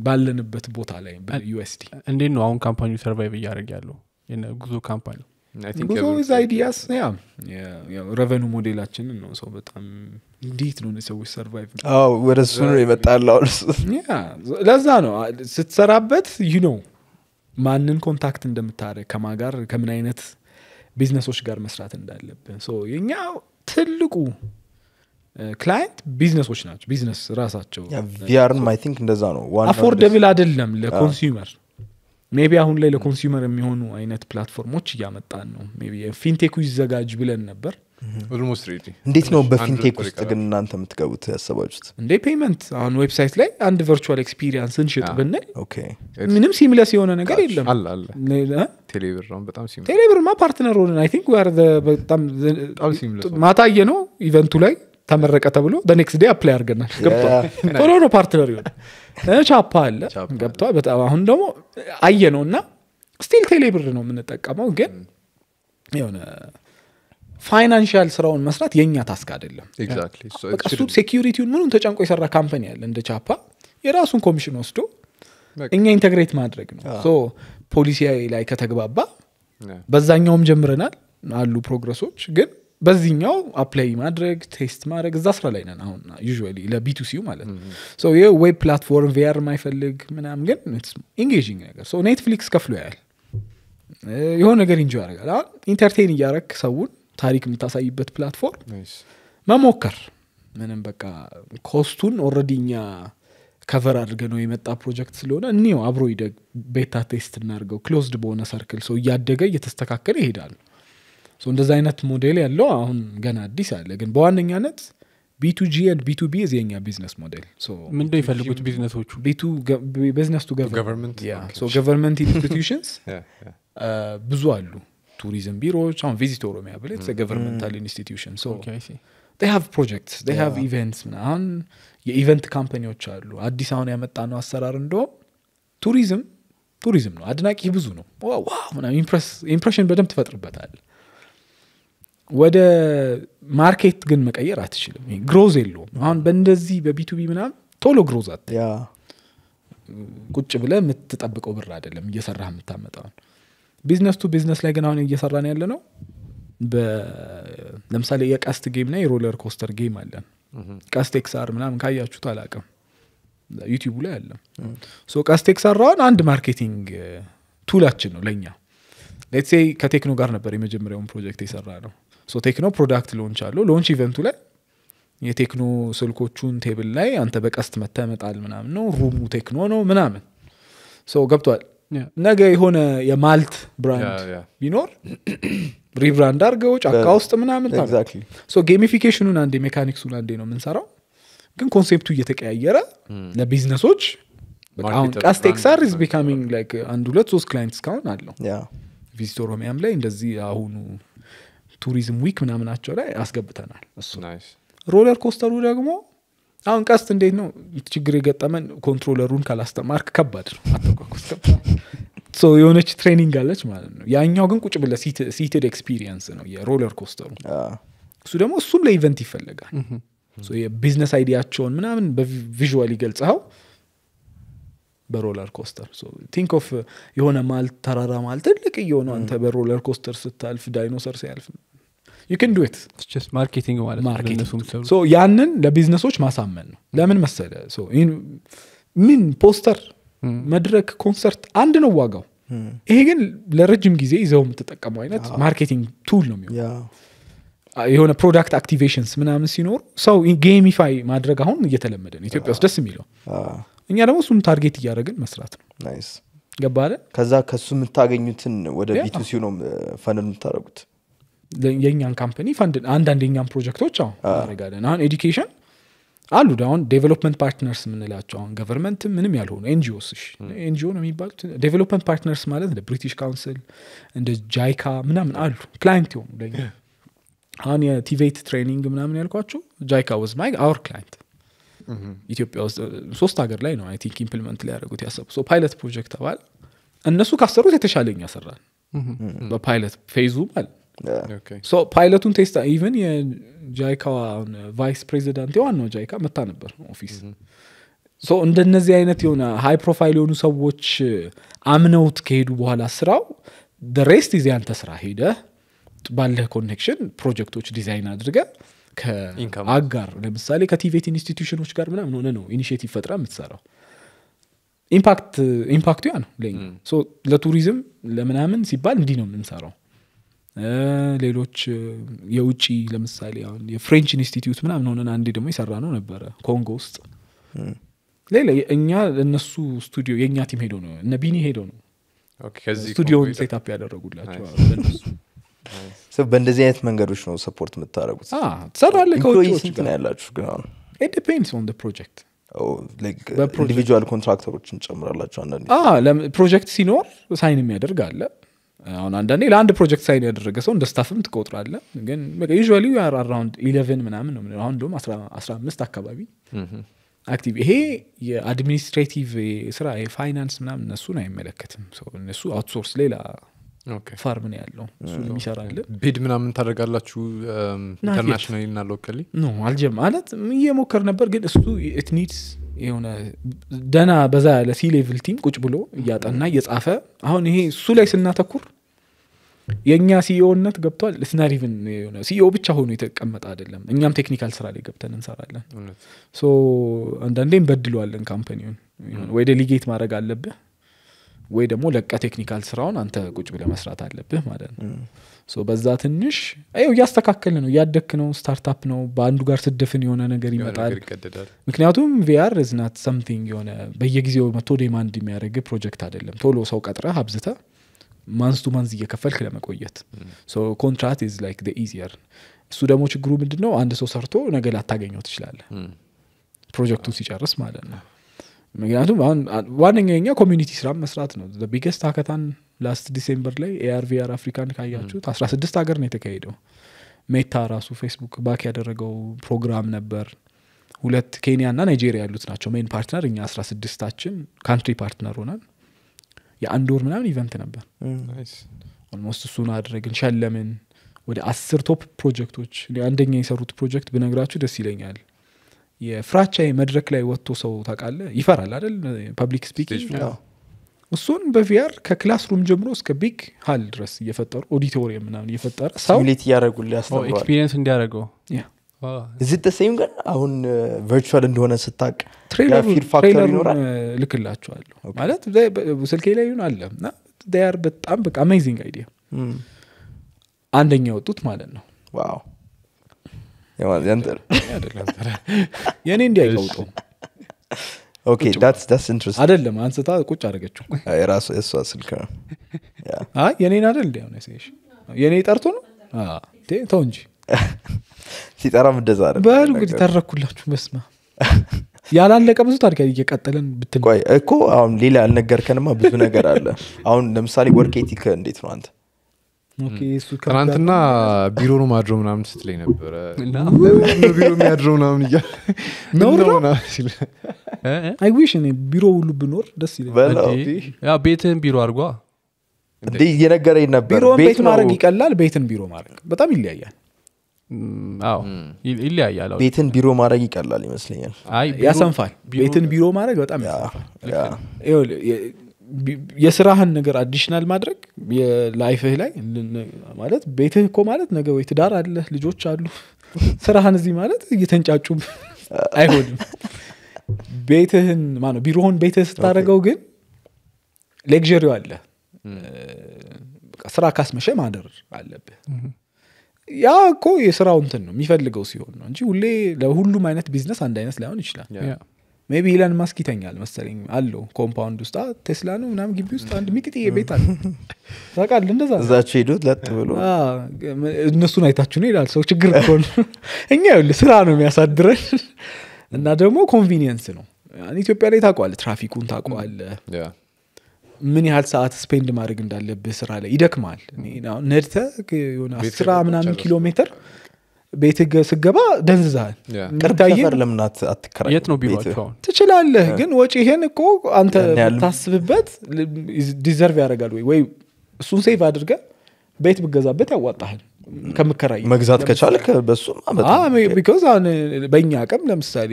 ባለንበት ቦታ ላይ ዩስዲ እንዴት ነው አሁን ካምፓኒ ሰርቫይቭ እያደረግ ያለው ጉዞ ካምፓኒ ጉዞ ዝ አይዲያስ ያ ረቨኑ ሞዴላችንን ነው ሰው በጣም እንዴት ነው ሰዎች ሰርቫይቭ ወደ ሱ ነው ይመጣለው ለዛ ነው ስትሰራበት ዩ ነው ማንን ኮንታክት እንደምታደረግ ከማ ጋር ከምን አይነት ቢዝነሶች ጋር መስራት እንዳለብን የኛ ትልቁ ክላይንት ቢዝነሶች ናቸው ቢዝነስ ራሳቸው ቪአርን አይ ቲንክ እንደዛ ነው አፎርደብል አይደለም ለኮንሱመር ሜቢ ah. አሁን ላይ ለኮንሱመር የሚሆኑ አይነት ፕላትፎርሞች እያመጣን ነው ቢ ፊንቴኩ ይዘጋጅ ብለን ነበር mm-hmm. እንዴት ነው በፊንቴክ ውስጥ ግን እናንተ የምትገቡት ያሰባችሁት እንዴ ፔመንት አሁን ዌብሳይት ላይ አንድ ቨርል ኤክስፒሪየንስ እንሽጥ ah. ብንል ምንም ሲምለስ የሆነ ነገር የለም ቴሌብርማ ፓርትነር ሆንን ማታየ ነው ኢቨንቱ ላይ ተመረቀ ተብሎ በኔክስት ዴ አፕላይ አርገናል ገብቷል ሆኖ ፓርትነር ይሆ ቻፓ አለ ገብቷል በጣም አሁን ደግሞ አየ ነው እና ስቲል ቴሌብር ነው የምንጠቀመው ግን የሆነ ፋይናንሽል ስራውን መስራት የእኛ ታስክ አደለም እሱ ሴኪሪቲውን ምኑን ተጨንቆ የሰራ ካምፓኒ አለ እንደ ቻፓ የራሱን ኮሚሽን ወስዶ እኛ ኢንተግሬት ማድረግ ነው ፖሊሲ ላይ ከተግባባ በዛኛውም ጀምረናል አሉ ፕሮግረሶች ግን በዚህኛው አፕላይ ማድረግ ቴስት ማድረግ እዛ ስራ ላይ ነን አሁን ዩ ለቢቱሲዩ ማለት ነው ይህ ዌብ ፕላትፎርም ቪያር የማይፈልግ ምናም ግን ኢንጌጂንግ ነገር ኔትፍሊክስ ከፍሎ ያያል የሆነ ነገር እንጂ ያደርጋል አሁን ኢንተርቴን እያረክ ሰውን ታሪክ የምታሳይበት ፕላትፎርም መሞከር ምንም በቃ ኮስቱን ኦረዲ እኛ ከቨር አድርገ ነው የመጣ ፕሮጀክት ስለሆነ እኒው አብሮ ይደግ ቤታ ቴስት እናርገው ክሎዝድ በሆነ ሰርክል ሰው እያደገ እየተስተካከለ ይሄዳል እንደዚ አይነት ሞዴል ያለው አሁን ገና አዲስ አለ ግን በዋነኛነት ቢቱጂ ን ቢቱቢ የኛ ቢዝነስ ሞዴል ምንደ ይፈልጉት ቢዝነሶቹ ቢዝነስ ቱ ገቨርንመንት ኢንስቲቱሽንስ ብዙ አሉ ቱሪዝም ቢሮዎች አሁን ቪዚት ኦሮሚያ ብለ ገቨርንመንታል ኢንስቲቱሽን ሀቭ ፕሮጀክት ሀቭ ኢቨንትስ አሁን የኢቨንት ካምፓኒዎች አሉ አዲስ አሁን ያመጣ ነው አሰራር እንደውም ቱሪዝም ቱሪዝም ነው አድናቂ ብዙ ነው ዋው ኢምፕሬሽን በደንብ ትፈጥርበታል ወደ ማርኬት ግን መቀየር አትችልም ግሮዝ የለውም አሁን በእንደዚህ በቢቱቢ ምናም ቶሎ ግሮዝ አት ቁጭ ብለ የምትጠብቀው ብር አይደለም እየሰራ የምታመጣውን ቢዝነስ ቱ ቢዝነስ ላይ ግን አሁን እየሰራ ነው ያለ ነው ለምሳሌ የቀስት ጌም ና የሮለር ኮስተር ጌም አለን ቀስት ኤክስአር ምናምን ካያችሁት አላቅም ዩቲቡ ላይ አለ ሶ ቀስት ኤክስአር አሁን አንድ ማርኬቲንግ ቱላችን ነው ለእኛ ሌትሴ ከቴክኖ ጋር ነበር የመጀመሪያውን ፕሮጀክት የሰራ ነው ቴክኖ ፕሮዳክት ሎንች አለው ሎንች ኢቨንቱ ላይ የቴክኖ ስልኮቹን ቴብል ላይ አንተ በቀስት መተ መጣል ምናምን ነው ሩሙ ቴክኖ ነው ምናምን ሰው ገብቷል ነገ የሆነ የማልት ብራንድ ቢኖር ሪብራንድ አድርገው ጫካ ውስጥ ምናምን ጌሚፊኬሽኑን አንዴ ሜካኒክሱን አንዴ ነው የምንሰራው ግን ኮንሴፕቱ እየተቀያየረ hmm. ለቢዝነሶች ሁን ኤክስአር ኢዝ ቢካሚንግ አንድ ሁለት ሶስት ክላይንት እስካሁን አለው ቪዚቶ ሮሚያም ላይ እንደዚህ አሁኑ ቱሪዝም ዊክ ምናምናቸው ላይ አስገብተናል። እሱ ሮለር ኮስተሩ ደግሞ አሁን ቀስት እንዴት ነው ችግር የገጠመን ኮንትሮለሩን ካላስተማርክ ከባድ ነው የሆነች ትሬኒንግ አለች ማለት ነው። ያኛው ግን ቁጭ ብለህ ሲትድ ኤክስፒሪየንስ ነው የሮለር ኮስተሩ። እሱ ደግሞ እሱም ለኢቨንት ይፈለጋል። የቢዝነስ አይዲያቸውን ምናምን በቪዥዋል ይገልጸኸው በሮለር ኮስተር ቲንክ ኦፍ የሆነ ማል ተራራ ማል ትልቅ እየሆነ አንተ በሮለር ኮስተር ስታልፍ ዳይኖሰር ሲያልፍ ዩን ማርኬቲንግ ማለት ያንን ለቢዝነሶች ማሳመን ነው ለምን መሰለ ምን ፖስተር hmm. መድረክ ኮንሰርት አንድ ነው ዋጋው hmm. ይሄ ግን ለረጅም ጊዜ ይዘው የምትጠቀመው አይነት ah. ማርኬቲንግ ቱል ነው የሚሆ ah, የሆነ ፕሮዳክት አክቲቬሽንስ ምናምን ሲኖሩ ሰው ጌሚፋይ ማድረግ አሁን እየተለመደ ነው ኢትዮጵያ ውስጥ ah. ደስ የሚለው እኛ ደግሞ እሱም ታርጌት እያደረግን መስራት ነው ገባለ ከዛ ከሱ የምታገኙትን ወደ ቢቱ ሲሆ ነው የምታደረጉት የእኛን ካምፕኒ አንዳንድ የኛን ፕሮጀክቶች አሁን እናደርጋለን አሁን ኤዲኬሽን አሉ አሁን ዴቨሎፕመንት ፓርትነርስ የምንላቸው አሁን ገቨርንመንት ምንም ያልሆኑ ኤንጂኦስ ኤንጂኦ ነው የሚባሉት ዴቨሎፕመንት ፓርትነርስ ማለት እንደ ብሪቲሽ ካውንስል እንደ ጃይካ ምናምን አሉ ክላይንት የሆኑ አሁን የቲቬት ትሬኒንግ ምናምን ያልኳቸው ጃይካ ወዝ ማይ አወር ክላይንት ኢትዮጵያ ውስጥ ሶስት ሀገር ላይ ነው አይ ቲንክ ኢምፕሊመንት ሊያደርጉት ያሰቡ ፓይለት ፕሮጀክት ተባለ እነሱ ካሰሩት የተሻለኝ ያሰራል በፓይለት ፌዙ ማለት ሶ ፓይለቱን ቴስት ኢቨን የጃይካዋ ቫይስ ፕሬዚዳንት የዋናው ጃይካ መታ ነበር ኦፊስ ሶ እንደነዚህ አይነት የሆነ ሃይ ፕሮፋይል የሆኑ ሰዎች አምነውት ከሄዱ በኋላ ስራው ሬስት ዚ አንተ ስራ ሄደ ባለህ ኮኔክሽን ፕሮጀክቶች ዲዛይን አድርገ ከአጋር ለምሳሌ ከቲቬት ኢንስቲትዩሽኖች ጋር ምናምን ሆነ ነው ኢኒሽቲቭ ፈጥራ የምትሰራው ኢምፓክቱ ያ ነው ለቱሪዝም ለምናምን ሲባል እንዲህ ነው የምንሰራው ሌሎች የውጭ ለምሳሌ አሁን የፍሬንች ኢንስቲትዩት ምናምን ሆነን አንዴ ደግሞ የሰራ ነው ነበረ ኮንጎ ውስጥ ሌላ እኛ እነሱ ስቱዲዮ የእኛ ቲም ሄዶ ነው እነ ቢኒ ሄዶ ነው ስቱዲዮን ሴታፕ ያደረጉላቸው በእንደዚህ አይነት መንገዶች ነው ሰፖርት የምታደረጉት ትሰራለ ከውጭ ያላችሁ ግን ፕሮጀክት ኮንትራክተሮች እንጨምራላቸው አንዳንድ ፕሮጀክት ሲኖር ሳይን የሚያደርግ አለ አሁን አንዳንዴ ለአንድ ፕሮጀክት ሳይን ያደረገ ሰው እንደ ስታፍም ትቆጥራለ ግን ዩሊ አራውንድ ኢለቨን ምናምን ነው አሁን ደም አስራ አምስት አካባቢ አክቲቭ ይሄ የአድሚኒስትሬቲቭ ስራ የፋይናንስ ምናምን እነሱን አይመለከትም እነሱ አውትሶርስ ሌላ ፋርም ነው ያለው እሱንም ይሰራል ቢድ ምናምን ታደርጋላችሁ ኢንተርናሽናል ና ሎካሊ ኖ አልጀም ማለት እየሞከር ነበር ግን እሱ ኢትኒድስ የሆነ ደና በዛ ያለ ሲሌቭል ቲም ቁጭ ብሎ እያጠና እየጻፈ አሁን ይሄ እሱ ላይ ስናተኩር የእኛ ሲኢኦነት ገብቷል ስናሪቭን ሆነ ሲኢኦ ብቻ ሆኖ የተቀመጠ አይደለም እኛም ቴክኒካል ስራ ላይ ገብተን እንሰራለን ሶ አንዳንዴ እንበድለዋለን ካምፓኒውን ወይ ዴሊጌት ማድረግ አለብህ ወይ ደግሞ ለቀ ቴክኒካል ስራውን አንተ ቁጭ ብለ መስራት አለብህ ማለት ነው በዛ ትንሽ ው እያስተካከል ነው እያደክ ነው ስታርታፕ ነው በአንዱ ጋር ስደፍን የሆነ ነገር ይመጣል ምክንያቱም ቪአር ዝናት ሰምቲንግ የሆነ በየጊዜው መቶ ዴማንድ የሚያደርግ ፕሮጀክት አይደለም ቶሎ ሰው ቀጥረ አብዝተ ማንስ ቱ ማንዝ እየከፈልክ ለመቆየት ኮንትራት ዝ ላይክ ኢዚየር እሱ ደግሞ ችግሩ ምንድነው አንድ ሰው ሰርቶ ነገ ላታገኘው ትችላለ ፕሮጀክቱን ሲጨርስ ማለት ነው ምክንያቱም አሁን ዋነኛኛ ኮሚኒቲ ስራ መስራት ነው ቢገስት ሀከታን ላስት ዲሴምበር ላይ ኤአርቪአር አፍሪካን ካያችሁት አስራስድስት ሀገር ነው የተካሄደው ሜታ ራሱ ፌስቡክ ባክ ያደረገው ፕሮግራም ነበር ሁለት ኬንያ እና ናይጄሪያ ያሉት ናቸው ሜን ፓርትነር እኛ አስራ ስድስታችን ካንትሪ ፓርትነር ሆናል የአንድ ወር ምናምን ኢቨንት ነበር ኦልሞስት እሱን አድረግን ሸለምን ወደ አስር ቶፕ ፕሮጀክቶች አንደኛ የሰሩት ፕሮጀክት ብነግራችሁ ደስ ይለኛል የፍራቻ መድረክ ላይ ወጥቶ ሰው ታቃለ ይፈራል አይደል ፐብሊክ ስፒኪንግ እሱን በቪአር ከክላስሩም ጀምሮ እስከ ቢግ ሀል ድረስ እየፈጠሩ ኦዲቶሪየም ምናምን እየፈጠረ ሰውሌት እያደረጉ ኤክስፒሪንስ እንዲያደረገው እዚህ ደሰይም ግን አሁን ቨርል uh, እንደሆነ ስታቅ ትሬለሩን ልክላቸዋለሁ ማለት ስልኬ ላይ ይሁን አለ እና ር በጣም በቃ አሜዚንግ አይዲያ hmm. አንደኛ የወጡት ማለት ነው የእኔ አንስታ ቁጭ አደረገችው የራሷ ስልክ ነው የኔን አደል የኔ ጠርቶ ነው ተው እንጂ እንግዲህ ተረኩላችሁ በስማ ያላለቀ ብዙ ታሪክ እየቀጠለን ብትል እኮ አሁን ሌላ ያልነገርከንማ ብዙ ነገር አለ አሁን ለምሳሌ ወርክ እንዴት ነው አንተ ትናንትና ቢሮ ነው ማድረው ምናምን ስትለኝ ነበረ ቢሮ የሚያድረው ምናምን እያልነውሽ ቢሮ ሁሉ ብኖር ደስ ቤትህን ቢሮ አድርጓ እንዲህ እየነገረኝ ነበር ቢሮን ቤት ማድረግ ይቀላል ቤትን ቢሮ ማድረግ በጣም ይለያያል ይለያያል ቤትን ቢሮ ማድረግ ይቀላል ይመስለኛል ያሰንፋል ቤትን ቢሮ ማድረግ በጣም ያሰንፋል የስራህን ነገር አዲሽናል ማድረግ የላይፍህ ላይ ማለት ቤትህ እኮ ማለት ነገ ወይ ትዳር አለ ልጆች አሉ ስራህን እዚህ ማለት እየተንጫጩ አይሆንም ቤትህን ማነው ቢሮሆን ቤትህ ስታደረገው ግን ሌግዥሪው አለ ስራ ካስመሸ ማደር አለብህ ያ እኮ የስራው እንትን ነው የሚፈልገው ሲሆን ነው እንጂ ሁሌ ለሁሉም አይነት ቢዝነስ አንድ አይነት ላይሆን ይችላል ሜቢ ኢለን ማስክ ይተኛል መሰለኝ አለው ኮምፓውንድ ውስጥ ቴስላ ነው ምናም ግቢ ውስጥ አንድ ሚቅጥ ቤት አለ ታቃል እንደዛ እዛቸው ሄዱት ለጥ ብሎ እነሱን አይታችሁ ነው ይላል ሰው ችግር ከሆነ እኛ ይል ስራ ነው የሚያሳድረን እና ደግሞ ኮንቪኒየንስ ነው ኢትዮጵያ ላይ ታቋል ትራፊኩን ታቋል ምን ያህል ሰዓት ስፔንድ ማድረግ እንዳለብህ ስራ ላይ ይደክማል ነድተ የሆነ ምናምን ኪሎ ሜትር ቤት ስገባ ደንዝዛል ለምናት አትከራየት ነው ቢሏቸው ትችላለህ ግን ወጪ ይሄን እኮ አንተ ታስብበት ዲዘርቭ ያደርጋል ወይ ወይ እሱን ሴቭ አድርገ ቤት ብገዛበት ያዋጣል ከምከራይ መግዛት ከቻል በሱም ቢካዝ በእኛ አቅም ለምሳሌ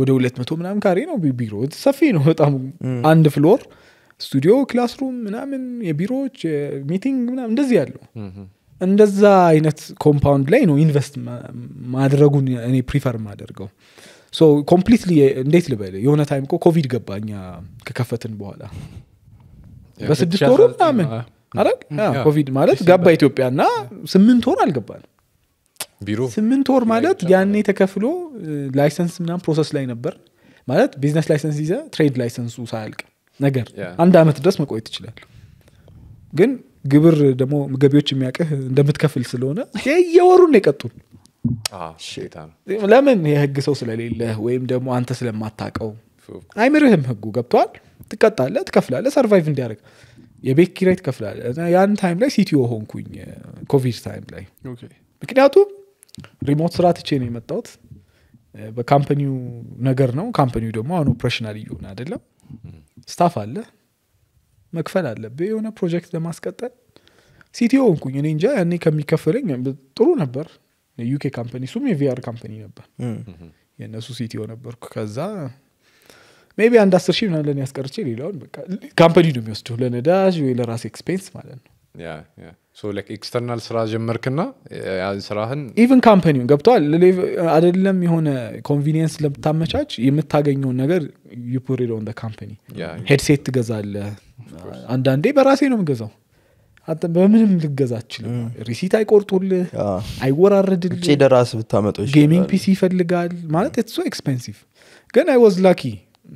ወደ ሁለት መቶ ምናምን ካሬ ነው ቢሮ ሰፊ ነው በጣም አንድ ፍሎር ስቱዲዮ ክላስሩም ምናምን የቢሮዎች ሚቲንግ ምናምን እንደዚህ ያለው እንደዛ አይነት ኮምፓውንድ ላይ ነው ኢንቨስት ማድረጉን እኔ ፕሪፈር ማደርገው ሶ ኮምፕሊትሊ እንዴት ልበል የሆነ ታይም ኮቪድ ገባ እኛ ከከፈትን በኋላ በስድስት ወሩ ምናምን ኮቪድ ማለት ገባ ኢትዮጵያ እና ስምንት ወር አልገባ ስምንት ወር ማለት ያኔ ተከፍሎ ላይሰንስ ምናም ፕሮሰስ ላይ ነበር ማለት ቢዝነስ ላይሰንስ ይዘ ትሬድ ላይሰንሱ ሳያልቅ ነገር አንድ አመት ድረስ መቆየት ይችላል ግን ግብር ደግሞ ገቢዎች የሚያቀህ እንደምትከፍል ስለሆነ የወሩን የቀጡን ለምን የህግ ሰው ስለሌለህ ወይም ደግሞ አንተ ስለማታቀው አይምርህም ህጉ ገብተዋል ትቀጣለ ትከፍላለ ሰርቫይቭ እንዲያደርግ የቤት ኪራይ ትከፍላለ ያን ታይም ላይ ሲቲዮ ሆንኩኝ ኮቪድ ታይም ላይ ምክንያቱም ሪሞት ስራ ትቼ ነው የመጣውት በካምፐኒው ነገር ነው ካምፓኒው ደግሞ አሁን ኦፕሬሽናል እየሆነ አይደለም ስታፍ አለ መክፈል አለብህ የሆነ ፕሮጀክት ለማስቀጠል ሲቲዮ እንኩኝ እኔ እንጃ ያኔ ከሚከፈለኝ ጥሩ ነበር ዩኬ ካምፓኒ እሱም የቪአር ካምፓኒ ነበር የእነሱ ሲቲዮ ነበርኩ ከዛ ሜቢ አንድ አስር ሺህ ምናለን ያስቀርቼ ሌላውን ካምፓኒ ነው የሚወስደው ለነዳጅ ወይ ለራስ ኤክስፔንስ ማለት ነው ኤክስተርናል ስራ ጀመርክና ስራህን ኢቨን ካምፓኒውን ገብተዋል አደለም የሆነ ኮንቪኒንስ ለምታመቻች የምታገኘውን ነገር ዩፑሬዶን ካምፓኒ ሄድሴት ትገዛለህ አንዳንዴ በራሴ ነው ምገዛው በምንም ልገዛ ችልም ሪሲት አይቆርጡልህ አይወራረድልህ ደራስ ጌሚንግ ፒሲ ይፈልጋል ማለት ሶ ኤክስፐንሲቭ ግን አይ ወዝ ላኪ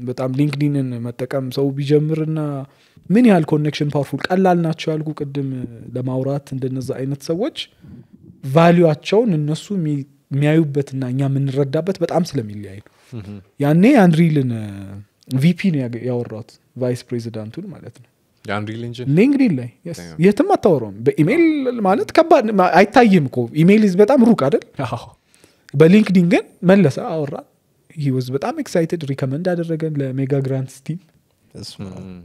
በጣም ሊንክዲንን መጠቀም ሰው ቢጀምርና ምን ያህል ኮኔክሽን ፓወርፉል ቀላል ናቸው ያልኩ ቅድም ለማውራት እንደነዛ አይነት ሰዎች ቫሊዋቸውን እነሱ የሚያዩበትና እኛ የምንረዳበት በጣም ስለሚለያይ ነው ያኔ አንድሪልን ቪፒ ነው ያወራት ቫይስ ፕሬዚዳንቱን ማለት ነው ሊንክዲን ላይ የትም አታወረውም በኢሜይል ማለት ከባድ አይታይም እኮ ኢሜይል በጣም ሩቅ አደል በሊንክዲን ግን መለሰ አወራ ወዝ በጣም ኤክሳይትድ ሪከመንድ አደረገን ለሜጋ ግራንት ስቲም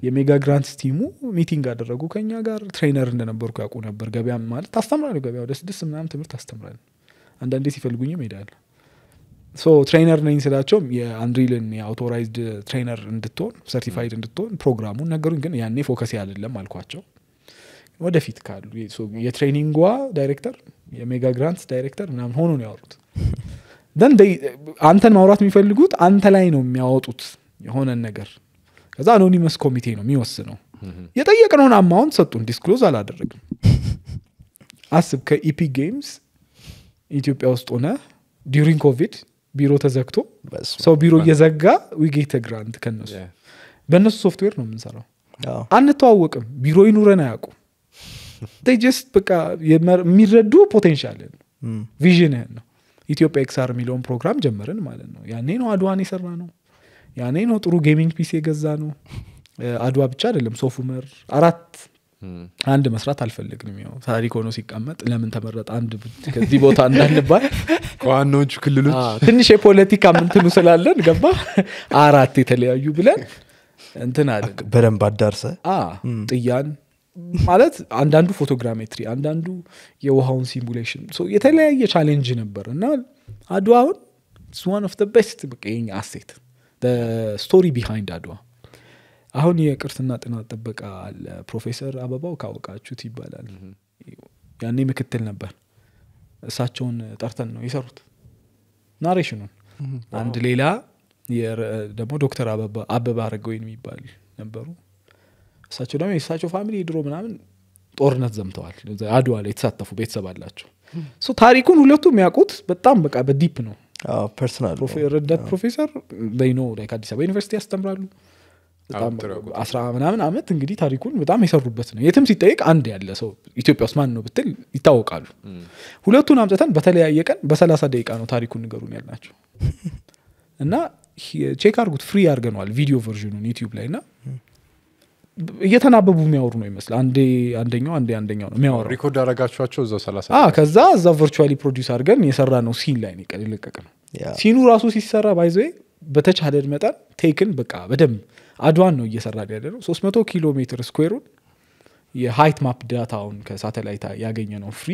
የሜጋ ግራንት ስቲሙ ሚቲንግ አደረጉ ከኛ ጋር ትሬነር እንደነበርኩ ያውቁ ነበር ገበያ ማለት ታስተምራለሁ ገበያ ወደ ስድስት ምናም ትምህርት አስተምራል አንዳንዴ ሲፈልጉኝም ሄዳለሁ ትሬነር ነኝ ስላቸውም የአንድሪልን የአውቶራይዝድ ትሬነር እንድትሆን ሰርቲፋይድ እንድትሆን ፕሮግራሙን ነገሩኝ። ግን ያኔ ፎከስ አይደለም አልኳቸው። ወደፊት ካሉ የትሬኒንጓ ዳይሬክተር የሜጋ ግራንት ዳይሬክተር ምናምን ሆኖ ነው ያወሩት። ደን አንተን ማውራት የሚፈልጉት አንተ ላይ ነው የሚያወጡት የሆነን ነገር። ከዛ አኖኒመስ ኮሚቴ ነው የሚወስነው። የጠየቅነውን አማውንት ሰጡን። ዲስክሎዝ አላደረግም። አስብ ከኢፒ ጌምስ ኢትዮጵያ ውስጥ ሆነ ዲሪንግ ኮቪድ ቢሮ ተዘግቶ ሰው ቢሮ እየዘጋ ዊጌት ግራንት ከነሱ በእነሱ ሶፍትዌር ነው የምንሰራው አንተዋወቅም ቢሮ ይኑረን አያውቁም ጀስት በቃ የሚረዱ ፖቴንሻልን ቪዥንህን ነው ኢትዮጵያ ኤክሳር የሚለውን ፕሮግራም ጀመርን ማለት ነው ያኔ ነው አድዋን የሰራ ነው ያኔ ነው ጥሩ ጌሚንግ ፒስ የገዛ ነው አድዋ ብቻ አይደለም ሶፉመር አራት አንድ መስራት አልፈልግንም ው ታሪክ ሆኖ ሲቀመጥ ለምን ተመረጠ አንድ ከዚህ ቦታ እንዳንባል ከዋናዎቹ ክልሎች ትንሽ የፖለቲካ ምንትኑ ስላለን ገባ አራት የተለያዩ ብለን እንትን አለ በደንብ አዳርሰ ጥያን ማለት አንዳንዱ ፎቶግራሜትሪ አንዳንዱ የውሃውን ሲሙሌሽን የተለያየ ቻሌንጅ ነበር እና አድዋውን ስ ኦፍ ቤስት በቃ አሴት ስቶሪ ቢሃይንድ አድዋ አሁን የቅርስና ጥናት ጥበቃ አለ ፕሮፌሰር አበባው ካወቃችሁት ይባላል። ያኔ ምክትል ነበር። እሳቸውን ጠርተን ነው የሰሩት ናሬሽኑን። አንድ ሌላ ደግሞ ዶክተር አበባ አረገወይን የሚባል ነበሩ። እሳቸው ደግሞ የእሳቸው ፋሚሊ ድሮ ምናምን ጦርነት ዘምተዋል። አድዋ ላይ የተሳተፉ ቤተሰብ አላቸው። ታሪኩን ሁለቱ የሚያውቁት በጣም በቃ በዲፕ ነው። ረዳት ፕሮፌሰር በይኖ አዲስ አበባ ዩኒቨርሲቲ ያስተምራሉ። አስራ ምናምን አመት እንግዲህ ታሪኩን በጣም የሰሩበት ነው። የትም ሲጠይቅ አንድ ያለ ሰው ኢትዮጵያ ውስጥ ማን ነው ብትል ይታወቃሉ። ሁለቱን አምጥተን በተለያየ ቀን በሰላሳ ደቂቃ ነው ታሪኩን ንገሩን ናቸው እና ቼክ አርጉት ፍሪ አርገነዋል ቪዲዮ ቨርዥኑን ዩቲብ ላይ እና እየተናበቡ የሚያወሩ ነው ይመስል አንዴ አንደኛው አንዴ አንደኛው ነው የሚያወራው። ሪኮርድ አረጋቸኋቸው እዛው ሰላሳ ከዛ እዛ ቨርቹዋሊ ፕሮዲውስ አርገን የሰራ ነው ሲን ላይ የለቀቅ ነው። ሲኑ ራሱ ሲሰራ ባይዘ በተቻለ መጠን ቴክን በቃ በደንብ አድዋን ነው እየሰራ ያለ ነው 300 ኪሎ ሜትር ስኩሩን የሃይት ማፕ ዳታውን ከሳተላይት ያገኘ ነው ፍሪ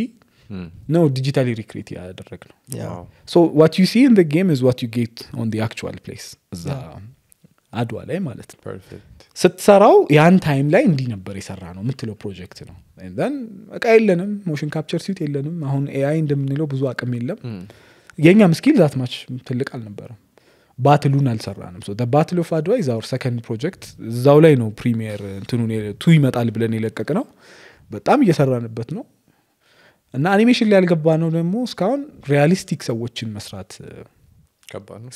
hmm. ነው ዲጂታሊ ሪክሬት ያደረግ ነው ዋት ዩ ሲ ኢን ጌም ዋት ዩ ጌት ኦን አክቹዋል ፕሌስ እዛ አድዋ ላይ ማለት ነው ስትሰራው ያን ታይም ላይ እንዲህ ነበር የሰራ ነው የምትለው ፕሮጀክት ነው ን እቃ የለንም ሞሽን ካፕቸር ሲዩት የለንም አሁን ኤአይ እንደምንለው ብዙ አቅም የለም hmm. የእኛም ስኪል ዛትማች ትልቅ አልነበረም ባትሉን አልሰራንም። ባትል ኦፍ አድዋ ኢዝ አወር ሰከንድ ፕሮጀክት። እዛው ላይ ነው ፕሪሚየር እንትኑን ቱ ይመጣል ብለን የለቀቅ ነው። በጣም እየሰራንበት ነው እና አኒሜሽን ላይ ያልገባ ነው ደግሞ እስካሁን ሪያሊስቲክ ሰዎችን መስራት uh,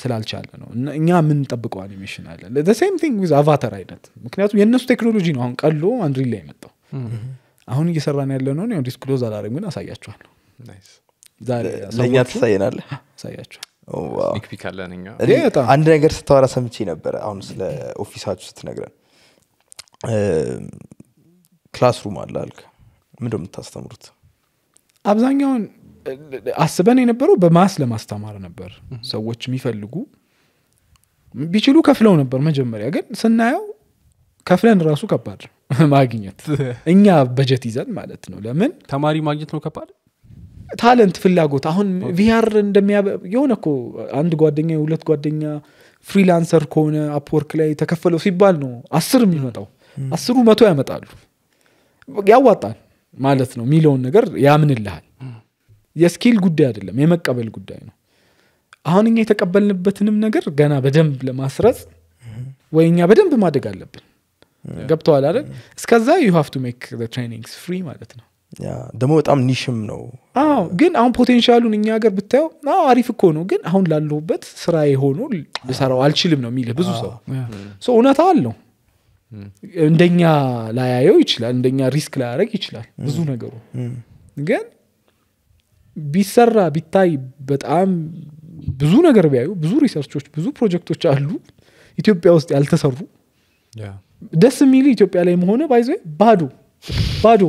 ስላልቻለ ነው። እኛ የምንጠብቀው አኒሜሽን አለ ሴም ቲንግ ዊዝ አቫታር አይነት። ምክንያቱም የእነሱ ቴክኖሎጂ ነው አሁን ቀሎ አንድሪል ላይ የመጣው አሁን እየሰራን ያለ ነውን ዲስክሎዝ አላረግን አሳያችኋለሁ። ለእኛ ትሳየናለ አሳያችኋል Oh, አንድ ነገር ስታወራ ሰምቼ ነበረ። አሁን ስለ ኦፊሳችሁ ስትነግረን ክላስሩም አለ አልክ። ምንድ የምታስተምሩት? አብዛኛውን አስበን የነበረው በማስ ለማስተማር ነበር። ሰዎች የሚፈልጉ ቢችሉ ከፍለው ነበር። መጀመሪያ ግን ስናየው ከፍለን ራሱ ከባድ ማግኘት፣ እኛ በጀት ይዘን ማለት ነው። ለምን ተማሪ ማግኘት ነው ከባድ ታለንት ፍላጎት አሁን ቪያር እንደሚያ የሆነ እኮ አንድ ጓደኛ ሁለት ጓደኛ ፍሪላንሰር ከሆነ አፕወርክ ላይ ተከፈለው ሲባል ነው አስር የሚመጣው አስሩ መቶ ያመጣሉ ያዋጣል ማለት ነው የሚለውን ነገር ያምንልሃል የስኪል ጉዳይ አይደለም የመቀበል ጉዳይ ነው አሁን እኛ የተቀበልንበትንም ነገር ገና በደንብ ለማስረጽ ወይ እኛ በደንብ ማደግ አለብን ገብተዋል አለ እስከዛ ዩ ሃቭ ቱ ሜክ ትሬኒንግስ ፍሪ ማለት ነው ደግሞ በጣም ኒሽም ነው። ግን አሁን ፖቴንሻሉን እኛ ሀገር ብታየው አሪፍ እኮ ነው፣ ግን አሁን ላለሁበት ስራ የሆኑ ልሰራው አልችልም ነው የሚልህ ብዙ ሰው። ሰው እውነታ አለው። እንደኛ ላያየው ይችላል፣ እንደኛ ሪስክ ላያደረግ ይችላል ብዙ ነገሩ። ግን ቢሰራ ቢታይ በጣም ብዙ ነገር ቢያዩ ብዙ ሪሰርቾች፣ ብዙ ፕሮጀክቶች አሉ ኢትዮጵያ ውስጥ ያልተሰሩ ደስ የሚል ኢትዮጵያ ላይ መሆነ ባይዘ ባዶ ባዶ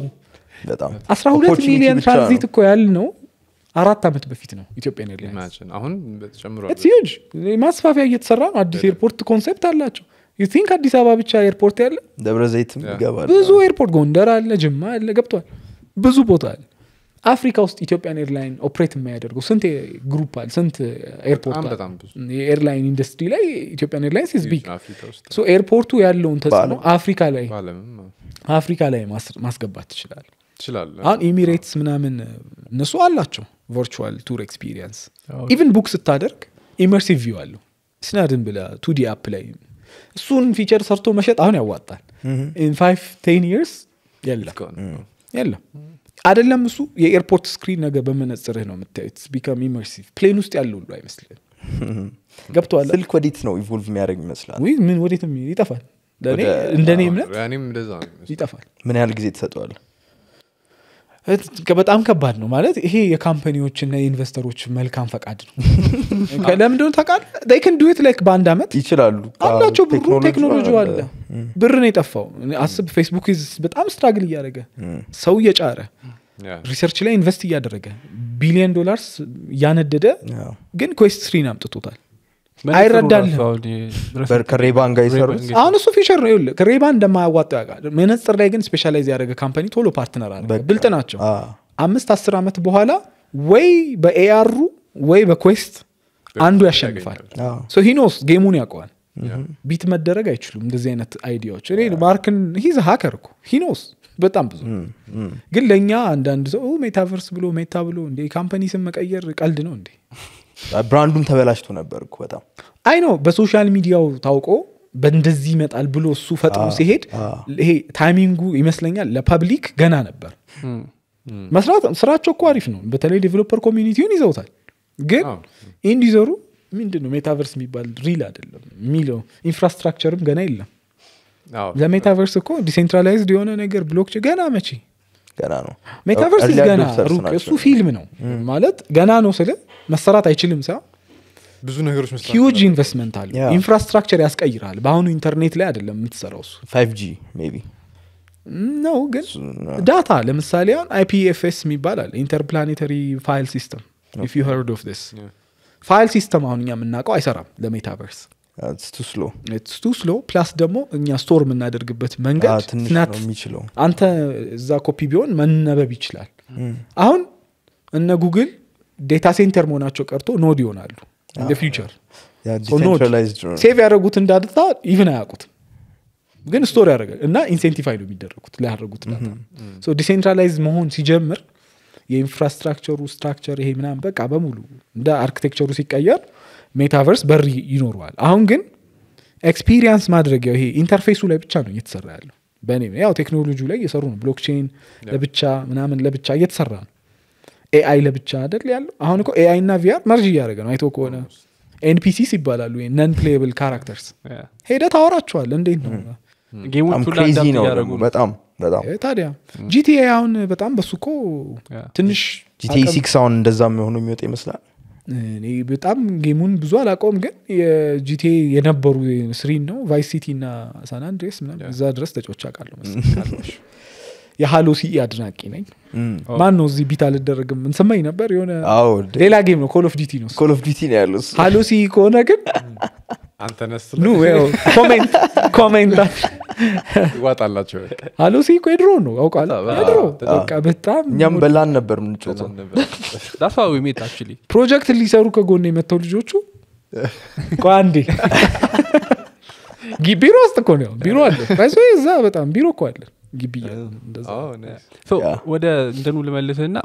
በጣም አስራ ሁለት ሚሊዮን ትራንዚት እኮ ያል ነው አራት ዓመት በፊት ነው ኢትዮጵያን ኤርላይንስሁንጅ ማስፋፊያ እየተሰራ ነው አዲስ ኤርፖርት ኮንሰፕት አላቸው ቲንክ አዲስ አበባ ብቻ ኤርፖርት ያለ ይገባል ብዙ ኤርፖርት ጎንደር አለ ጅማ አለ ገብቷል ብዙ ቦታ አለ አፍሪካ ውስጥ ኢትዮጵያን ኤርላይን ኦፕሬት የሚያደርገው ስንት ግሩፕ አለ ስንት ኤርፖርት የኤርላይን ኢንዱስትሪ ላይ ኢትዮጵያን ኤርላይንስ ኢዝ ቢግ ኤርፖርቱ ያለውን ተጽዕኖ አፍሪካ ላይ አፍሪካ ላይ ማስገባት ትችላል አሁን ኢሚሬትስ ምናምን እነሱ አላቸው ቨርል ቱር ኤክስፒሪየንስ ኢቨን ቡክ ስታደርግ ኢመርሲቭ ቪው አለው ስናድን ብለ ቱዲ አፕ ላይ እሱን ፊቸር ሰርቶ መሸጥ አሁን ያዋጣል ኢን ፋይቭ ቴን ይርስ የለም አደለም እሱ የኤርፖርት ስክሪን ነገር በመነጽርህ ነው የምታዩት ቢካም ኢመርሲቭ ፕሌን ውስጥ ያለው ሁሉ አይመስልም ገብተዋል ስልክ ወዴት ነው ኢቮልቭ የሚያደርግ ይመስላል ምን ወዴት ይጠፋል እንደኔ እምነት ይጠፋል ምን ያህል ጊዜ ትሰጠዋል በጣም ከባድ ነው ማለት ይሄ የካምፓኒዎችና የኢንቨስተሮች መልካም ፈቃድ ነው ለምንደሆን ታቃል ከን ዱት ላይክ በአንድ ዓመት ይችላሉ አላቸው ብሩ ቴክኖሎጂ አለ ብር ነው የጠፋው አስብ ፌስቡክ በጣም ስትራግል እያደረገ ሰው እየጫረ ሪሰርች ላይ ኢንቨስት እያደረገ ቢሊዮን ዶላርስ እያነደደ ግን ኩዌስት ስሪን አምጥቶታል አይረዳልከሬባን ጋር አሁን እሱ ፊቸር ነው ይኸውልህ ከሬባን እንደማያዋጠው ያውቃል መነፅር ላይ ግን ስፔሻላይዝ ያደረገ ካምፓኒ ቶሎ ፓርትነር አለ ብልጥ ናቸው አምስት አስር ዓመት በኋላ ወይ በኤአሩ ወይ በኩዌስት አንዱ ያሸንፋል ሂኖስ ጌሙን ያውቀዋል ቢት መደረግ አይችሉም እንደዚህ አይነት አይዲያዎች እኔ ማርክን ሂዝ ሀከር እኮ ሂኖስ በጣም ብዙ ግን ለእኛ አንዳንድ ሰው ሜታቨርስ ብሎ ሜታ ብሎ እንዴ ካምፓኒ ስም መቀየር ቀልድ ነው እንዴ ብራንዱም ተበላሽቶ ነበር እኮ በጣም አይ ነው በሶሻል ሚዲያው ታውቆ በእንደዚህ ይመጣል ብሎ እሱ ፈጥሮ ሲሄድ ይሄ ታይሚንጉ ይመስለኛል ለፐብሊክ ገና ነበር መስራት ስራቸው እኮ አሪፍ ነው በተለይ ዴቨሎፐር ኮሚኒቲውን ይዘውታል ግን ኢንዲዘሩ ምንድን ነው ሜታቨርስ የሚባል ሪል አይደለም የሚለው ኢንፍራስትራክቸርም ገና የለም ለሜታቨርስ እኮ ዲሴንትራላይዝድ የሆነ ነገር ብሎክች ገና መቼ ገና ነው። ሜታቨርስ ገና እሱ ፊልም ነው ማለት ገና ነው ስለ መሰራት አይችልም ሳ ብዙ ነገሮች መስ ኢንቨስትመንት አለ። ኢንፍራስትራክቸር ያስቀይራል። በአሁኑ ኢንተርኔት ላይ አይደለም የምትሰራው እሱ ጂ ቢ ነው። ግን ዳታ ለምሳሌ አሁን ይፒኤፍስ የሚባል አለ ኢንተርፕላኔተሪ ፋይል ሲስተም ኢፍ ዩ ኦፍ ፋይል ሲስተም አሁን እኛ የምናውቀው አይሰራም ለሜታቨርስ ስቱስሎ ፕላስ ደግሞ እኛ ስቶር የምናደርግበት መንገድ ah, ትናት የሚችለው አንተ እዛ ኮፒ ቢሆን መነበብ ይችላል። hmm. አሁን እነ ጉግል ዴታ ሴንተር መሆናቸው ቀርቶ ኖድ ይሆናሉ ኢን ሴቭ ah. ያደረጉት እንዳድታ ኢቭን አያውቁትም ግን ስቶር ያደረጋል እና ኢንሴንቲፋይ ነው የሚደረጉት ሊያደረጉት ዲሴንትራላይዝ hmm. hmm. መሆን ሲጀምር የኢንፍራስትራክቸሩ ስትራክቸር ይሄ ምናም በቃ በሙሉ እንደ አርክቴክቸሩ ሲቀየር ሜታቨርስ በር ይኖረዋል። አሁን ግን ኤክስፒሪየንስ ማድረጊያው ይሄ ኢንተርፌሱ ላይ ብቻ ነው እየተሰራ ያለው። በእኔ ያው ቴክኖሎጂ ላይ እየሰሩ ነው። ብሎክቼን ለብቻ ምናምን ለብቻ እየተሰራ ነው። ኤአይ ለብቻ አደል ያለው። አሁን እኮ ኤአይ እና ቪአር መርጅ እያደረገ ነው። አይቶ ከሆነ ኤንፒሲስ ይባላሉ፣ ነን ፕሌብል ካራክተርስ። ሄደ ታወራቸዋል። እንዴት ነው hmm. በጣም ታዲያ ጂቲኤ hmm. አሁን በጣም በሱ እኮ ትንሽ ጂቲኤ ሲክስ አሁን እንደዛ የሆኑ የሚወጣ ይመስላል በጣም ጌሙን ብዙ አላቀውም ግን የጂቴ የነበሩ ስሪን ነው ቫይስ ሲቲ እና ሳን አንድሬስ እዛ ድረስ ተጫዎች አውቃለሁ የሃሎ ሲኢ አድናቂ ነኝ ማን ነው እዚህ ቢት አልደረግም እንሰማኝ ነበር የሆነ ሌላ ጌም ነው ኮሎፍ ዲቲ ነው ኮሎፍ ዲቲ ነው ያለው ሃሎ ሲኢ ከሆነ ግን አንተነስ ኮሜንት ኮሜንት ይዋጣላቸው አሎ ሲ የድሮ ነው አውቃል በጣም እኛም በላን ነበር ምንጮተው ፕሮጀክት ሊሰሩ ከጎን የመተው ልጆቹ አንዴ ቢሮ ውስጥ እኮ ነው ቢሮ አለ እዛ በጣም ቢሮ እኮ አለ ወደ እንደኑ ልመልስህና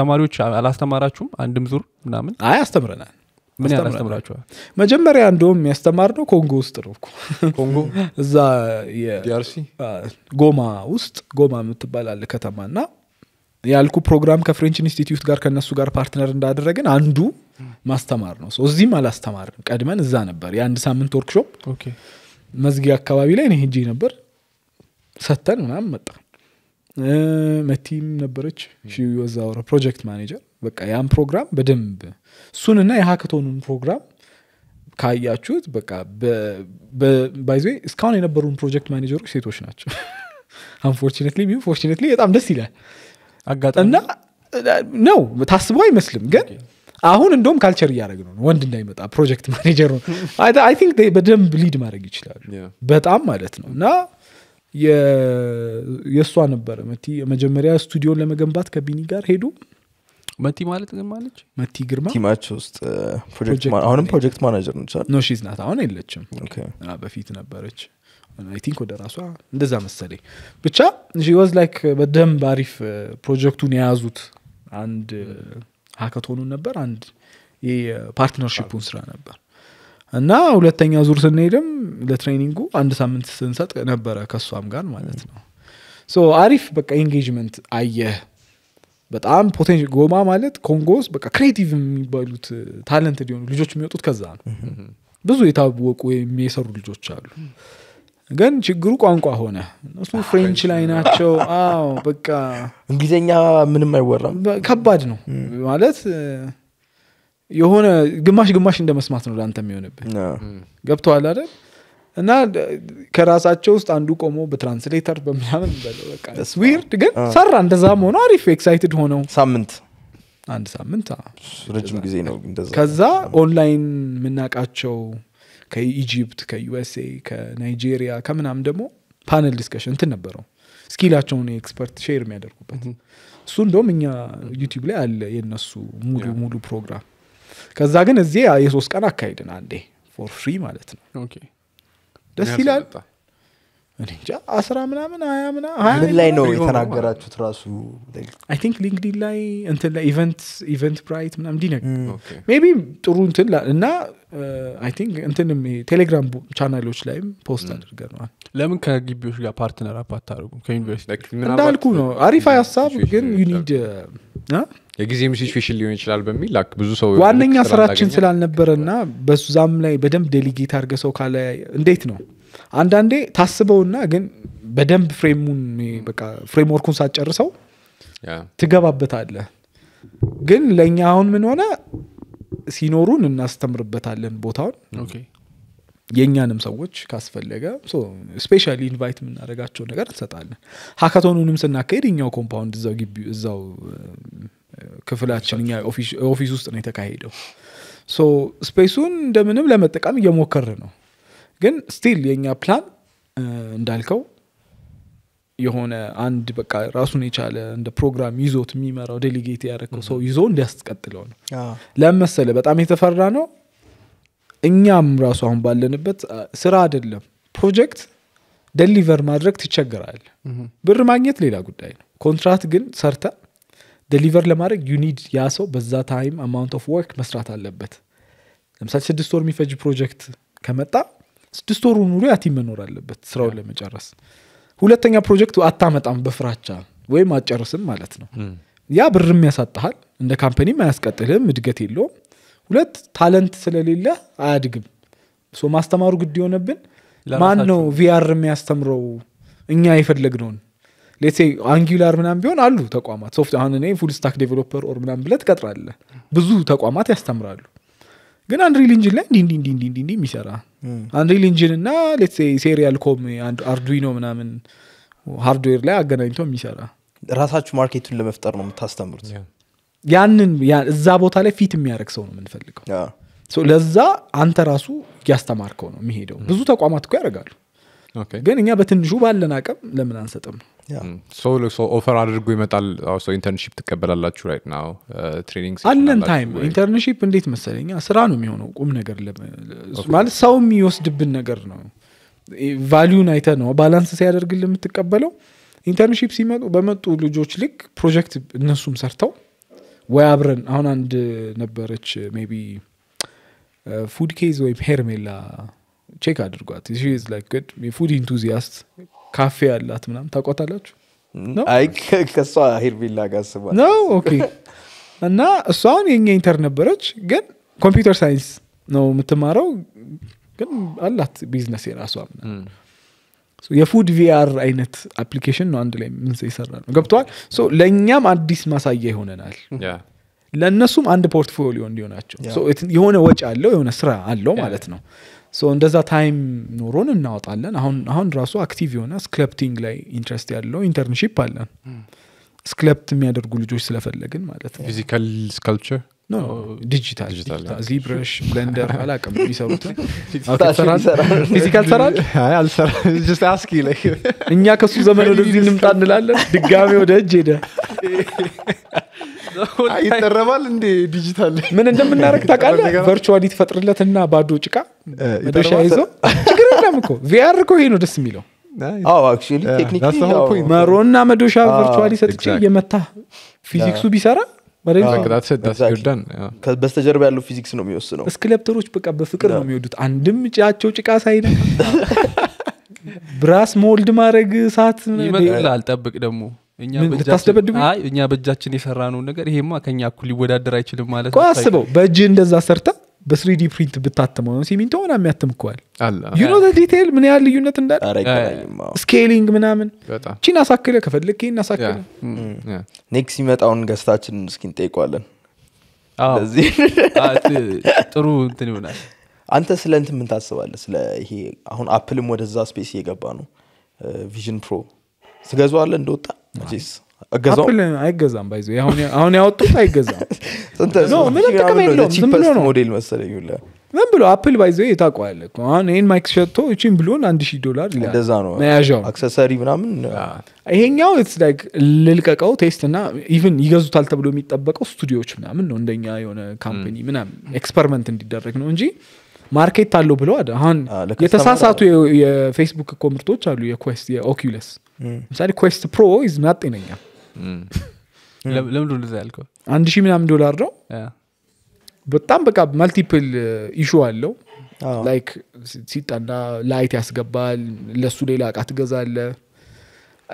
ተማሪዎች አላስተማራችሁም አንድም ዙር ምናምን አይ አስተምረናል ምን ያስተምራቸዋል መጀመሪያ እንደውም ያስተማር ነው ኮንጎ ውስጥ ነው ኮንጎ እዛ ጎማ ውስጥ ጎማ የምትባላለ ከተማ እና ያልኩ ፕሮግራም ከፍሬንች ኢንስቲትዩት ጋር ከነሱ ጋር ፓርትነር እንዳደረግን አንዱ ማስተማር ነው እዚህም አላስተማር ቀድመን እዛ ነበር የአንድ ሳምንት ወርክሾፕ መዝጊያ አካባቢ ላይ ሄጄ ነበር ሰተን ምናም መጣ መቲም ነበረች ሺ ፕሮጀክት ማኔጀር በቃ ያን ፕሮግራም በደንብ እሱንና የሀክቶኑን ፕሮግራም ካያችሁት በቃ ባይዘ እስካሁን የነበሩን ፕሮጀክት ማኔጀሮች ሴቶች ናቸው አንፎርት ፎርት በጣም ደስ ይላል እና ነው ታስበው አይመስልም ግን አሁን እንደውም ካልቸር እያደረግ ነው ወንድ እንዳይመጣ ፕሮጀክት ማኔጀር አይ ቲንክ በደንብ ሊድ ማድረግ ይችላሉ በጣም ማለት ነው እና የእሷ ነበረ መቲ መጀመሪያ ስቱዲዮን ለመገንባት ከቢኒ ጋር ሄዱ መቲ ማለት ግን ማለች መቲ ግርማ ቲማቸው ውስጥ uh, አሁንም ፕሮጀክት ማናጀር ነቻል ኖ ሺዝ ናት አሁን የለችም በፊት ነበረች አይ ቲንክ ወደ ራሷ እንደዛ መሰለኝ ብቻ ወዝ ላይክ uh, በደንብ አሪፍ ፕሮጀክቱን uh, የያዙት አንድ ሀከቶኑን ነበር አንድ የፓርትነርሽፑን ስራ ነበር እና ሁለተኛ ዙር ስንሄድም ለትሬኒንጉ አንድ ሳምንት ስንሰጥ ነበረ ከእሷም ጋር ማለት ነው አሪፍ በቃ ኤንጌጅመንት አየህ በጣም ፖቴንሽ ጎማ ማለት ኮንጎ ውስጥ በቃ ክሬቲቭ የሚባሉት ታለንት ሊሆኑ ልጆች የሚወጡት ከዛ ነው ብዙ የታወቁ የሰሩ ልጆች አሉ ግን ችግሩ ቋንቋ ሆነ እነሱ ፍሬንች ላይ ናቸው አዎ በቃ እንግሊዝኛ ምንም አይወራም ከባድ ነው ማለት የሆነ ግማሽ ግማሽ እንደ መስማት ነው ለአንተ የሚሆንብህ ገብተዋል አይደል እና ከራሳቸው ውስጥ አንዱ ቆሞ በትራንስሌተር በምናምን በለው ግን ሰራ እንደዛ መሆኑ አሪፍ ኤክሳይትድ ሆነው ሳምንት አንድ ሳምንት ረጅም ጊዜ ነው ከዛ ኦንላይን የምናውቃቸው ከኢጂፕት ከዩኤስኤ ከናይጄሪያ ከምናምን ደግሞ ፓነል ዲስከሽን እንትን ነበረው ስኪላቸውን ኤክስፐርት ሼር የሚያደርጉበት እሱ እንደውም እኛ ዩቲብ ላይ አለ የነሱ ሙሉ ሙሉ ፕሮግራም ከዛ ግን እዚህ የሶስት ቀን አካሄድን አንዴ ፎር ፍሪ ማለት ነው ደስ ይላል አስራ ምናምን ሀያ ምናምን ላይ ነው የተናገራችሁት ራሱ አይ ቲንክ ሊንክዲን ላይ እንትን ላይ ኢቨንት ኢቨንት ብራይት ምናም እንዲነግ ቢ ጥሩ እንትን እና አይ uh, ቲንክ እንትንም ቴሌግራም ቻናሎች ላይም ፖስት አድርገ ነዋል ለምን ከግቢዎች ጋር ፓርትነር አፓ አታደርጉም ከዩኒቨርሲቲ እንዳልኩ ነው አሪፋ ሀሳብ ግን ዩኒድ የጊዜ ሲቹዌሽን ሊሆን ይችላል በሚል ብዙ ሰው ዋነኛ ስራችን ስላልነበረና በዛም ላይ በደንብ ዴሊጌት አድርገ ሰው ካለ እንዴት ነው አንዳንዴ ታስበውና ግን በደንብ ፍሬሙን በቃ ፍሬምወርኩን ሳጨርሰው ትገባበታለህ ግን ለእኛ አሁን ምን ሆነ ሲኖሩን እናስተምርበታለን ቦታውን የእኛንም ሰዎች ካስፈለገ ስፔሻ ኢንቫይት የምናደረጋቸው ነገር እንሰጣለን ሀካቶኑንም ስናካሄድ እኛው ኮምፓውንድ እዛው ክፍላችን እኛ ኦፊስ ውስጥ ነው የተካሄደው ስፔሱን እንደምንም ለመጠቀም እየሞከር ነው ግን ስቲል የእኛ ፕላን እንዳልከው የሆነ አንድ በቃ ራሱን የቻለ እንደ ፕሮግራም ይዞት የሚመራው ዴሊጌት ያደረገው ሰው ይዞ እንዲያስቀጥለው ነው ለመሰለ በጣም የተፈራ ነው እኛም ራሱ አሁን ባለንበት ስራ አይደለም ፕሮጀክት ደሊቨር ማድረግ ትቸገራል ብር ማግኘት ሌላ ጉዳይ ነው ኮንትራት ግን ሰርተ ደሊቨር ለማድረግ ዩኒድ ያ ሰው በዛ ታይም አማውንት ኦፍ ወርክ መስራት አለበት። ለምሳሌ ስድስት ወር የሚፈጅ ፕሮጀክት ከመጣ ስድስት ወሩ ሙሉ ያቲም መኖር አለበት ስራውን ለመጨረስ። ሁለተኛ ፕሮጀክቱ አታመጣም በፍራቻ ወይም አጨርስም ማለት ነው። ያ ብርም ያሳጠሃል እንደ ካምፓኒም አያስቀጥልም፣ እድገት የለውም። ሁለት ታለንት ስለሌለ አያድግም። ማስተማሩ ግድ የሆነብን ማን ነው ቪአር የሚያስተምረው እኛ የፈለግነውን ሌሴ አንጊላር ምናም ቢሆን አሉ ተቋማት ሶፍት አሁን እኔ ፉል ስታክ ዴቨሎፐር ኦር ምናም ብለ ትቀጥራለ ብዙ ተቋማት ያስተምራሉ ግን አንድሪል ኢንጂን ላይ እንዲ እንዲ እንዲ እንዲ የሚሰራ አንድሪል ኢንጂን እና ሌሴ ሴሪያል ኮም አርዱዊኖ ምናምን ሃርድዌር ላይ አገናኝቶ የሚሰራ ራሳችሁ ማርኬቱን ለመፍጠር ነው የምታስተምሩት ያንን እዛ ቦታ ላይ ፊት የሚያደረግ ሰው ነው የምንፈልገው ለዛ አንተ ራሱ እያስተማርከው ነው የሚሄደው hmm. ብዙ ተቋማት እኮ ያደርጋሉ ግን እኛ በትንሹ ባለን አቅም ለምን አንሰጥም ሰው ኦፈር አድርጎ ይመጣል ሰው ኢንተርንሽፕ ትቀበላላችሁ ራይት ናው ትሬኒንግ አለን ታይም ኢንተርንሽፕ እንዴት መሰለኛ ስራ ነው የሚሆነው ቁም ነገር ማለት ሰው የሚወስድብን ነገር ነው ቫሊዩን አይተ ነው ባላንስ ሲያደርግል የምትቀበለው ኢንተርንሽፕ ሲመጡ በመጡ ልጆች ልክ ፕሮጀክት እነሱም ሰርተው ወይ አብረን አሁን አንድ ነበረች ቢ ፉድ ኬዝ ወይም ሄርሜላ ቼክ አድርጓት ፉድ ኢንቱዚያስት ካፌ ያላት ምናም ታቋታላችሁ ከሷ ሂርቪላ ጋር ስባነው ኦኬ እና እሷን የኛ ኢንተር ነበረች ግን ኮምፒውተር ሳይንስ ነው የምትማረው ግን አላት ቢዝነስ የራሷ የፉድ ቪአር አይነት አፕሊኬሽን ነው አንድ ላይ ምን ይሰራ ነው ገብተዋል ለእኛም አዲስ ማሳያ ይሆነናል ለእነሱም አንድ ፖርትፎሊዮ እንዲሆናቸው የሆነ ወጪ አለው የሆነ ስራ አለው ማለት ነው እንደዛ ታይም ኖሮን እናወጣለን አሁን አሁን ራሱ አክቲቭ የሆነ ስክለፕቲንግ ላይ ኢንትረስት ያለው ኢንተርንሺፕ አለን ስክለፕት hmm. የሚያደርጉ ልጆች ስለፈለግን ማለት ነው ፊዚካል ዲጂታል ዚብረሽ ብለንደር አላቅም እኛ ከሱ ዘመን ወደዚህ እንምጣ እንላለን ድጋሜ ወደ እጅ ሄደ ይጠረባል እንዴ? ዲጂታል ምን እንደምናደርግ ታውቃለህ? ቨርቹዋሊ ትፈጥርለትና ባዶ ጭቃ መደሻ ይዞ ችግር የለም እኮ ቪአር እኮ ይሄ ነው ደስ የሚለው። መሮና መዶሻ ቨርቹዋሊ ሰጥቼ እየመታ ፊዚክሱ ቢሰራ በስተጀርባ ያለው ፊዚክስ ነው የሚወስነው። እስክለፕተሮች በቃ በፍቅር ነው የሚወዱት። አንድም ጫቸው ጭቃ ሳይነ ብራስ ሞልድ ማድረግ እሳት ይመጣል። አልጠብቅ ደግሞ እኛ በእጃችን የሰራ ነው ነገር ይሄማ ከኛ እኩል ሊወዳደር አይችልም ማለት አስበው በእጅ እንደዛ ሰርተ በስሪዲ ፕሪንት ብታተመው ነው ሲሚንቶ ሆና የሚያትምከዋል ዩኖ ዲቴል ምን ያህል ልዩነት እንዳለ ስኬሊንግ ምናምን ቺን አሳክለ ከፈልግ ይህን አሳክለ ኔክስት ሲመጣውን ገስታችን እስኪ እንጠይቋለን ጥሩ እንትን ይሆናል አንተ ስለ እንትን ምን ታስባለ ስለ ይሄ አሁን አፕልም ወደዛ ስፔስ እየገባ ነው ቪዥን ፕሮ አለ እንደወጣ አፕል አይገዛም ባይዘ አሁን ያወጡት አይገዛም ብሎ ሞዴል መሰለኝ ምን ብሎ አፕል ባይዘ ታቋል አሁን ይህን ማይክ ሸቶ እችን ብሎን አንድ ሺህ ዶላር እንደዛ ነው መያዣው አክሰሰሪ ምናምን ይሄኛው ስ ላይክ ልልቀቀው ቴስት እና ኢቨን ይገዙታል ተብሎ የሚጠበቀው ስቱዲዮዎች ምናምን ነው እንደኛ የሆነ ካምፕኒ ምናምን ኤክስፐሪመንት እንዲደረግ ነው እንጂ ማርኬት አለው አ አሁን የተሳሳቱ የፌስቡክ እኮ ምርቶች አሉ የኩዌስት የኦኪለስ ምሳሌ ኩዌስት ፕሮ ይዝ ጤነኛ ለምንድ እንደዛ ያልከው አንድ ሺህ ምናምን ዶላር ነው በጣም በቃ መልቲፕል ኢሹ አለው ላይክ ሲጠና ላይት ያስገባል ለሱ ሌላ እቃ ትገዛለ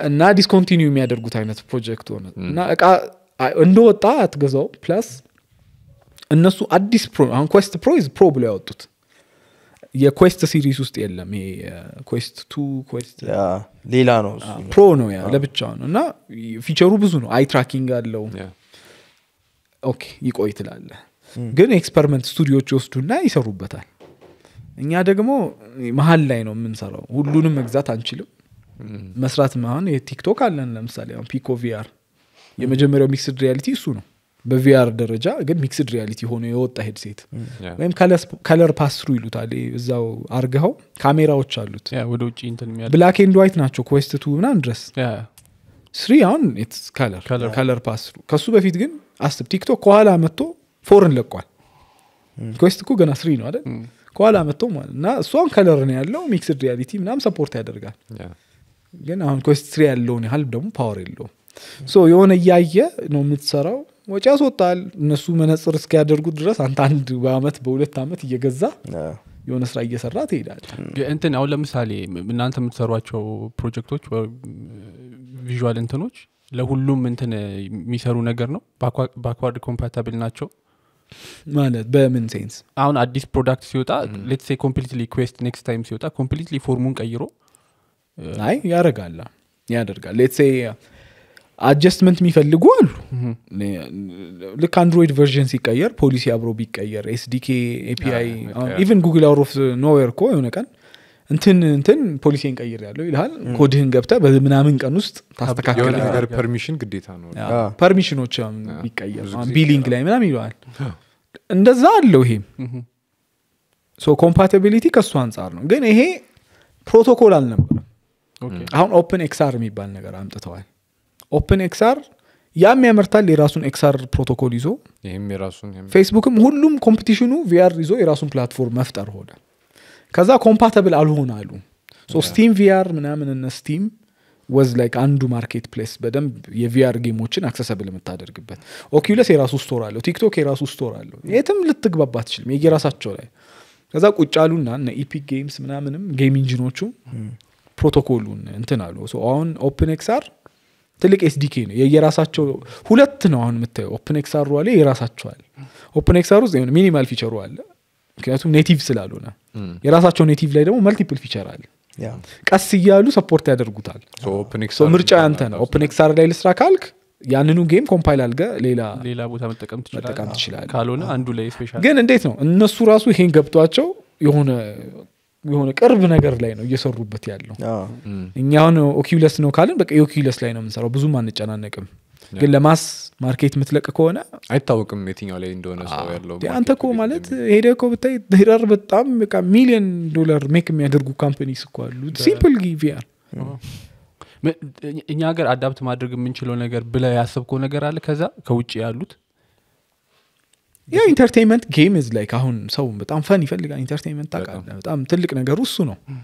እና ዲስኮንቲኒ የሚያደርጉት አይነት ፕሮጀክት ሆነ እና እቃ እንደወጣ አትገዛው ፕላስ እነሱ አዲስ ፕሮ አሁን ኮስት ፕሮ ፕሮ ብለው ያወጡት የኩዌስት ሲሪስ ውስጥ የለም ይሄ ኩዌስት ቱ ኩዌስት ሌላ ነው ፕሮ ነው ያ ለብቻው ነው እና ፊቸሩ ብዙ ነው አይ ትራኪንግ አለው ኦኬ ይቆይ ትላለ ግን ኤክስፐሪመንት ስቱዲዮች ይወስዱና ይሰሩበታል እኛ ደግሞ መሀል ላይ ነው የምንሰራው ሁሉንም መግዛት አንችልም መስራት መሆን የቲክቶክ አለን ለምሳሌ ፒኮ ቪአር የመጀመሪያው ሚክስድ ሪያሊቲ እሱ ነው በቪአር ደረጃ ግን ሚክስድ ሪያሊቲ ሆኖ የወጣ ሄድሴት ወይም ከለር ፓስሩ ይሉታል እዛው አርገኸው ካሜራዎች አሉት ብላክ ኤንድ ዋይት ናቸው ኮስትቱ ቱ ድረስ ስሪ አሁን ከለር ፓስሩ ከሱ በፊት ግን አስብ ቲክቶክ ከኋላ መጥቶ ፎርን ለቋል ኮስት እኮ ገና ስሪ ነው አይደል ከኋላ መጥቶ ማለት እና እሷን ከለር ነው ያለው ሚክስድ ሪያሊቲ ምናም ሰፖርት ያደርጋል ግን አሁን ኮስት ስሪ ያለውን ያህል ደግሞ ፓወር የለውም ሶ የሆነ እያየ ነው የምትሰራው ወጪ ያስወጣል። እነሱ መነጽር እስኪያደርጉት ድረስ አንተ አንድ በአመት በሁለት አመት እየገዛ የሆነ ስራ እየሰራ ትሄዳል። እንትን አሁን ለምሳሌ እናንተ የምትሰሯቸው ፕሮጀክቶች ቪዥዋል እንትኖች ለሁሉም እንትን የሚሰሩ ነገር ነው ባክዋርድ ኮምፓታብል ናቸው ማለት በምን ሴንስ አሁን አዲስ ፕሮዳክት ሲወጣ ሌትሴ ኮምፕሊትሊ ኩዌስት ኔክስት ታይም ሲወጣ ኮምፕሊት ፎርሙን ቀይሮ አይ ያደርጋላ ያደርጋል ሌትሴ አጀስትመንት የሚፈልጉ አሉ ልክ አንድሮይድ ቨርዥን ሲቀየር ፖሊሲ አብሮ ቢቀየር ኤስዲኬ ኤፒአይ ኢቨን ጉግል አውት ኦፍ ኖዌር ኮ የሆነ ቀን እንትን እንትን ፖሊሲን ቀይር ያለው ይልል ኮድህን ገብተ በምናምን ቀን ውስጥ ታስተካክልፐርሚሽን ግዴታ ነው ፐርሚሽኖች ቢቀየር ቢሊንግ ላይ ምናም ይለዋል እንደዛ አለው ይሄም ሶ ኮምፓቲቢሊቲ ከእሱ አንጻር ነው ግን ይሄ ፕሮቶኮል አልነበረም አሁን ኦፕን ኤክስአር የሚባል ነገር አምጥተዋል ኦፕን ኤክስአር ያም ያመርታል የራሱን ኤክስአር ፕሮቶኮል ይዞ ፌስቡክም ሁሉም ኮምፒቲሽኑ ቪአር ይዞ የራሱን ፕላትፎርም መፍጠር ሆነ ከዛ ኮምፓተብል አልሆን አሉ ስቲም ቪአር ምናምን እነ ስቲም ወዝ ላይ አንዱ ማርኬት ፕሌስ በደንብ የቪአር ጌሞችን አክሰሰብል የምታደርግበት ኦኪለስ የራሱ ስቶር አለው ቲክቶክ የራሱ ስቶር አለው የትም ልትግባባ አትችልም የራሳቸው ላይ ከዛ ቁጭ አሉና እነ ኢፒክ ጌምስ ምናምንም ጌም ኢንጂኖቹ ፕሮቶኮሉን እንትን አሉ አሁን ኦፕን ኤክስአር ትልቅ ኤስዲኬ ነው የየራሳቸው ሁለት ነው አሁን የምታየው ኦፕን ኤክስአር አለ የራሳቸዋል ኦፕን ኤክስአር ውስጥ ሚኒማል ፊቸሩ አለ ምክንያቱም ኔቲቭ ስላልሆነ የራሳቸው ኔቲቭ ላይ ደግሞ መልቲፕል ፊቸር አለ ቀስ እያሉ ሰፖርት ያደርጉታል ምርጫ ያንተ ነው ኦፕን ኤክስአር ላይ ልስራ ካልክ ያንኑ ጌም ኮምፓይል አልገ ሌላ ሌላ ቦታ መጠቀም ትችላል ካልሆነ አንዱ ላይ ግን እንዴት ነው እነሱ ራሱ ይሄን ገብቷቸው የሆነ የሆነ ቅርብ ነገር ላይ ነው እየሰሩበት ያለው እኛ አሁን ኦኪለስ ነው ካልን በቃ የኦኪለስ ላይ ነው የምንሰራው ብዙም አንጨናነቅም ግን ለማስ ማርኬት የምትለቅ ከሆነ አይታወቅም የትኛው ላይ እንደሆነ ሰው ያለው አንተ ኮ ማለት ሄደ ኮ ብታይ ዳር በጣም በቃ ሚሊዮን ዶላር ሜክ የሚያደርጉ ካምፕኒስ እኮ አሉ ሲምፕል ጊቪያል እኛ ሀገር አዳፕት ማድረግ የምንችለው ነገር ብለ ያሰብከው ነገር አለ ከዛ ከውጭ ያሉት ያ ኢንተርቴንመንት ጌም ዝ አሁን ሰው በጣም ፈን ይፈልጋል ኢንተርቴንመንት ታቃለ በጣም ትልቅ ነገሩ እሱ ነው hmm.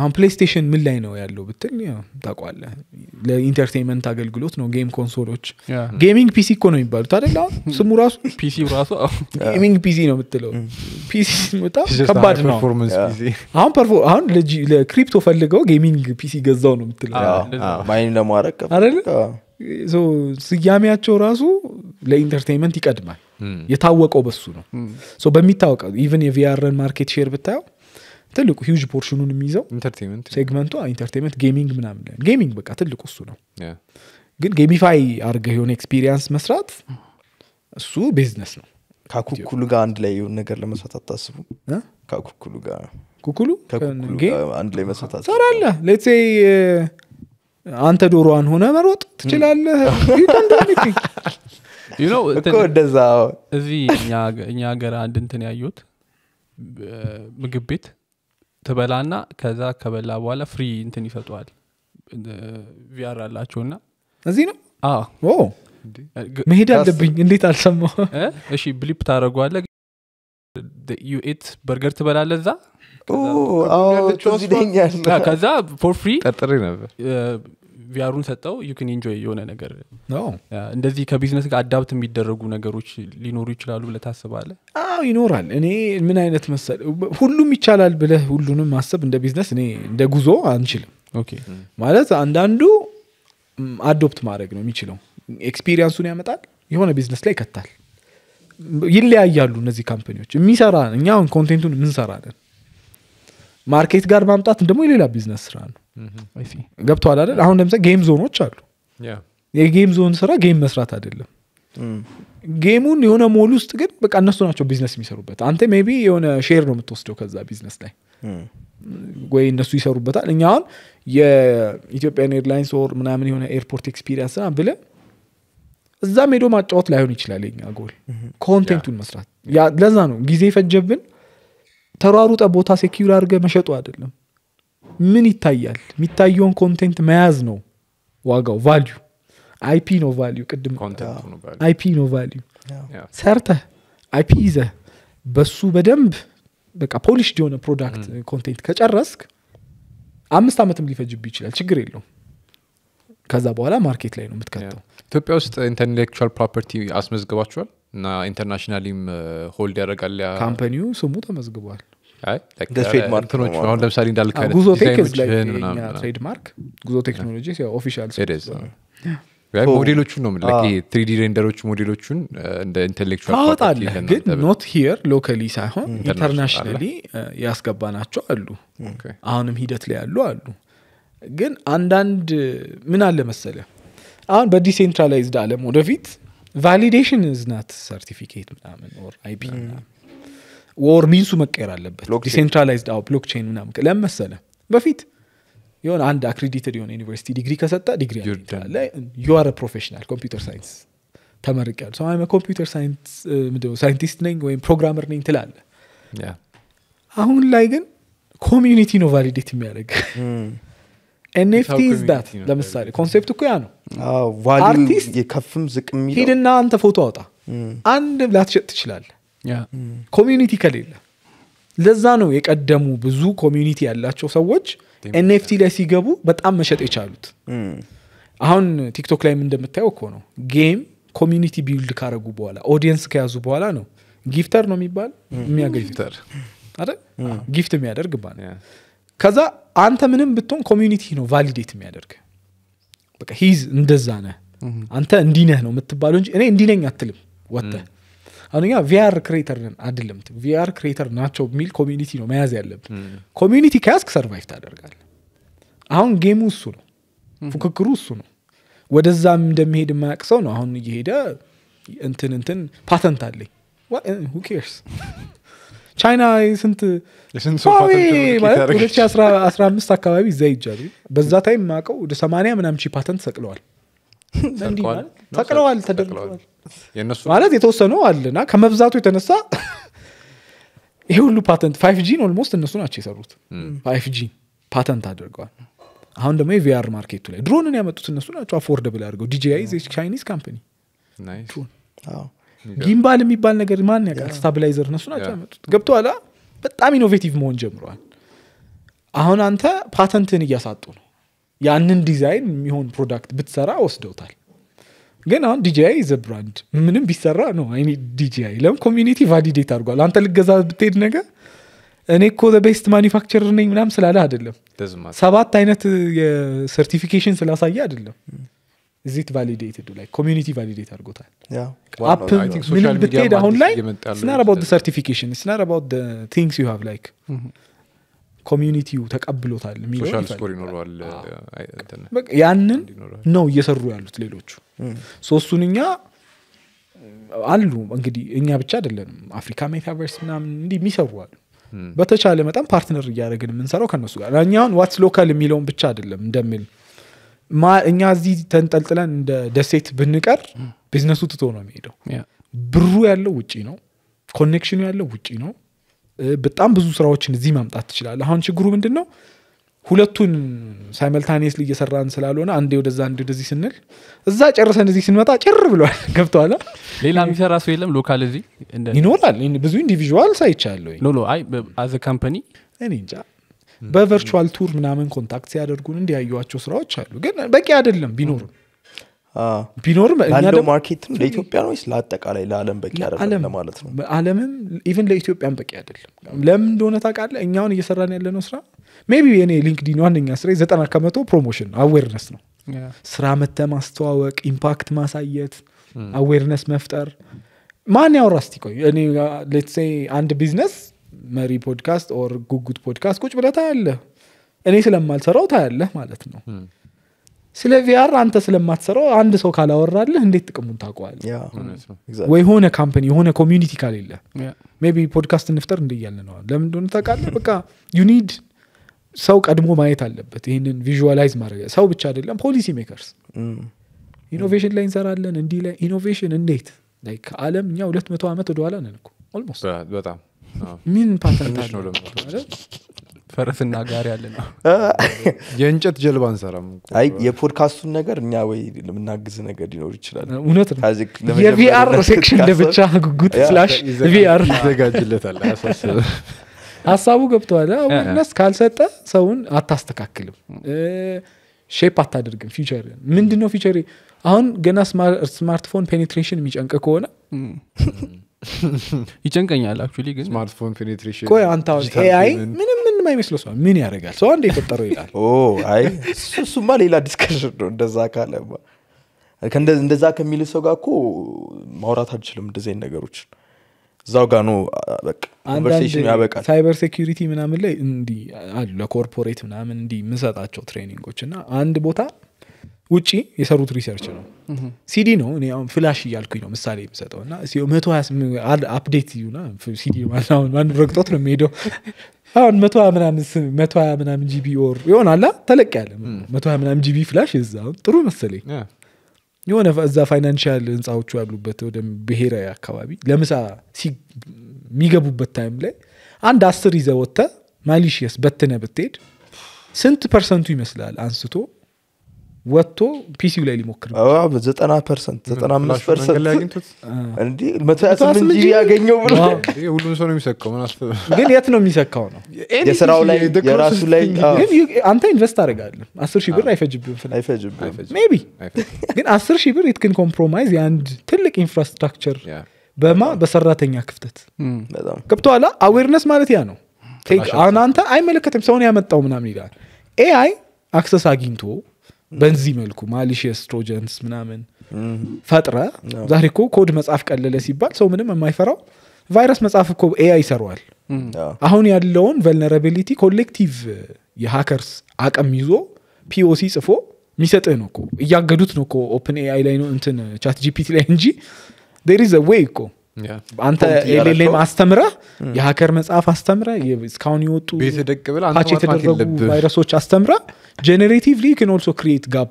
አሁን ፕሌስቴሽን ምን ላይ ነው ያለው ብትል ታቋለ ለኢንተርቴንመንት አገልግሎት ነው ጌም ኮንሶሎች ጌሚንግ ፒሲ እኮ ነው የሚባሉት አደለ አሁን hmm. ስሙ ራሱ ፒሲ ራሱ ጌሚንግ ፒሲ ነው የምትለው ፒሲ hmm. በጣም ከባድ ነው አሁን ፐርፎ አሁን ለክሪፕቶ ፈልገው ጌሚንግ ፒሲ ገዛው ነው የምትለውማይን ለማረቀ አደለ ስያሜያቸው ራሱ ለኢንተርቴንመንት ይቀድማል የታወቀው በሱ ነው በሚታወቀው ኢቨን የቪአርን ማርኬት ሼር ብታየው ትልቁ ሂውጅ ፖርሽኑን የሚይዘው ሴግመንቱ ኢንተርቴንመንት ጌሚንግ ምናምን ጌሚንግ በቃ ትልቁ እሱ ነው ግን ጌሚፋይ አርገ የሆነ ኤክስፒሪንስ መስራት እሱ ቢዝነስ ነው ከኩኩሉ ጋር አንድ ላይ የሆን ነገር ለመስራት አታስቡ ከኩኩሉ ጋር ኩኩሉ አንድ ላይ መስራት ሰራለ ሌትሴ uh, አንተ ዶሮዋን ሆነ መሮጥ ትችላለህ እንደዛ እዚህ እኛ ሀገር አንድ እንትን ያዩት ምግብ ቤት ትበላና ከዛ ከበላ በኋላ ፍሪ እንትን ይሰጠዋል ቪያር አላቸውና እዚህ ነው መሄድ አለብኝ እንዴት አልሰማው እሺ ብሊፕ ታደረጓለ ዩኤት በርገር ትበላለ እዛ ከዛ ፎር ፍሪ ጠርጥሬ ነበር ቪያሩን ሰጠው ዩን ኢንጆይ የሆነ ነገር እንደዚህ ከቢዝነስ ጋር አዳብት የሚደረጉ ነገሮች ሊኖሩ ይችላሉ ብለ ታስባለ አዎ ይኖራል እኔ ምን አይነት መሰል ሁሉም ይቻላል ብለ ሁሉንም ማሰብ እንደ ቢዝነስ እኔ እንደ ጉዞ አንችልም ማለት አንዳንዱ አዶፕት ማድረግ ነው የሚችለው ኤክስፒሪንሱን ያመጣል የሆነ ቢዝነስ ላይ ይከታል ይለያያሉ እነዚህ ካምፓኒዎች የሚሰራ እኛ ኮንቴንቱን ምንሰራለን ማርኬት ጋር ማምጣት ደግሞ የሌላ ቢዝነስ ስራ ነው ገብተዋል አይደል አሁን ለምሳሌ ጌም ዞኖች አሉ የጌም ዞን ስራ ጌም መስራት አይደለም ጌሙን የሆነ ሞል ውስጥ ግን በቃ እነሱ ናቸው ቢዝነስ የሚሰሩበት አንተ ሜቢ የሆነ ሼር ነው የምትወስደው ከዛ ቢዝነስ ላይ ወይ እነሱ ይሰሩበታል እኛ አሁን የኢትዮጵያን ኤርላይንስ ወር ምናምን የሆነ ኤርፖርት ኤክስፒሪንስ ና ብለ እዛ ሄዶ ማጫወት ላይሆን ይችላል ኛ ጎል ኮንቴንቱን መስራት ለዛ ነው ጊዜ ፈጀብን ተሯሩጠ ቦታ ሴኪር አድርገ መሸጡ አይደለም ምን ይታያል? የሚታየውን ኮንቴንት መያዝ ነው ዋጋው። ቫሊዩ አይፒ ነው ቫሊዩ። ቅድም አይፒ ነው ቫሊዩ። ሰርተ አይፒ ይዘ በሱ በደንብ በቃ ፖሊሽ የሆነ ፕሮዳክት ኮንቴንት mm. ከጨረስክ አምስት ዓመትም ሊፈጅብ ይችላል፣ ችግር የለውም። ከዛ በኋላ ማርኬት ላይ ነው የምትከተው። ኢትዮጵያ ውስጥ ኢንተሌክል ፕሮፐርቲ አስመዝግባችኋል እና ኢንተርናሽናሊም ሆልድ ያደረጋል ካምፓኒው ስሙ ተመዝግቧል። ትሬድማርክ አሁን ለምሳሌ ጉዞ ቴክኖሎጂ ኦፊሻል oh. ሞዴሎቹን ነው ትሪዲ ሬንደሮች ah. ሞዴሎቹን እንደ ግን ኖት ሂር ሎካሊ ሳይሆን ኢንተርናሽናሊ ያስገባ ናቸው አሉ አሁንም ሂደት ላይ ያሉ አሉ ግን አንዳንድ ምን አለ መሰለ አሁን በዲሴንትራላይዝድ አለም ወደፊት ቫሊዴሽን ዝናት ሰርቲፊኬት ምናምን ኦር አይፒ hmm. ምናምን ወር ሚንሱ መቀየር አለበት። ዲሴንትራላይዝድ አዎ ብሎክቼን ምናምን ለመሰለ በፊት የሆነ አንድ አክሬዲትድ የሆነ ዩኒቨርሲቲ ዲግሪ ከሰጠ ዲግሪ ዩአር ፕሮፌሽናል ኮምፒውተር ሳይንስ ተመርቅ ያሉ ሰማ ኮምፒውተር ሳይንቲስት ነኝ ወይም ፕሮግራመር ነኝ ትላለ አሁን ላይ ግን ኮሚዩኒቲ ነው ቫሊዴት የሚያደርግ ኤንኤፍቲ hmm. ዳት ለምሳሌ ኮንሴፕት እኮ ያ ነው አርቲስት ከፍም ዝቅ ሂድና አንተ ፎቶ አውጣ hmm. አንድ ላትሸጥ ትችላለ ኮሚዩኒቲ ከሌለ ለዛ ነው የቀደሙ ብዙ ኮሚዩኒቲ ያላቸው ሰዎች ኤንኤፍቲ ላይ ሲገቡ በጣም መሸጥ የቻሉት አሁን ቲክቶክ ላይም እንደምታየው እኮ ነው ጌም ኮሚዩኒቲ ቢልድ ካረጉ በኋላ ኦዲየንስ ከያዙ በኋላ ነው ጊፍተር ነው የሚባል የሚያገኝ ጊፍት የሚያደርግ ከዛ አንተ ምንም ብትሆን ኮሚኒቲ ነው ቫሊዴት የሚያደርግ በቃ ሂዝ እንደዛ ነህ አንተ እንዲነህ ነው የምትባለው እንጂ እኔ እንዲነኝ አትልም ወተህ አንደኛ ቪአር ክሬተር ነን አይደለም ቪአር ክሬተር ናቸው የሚል ኮሚኒቲ ነው መያዝ ያለብን ኮሚኒቲ ከያዝክ ሰርቫይቭ ታደርጋል አሁን ጌሙ እሱ ነው ፉክክሩ እሱ ነው ወደዛም እንደሚሄድ የማያቅ ሰው ነው አሁን እየሄደ እንትን እንትን ፓተንት አለኝ ሁኬርስ ቻይና ስንት ማለት 2015 አካባቢ እዛ ይጃሉ በዛ ታይም ማቀው ወደ 80 ምናምቺ ፓተንት ሰቅለዋል ሰቅለዋል ተደርገዋል ማለት የተወሰኑ አለና ከመብዛቱ የተነሳ ይሄ ሁሉ ፓተንት ፋይቭ ጂን ኦልሞስት እነሱ ናቸው የሰሩት ፋይቭ ጂ ፓተንት አድርገዋል አሁን ደግሞ የቪአር ማርኬቱ ላይ ድሮንን ያመጡት እነሱ ናቸው አፎርደብል አድርገው ዲጂአይ ቻይኒዝ ካምፕኒ ጊምባል የሚባል ነገር ማን ያቃል ስታብላይዘር እነሱ ናቸው ያመጡት ኋላ በጣም ኢኖቬቲቭ መሆን ጀምረዋል አሁን አንተ ፓተንትን እያሳጡ ነው ያንን ዲዛይን የሚሆን ፕሮዳክት ብትሰራ ወስደውታል ግን አሁን ዲጂአይ ዘ ብራንድ ምንም ቢሰራ ነው አይ ዲጂአይ ለምን ኮሚኒቲ ቫሊዴት አድርጓል አንተ ልገዛ ብትሄድ ነገር እኔ እኮ ቤስት ማኒፋክቸር ነኝ ምናም ስላለ አደለም ሰባት አይነት የሰርቲፊኬሽን ስላሳየ አደለም እዚት ቫሊዴት ላይ ኮሚኒቲ ቫሊዴት አድርጎታል አፕ ምንም ብትሄድ አሁን ላይ ስናር ሰርቲፊኬሽን ስናር አባውት ቲንግስ ዩ ሃቭ ላይክ ኮሚዩኒቲው ተቀብሎታል ያንን ነው እየሰሩ ያሉት ሌሎቹ ሶስቱን እኛ አሉ እንግዲህ እኛ ብቻ አይደለንም አፍሪካ ሜታቨርስ ምናምን እንዲህ የሚሰሩ አሉ በተቻለ መጣም ፓርትነር እያደረግን የምንሰራው ከነሱ ጋር እኛሁን ዋትስ ሎካል የሚለውን ብቻ አይደለም እንደሚል እኛ እዚህ ተንጠልጥለን እንደ ደሴት ብንቀር ቢዝነሱ ትቶ ነው የሚሄደው ብሩ ያለው ውጪ ነው ኮኔክሽኑ ያለው ውጪ ነው በጣም ብዙ ስራዎችን እዚህ ማምጣት ትችላለ አሁን ችግሩ ምንድን ነው? ሁለቱን ሳይመልታኔስሊ እየሰራን ስላልሆነ አንዴ ወደዛ አንዴ ወደዚህ ስንል እዛ ጨርሰን እዚህ ስንመጣ ጭር ብለዋል። ገብተዋል። ሌላ የሚሰራ ሰው የለም ሎካል እዚህ ይኖራል። ብዙ ኢንዲቪዥዋል ሳይቻለሁ አይ አዘ ካምፓኒ እኔ እንጃ በቨርቹዋል ቱር ምናምን ኮንታክት ሲያደርጉን እንዲያዩዋቸው ስራዎች አሉ፣ ግን በቂ አይደለም ቢኖርም ቢኖርም ማርኬት ለኢትዮጵያ ነው ወይስ ለአጠቃላይ ለዓለም በቂ አይደለም ለማለት ነው? ዓለምም ኢቨን ለኢትዮጵያን በቂ አይደለም። ለምን እንደሆነ ታቃለ እኛውን እየሰራን ያለ ነው ስራ ሜቢ የኔ ሊንክዲን ዋነኛ ስራ ዘጠና ከመቶ ፕሮሞሽን አዌርነስ ነው። ስራ መተ ማስተዋወቅ፣ ኢምፓክት ማሳየት፣ አዌርነስ hmm. መፍጠር። ማን ያወራ እስቲ ቆይ እኔ ሌትሴ አንድ ቢዝነስ መሪ ፖድካስት ኦር ጉጉት ፖድካስት ቁጭ ብለ ታያለህ። እኔ ስለማልሰራው ታያለህ ማለት ነው። hmm. ስለ ቪአር አንተ ስለማትሰራው አንድ ሰው ካላወራልህ እንዴት ጥቅሙን ታውቀዋል ወይ ሆነ ካምፕኒ የሆነ ኮሚኒቲ ካሌለ ቢ ፖድካስት እንፍጠር እንደያለ ነዋል ለምንደሆነ ታቃለ በቃ ዩኒድ ሰው ቀድሞ ማየት አለበት ይህንን ቪዥዋላይዝ ማድረግ ሰው ብቻ አይደለም ፖሊሲ ሜከርስ ኢኖቬሽን ላይ እንሰራለን እንዲ ላይ ኢኖቬሽን እንዴት ከአለም እኛ ሁለት መቶ ዓመት ወደኋላ ነን ኦልሞስት በጣም ምን ፓተንት ፈረስና ጋር ያለ ነው የእንጨት ጀልባ እንሰራም አይ የፖድካስቱን ነገር እኛ ወይ የምናግዝ ነገር ሊኖር ይችላል እውነት ነው የቪአር ሴክሽን ለብቻ ጉጉት ስላሽ ቪአር ይዘጋጅለታል ሀሳቡ ገብተዋል ነስ ካልሰጠ ሰውን አታስተካክልም ሼፕ አታደርግም ፊቸር ምንድነው ፊቸር አሁን ገና ስማርትፎን ፔኔትሬሽን የሚጨንቅ ከሆነ ይጨንቀኛል አክ ግን ስማርትፎን ፔኔትሬሽን አንተ ምንም ምንም አይመስለ ሰው ምን ያደርጋል ሰው አንድ የፈጠረው ይላል አይ እሱማ ሌላ ዲስከሽን ነው እንደዛ ካለ እንደዛ ከሚል ሰው ጋር እኮ ማውራት አልችልም እንደዚህ ነገሮች እዛው ጋ ነው ያበቃል ሳይበር ሴኪሪቲ ምናምን ላይ እንዲ አሉ ለኮርፖሬት ምናምን እንዲ ምሰጣቸው ትሬኒንጎች እና አንድ ቦታ ውጪ የሰሩት ሪሰርች ነው ሲዲ ነው እኔ ፍላሽ እያልኩኝ ነው ምሳሌ የምሰጠው እና መቶ አፕዴት ሲዲ ማን ረግጦት ነው የሚሄደው አሁን መቶ ምናምን መቶ ሀያ ምናምን ጂቢ ወር ይሆናላ ተለቅ ያለ መቶ ሀያ ምናምን ጂቢ ፍላሽ እዛ ጥሩ መሰለኝ የሆነ እዛ ፋይናንሽል ህንፃዎቹ ያሉበት ወደ ብሔራዊ አካባቢ ለምሳ የሚገቡበት ታይም ላይ አንድ አስር ይዘህ ወጥተህ ማሊሽየስ በትነ ብትሄድ ስንት ፐርሰንቱ ይመስላል አንስቶ ወጥቶ ፒሲው ላይ ሊሞክር ዘጠና ፐርሰንት ዘጠና አምስት ፐርሰንት ያገኘው ብሎ ሁሉም ሰው ነው የሚሰካው ግን የት ነው የሚሰካው ነው የስራው ላይ የራሱ ላይ ግን አንተ ኢንቨስት አደርጋለ አስር ሺህ ብር አይፈጅብም አይፈጅብም ቢ ግን አስር ሺህ ብር ኢትክን ኮምፕሮማይዝ የአንድ ትልቅ ኢንፍራስትራክቸር በማ በሰራተኛ ክፍተት ገብተኋላ አዌርነስ ማለት ያ ነው አንተ አይመለከትም ሰውን ያመጣው ምናምን ይላል ኤአይ አክሰስ አግኝቶ በዚህ መልኩ ማሊሽስ ትሮጀንስ ምናምን ፈጥረ ዛሬ እኮ ኮድ መጽሐፍ ቀለለ ሲባል ሰው ምንም የማይፈራው ቫይረስ መጽሐፍ እኮ ኤአይ ይሰረዋል አሁን ያለውን ቨልነራቢሊቲ ኮሌክቲቭ የሀከርስ አቅም ይዞ ፒኦሲ ጽፎ የሚሰጥህ ነው እኮ እያገዱት ነው እኮ ኦፕን ኤአይ ላይ ነው እንትን ቻት ጂፒቲ ላይ እንጂ ዴር ኢዝ ዌይ እኮ አንተ ኤልኤልኤም አስተምረ የሀከር መጽሐፍ አስተምረ እስካሁን የወጡ ፓች የተደረጉ ቫይረሶች አስተምረ ጀኔሬቲቭ ክን ኦልሶ ክሪኤት ጋፕ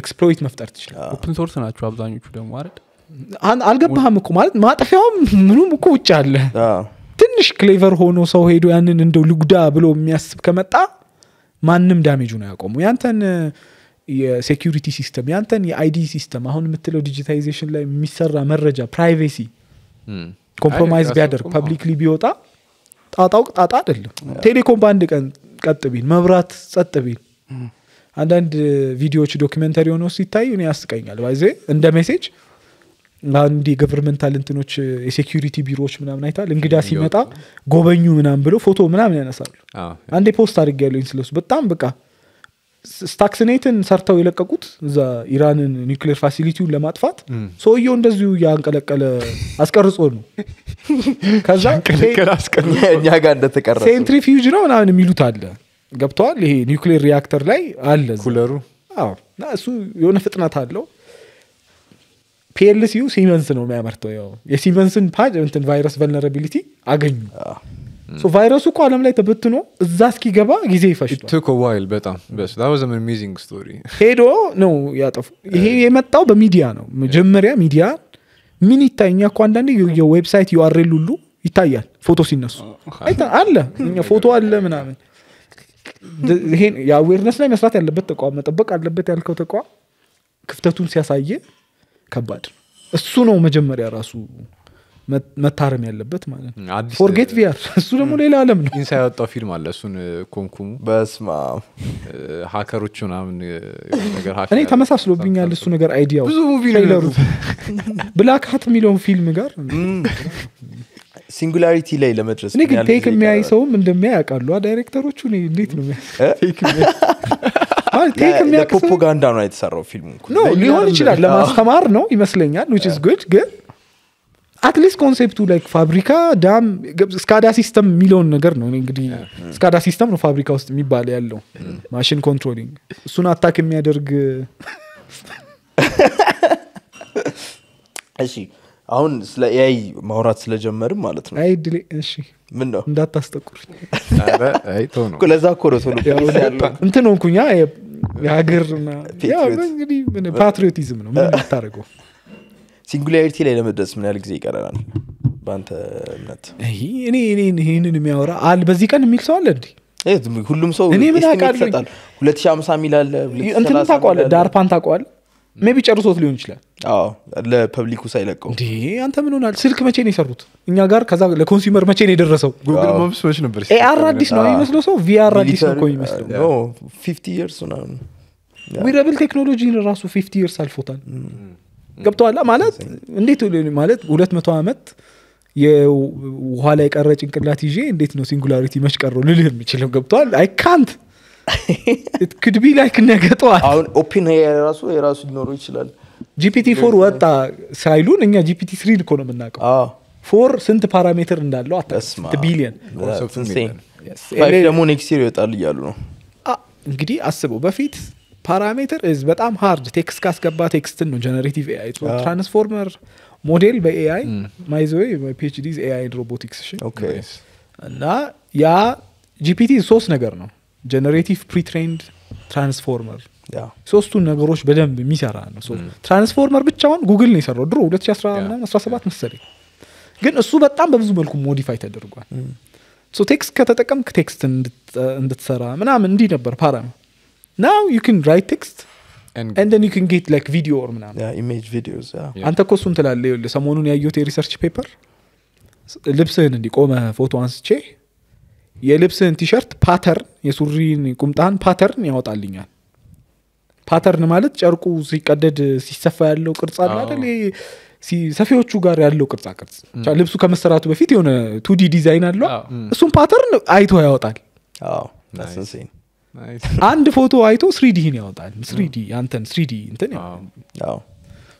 ኤክስፕሎይት መፍጠር ትችላል ኦፕን ሶርስ ናቸው አብዛኞቹ ደግሞ አይደል አልገባህም እኮ ማለት ማጥፊያውም ምኑም እኮ ውጭ አለ ትንሽ ክሌቨር ሆኖ ሰው ሄዶ ያንን እንደው ልጉዳ ብሎ የሚያስብ ከመጣ ማንም ዳሜጁ ነው ያቆሙ ያንተን የሴኪሪቲ ሲስተም ያንተን የአይዲ ሲስተም አሁን የምትለው ዲጂታይዜሽን ላይ የሚሰራ መረጃ ፕራይቬሲ ኮምፕሮማይዝ ቢያደርግ ፐብሊክሊ ቢወጣ ጣጣው ጣጣ አይደለም ቴሌኮም በአንድ ቀን ቀጥ ቢል መብራት ጸጥ ቢል አንዳንድ ቪዲዮዎች ዶኪመንተሪ ሆነው ሲታይ እኔ ያስቀኛል ባይዜ እንደ ሜሴጅ አንድ የገቨርንመንታል እንትኖች የሴኪሪቲ ቢሮዎች ምናምን አይታል እንግዳ ሲመጣ ጎበኙ ምናምን ብሎ ፎቶ ምናምን ያነሳሉ አንዴ ፖስት አድርግ ያለኝ ስለሱ በጣም በቃ ስታክስኔትን ሰርተው የለቀቁት እዛ ኢራንን ኒክሌር ፋሲሊቲውን ለማጥፋት ሰውየው እንደዚሁ ያንቀለቀለ አስቀርጾ ነው። ከዛ ጋር ነው ምናምን የሚሉት አለ። ገብተዋል። ይሄ ኒክሌር ሪያክተር ላይ አለ ኩለሩ። እሱ የሆነ ፍጥነት አለው። ፒኤልሲዩ ሲመንስ ነው የሚያመርተው። ያው የሲመንስን ፓጅ እንትን ቫይረስ ቨልነራቢሊቲ አገኙ። ቫይረሱ እኮ አለም ላይ ተበትኖ እዛ እስኪገባ ጊዜ ይፈሽል በጣም ሄዶ ነው ያጠፉ ይሄ የመጣው በሚዲያ ነው መጀመሪያ ሚዲያ ምን ይታይኛ እኮ አንዳንዴ የዌብሳይት ዩአሬል ሁሉ ይታያል ፎቶ ሲነሱ አለ ፎቶ አለ ምናምን ይሄን የአዌርነስ ላይ መስራት ያለበት ተቋም መጠበቅ አለበት ያልከው ተቋም ክፍተቱን ሲያሳየ ከባድ እሱ ነው መጀመሪያ ራሱ መታረም ያለበት ማለት ነው ፎርጌት ቪአር እሱ ደግሞ ሌላ አለም ነው ኢንሳ ያወጣው ፊልም አለ እሱን ኮንኩሙ በስማ ሀከሮች ምናምን ነገር እኔ ተመሳስሎብኛል እሱ ነገር አይዲያ ብዙ ሙቪ ብላክ ሀት የሚለውን ፊልም ጋር ሲንጉላሪቲ ላይ ለመድረስ እኔ ግን ቴክ የሚያይ ሰውም እንደሚያ ያውቃሉ ዳይሬክተሮቹ እንዴት ነው ቴክ ፕሮፓጋንዳ ነው የተሰራው ፊልሙ ሊሆን ይችላል ለማስተማር ነው ይመስለኛል ዊች ጉድ ግን አትሊስት ኮንሴፕቱ ላይ ፋብሪካ ዳም ስካዳ ሲስተም የሚለውን ነገር ነው እንግዲህ ስካዳ ሲስተም ነው ፋብሪካ ውስጥ የሚባል ያለው ማሽን ኮንትሮሊንግ እሱን አታክ የሚያደርግ እሺ አሁን ስለ ኤአይ ማውራት ስለጀመርም ማለት ነው ድሌ እሺ ምን ነው እንዳታስጠቁሩኝ ለዛ ኮሮ እንትን ሆንኩኛ የሀገር ፓትሪዮቲዝም ነው ምን ታደረገው ሲንጉላሪቲ ላይ ለመድረስ ምን ያህል ጊዜ ይቀረናል በአንተ እምነት? ይህንን የሚያወራ አል በዚህ ቀን የሚል ሰው አለ እንዲህ ሁሉም ሰው እኔ ምን አውቃለሁ። ሁለት ሺ አምሳ ሚል አለ እንትን ታውቀዋለህ፣ ዳርፓን ታቋል ሜቢ ጨርሶት ሊሆን ይችላል ለፐብሊኩ ሳይለቀው እንዲ አንተ ምን ሆናል ስልክ መቼ ነው የሰሩት እኛ ጋር ከዛ ለኮንሱመር መቼ ነው የደረሰው ጉግል ነበር ኤአር አዲስ ነው የሚመስለው ሰው ቪአር አዲስ ነው የሚመስለው ፊፍቲ ርስ ምናምን ዊረብል ቴክኖሎጂን ራሱ ፊፍቲ ርስ አልፎታል ገብተዋላ ማለት እንዴት ማለት ሁለት መቶ ዓመት የውኋ ላይ ቀረ ጭንቅላት ይዤ እንዴት ነው ሲንጉላሪቲ መሽቀሮ ልልህ የሚችለው ገብተዋል አይ ካንት ክድ ቢ ላይክ ነገ ጠዋት የራሱ የራሱ ሊኖረው ይችላል ጂፒቲ ፎር ወጣ ሳይሉን እኛ ጂፒቲ ስሪ ልኮ ነው የምናውቀው ፎር ስንት ፓራሜትር እንዳለው ቢሊየን ደግሞ ኔክስት ይወጣል እያሉ ነው እንግዲህ አስበው በፊት ፓራሜትር በጣም ሀርድ ቴክስት ካስገባ ቴክስትን ነው ጀነሬቲቭ ኤአይ ትራንስፎርመር ሞዴል በኤአይ ማይዘዌ ፒችዲ ኤአይ ሮቦቲክስ እና ያ ጂፒቲ ሶስት ነገር ነው ጀነሬቲቭ ፕሪትሬንድ ትራንስፎርመር ሶስቱን ነገሮች በደንብ የሚሰራ ነው ትራንስፎርመር ብቻውን ጉግል ነው የሰራው ድሮ 2017 መሰለኝ ግን እሱ በጣም በብዙ መልኩ ሞዲፋይ ተደርጓል ቴክስት ከተጠቀምክ ቴክስት እንድትሰራ ምናምን እንዲህ ነበር ፓራ ነው ናው ዩ ን ራይት ቴክስት ንን ዩ ን ጌት ላይክ ቪዲዮ ር ምናምን አንተ እኮ ትላለ ይኸውልህ ሰሞኑን ያየሁት የሪሰርች ፔፐር ልብስህን እንዲ ቆመ ፎቶ አንስቼ የልብስህን ቲሸርት ፓተርን የሱሪን ቁምጣን ፓተርን ያወጣልኛል ፓተርን ማለት ጨርቁ ሲቀደድ ሲሰፋ ያለው ቅርጽ አለ አይደል ሰፊዎቹ ጋር ያለው ቅርጻ ቅርጽ ልብሱ ከመሰራቱ በፊት የሆነ ቱዲ ዲዛይን አለ እሱም ፓተርን አይቶ ያወጣል አንድ ፎቶ አይቶ ስሪዲህን ያወጣል ስሪዲ አንተን ስሪዲ እንትን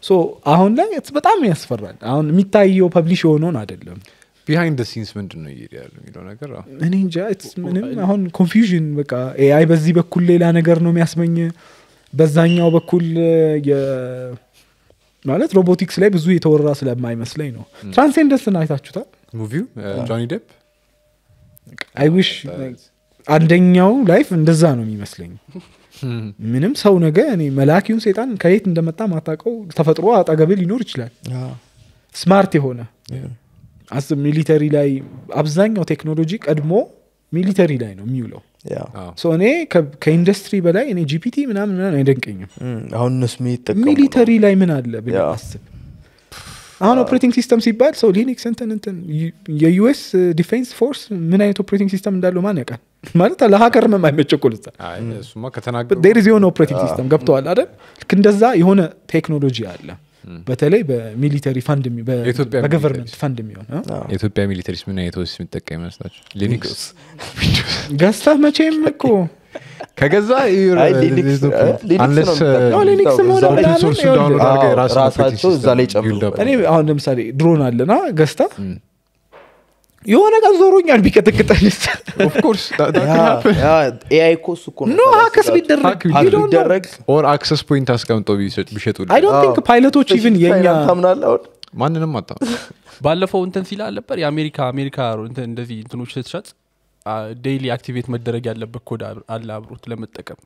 ሶ አሁን ላይ በጣም ያስፈራል አሁን የሚታየው ፐብሊሽ የሆነውን አይደለም ቢሃይንድ ሲንስ ምንድን ነው እየሄድ ያለ የሚለው ነገር እኔ እንጃ ምንም አሁን ኮንፊዥን በቃ ኤአይ በዚህ በኩል ሌላ ነገር ነው የሚያስመኝ በዛኛው በኩል ማለት ሮቦቲክስ ላይ ብዙ የተወራ ስለማይመስለኝ ነው ትራንሴንደንስ አይታችሁታል ሙቪው ጆኒ ደፕ አይ ዊሽ አንደኛው ላይፍ እንደዛ ነው የሚመስለኝ። ምንም ሰው ነገ እኔ መላኪውን ሴጣን ከየት እንደመጣ ማታቀው ተፈጥሮ አጠገብ ሊኖር ይችላል። ስማርት የሆነ ሚሊተሪ ላይ አብዛኛው ቴክኖሎጂ ቀድሞ ሚሊተሪ ላይ ነው የሚውለው። እኔ ከኢንዱስትሪ በላይ እኔ ጂፒቲ ምናምን ምናምን አይደንቀኝም። ሚሊተሪ ላይ ምን አለ ብ አስብ። አሁን ኦፕሬቲንግ ሲስተም ሲባል ሰው ሊኒክስ እንትን እንትን የዩኤስ ዲፌንስ ፎርስ ምን አይነት ኦፕሬቲንግ ሲስተም እንዳለው ማን ያውቃል? ማለት ለሀገር ምም አይመጭ እኮ የሆነ ኦፕሬቲንግ ሲስተም ገብተዋል አይደል? ልክ እንደዛ የሆነ ቴክኖሎጂ አለ። በተለይ በሚሊተሪ ንበገቨርንመንት በገቨርንመንት ፈንድ የሚሆን የኢትዮጵያ ሚሊተሪስ ምን አይነት የሚጠቀም ይመስላቸው ሊኒክስ ገዝተህ መቼም እኮ ከገዛ ራሳቸው እዛ ላይ እኔ አሁን ለምሳሌ ድሮን አለና ገዝታ የሆነ ቀን ዞሮኛል ቢቀጠቅጠልስ ኤአይ ኮስ ኖ አክሰስ ፖይንት አስቀምጦ ቢሸጡ አይ ፓይለቶች ኢቭን የኛ ማንንም አጣ ባለፈው እንትን ሲላ አልነበር የአሜሪካ አሜሪካ እንደዚህ እንትኖች ስትሸጥ ዴይሊ አክቲቬት መደረግ ያለበት ኮድ አለ አብሮት ለመጠቀም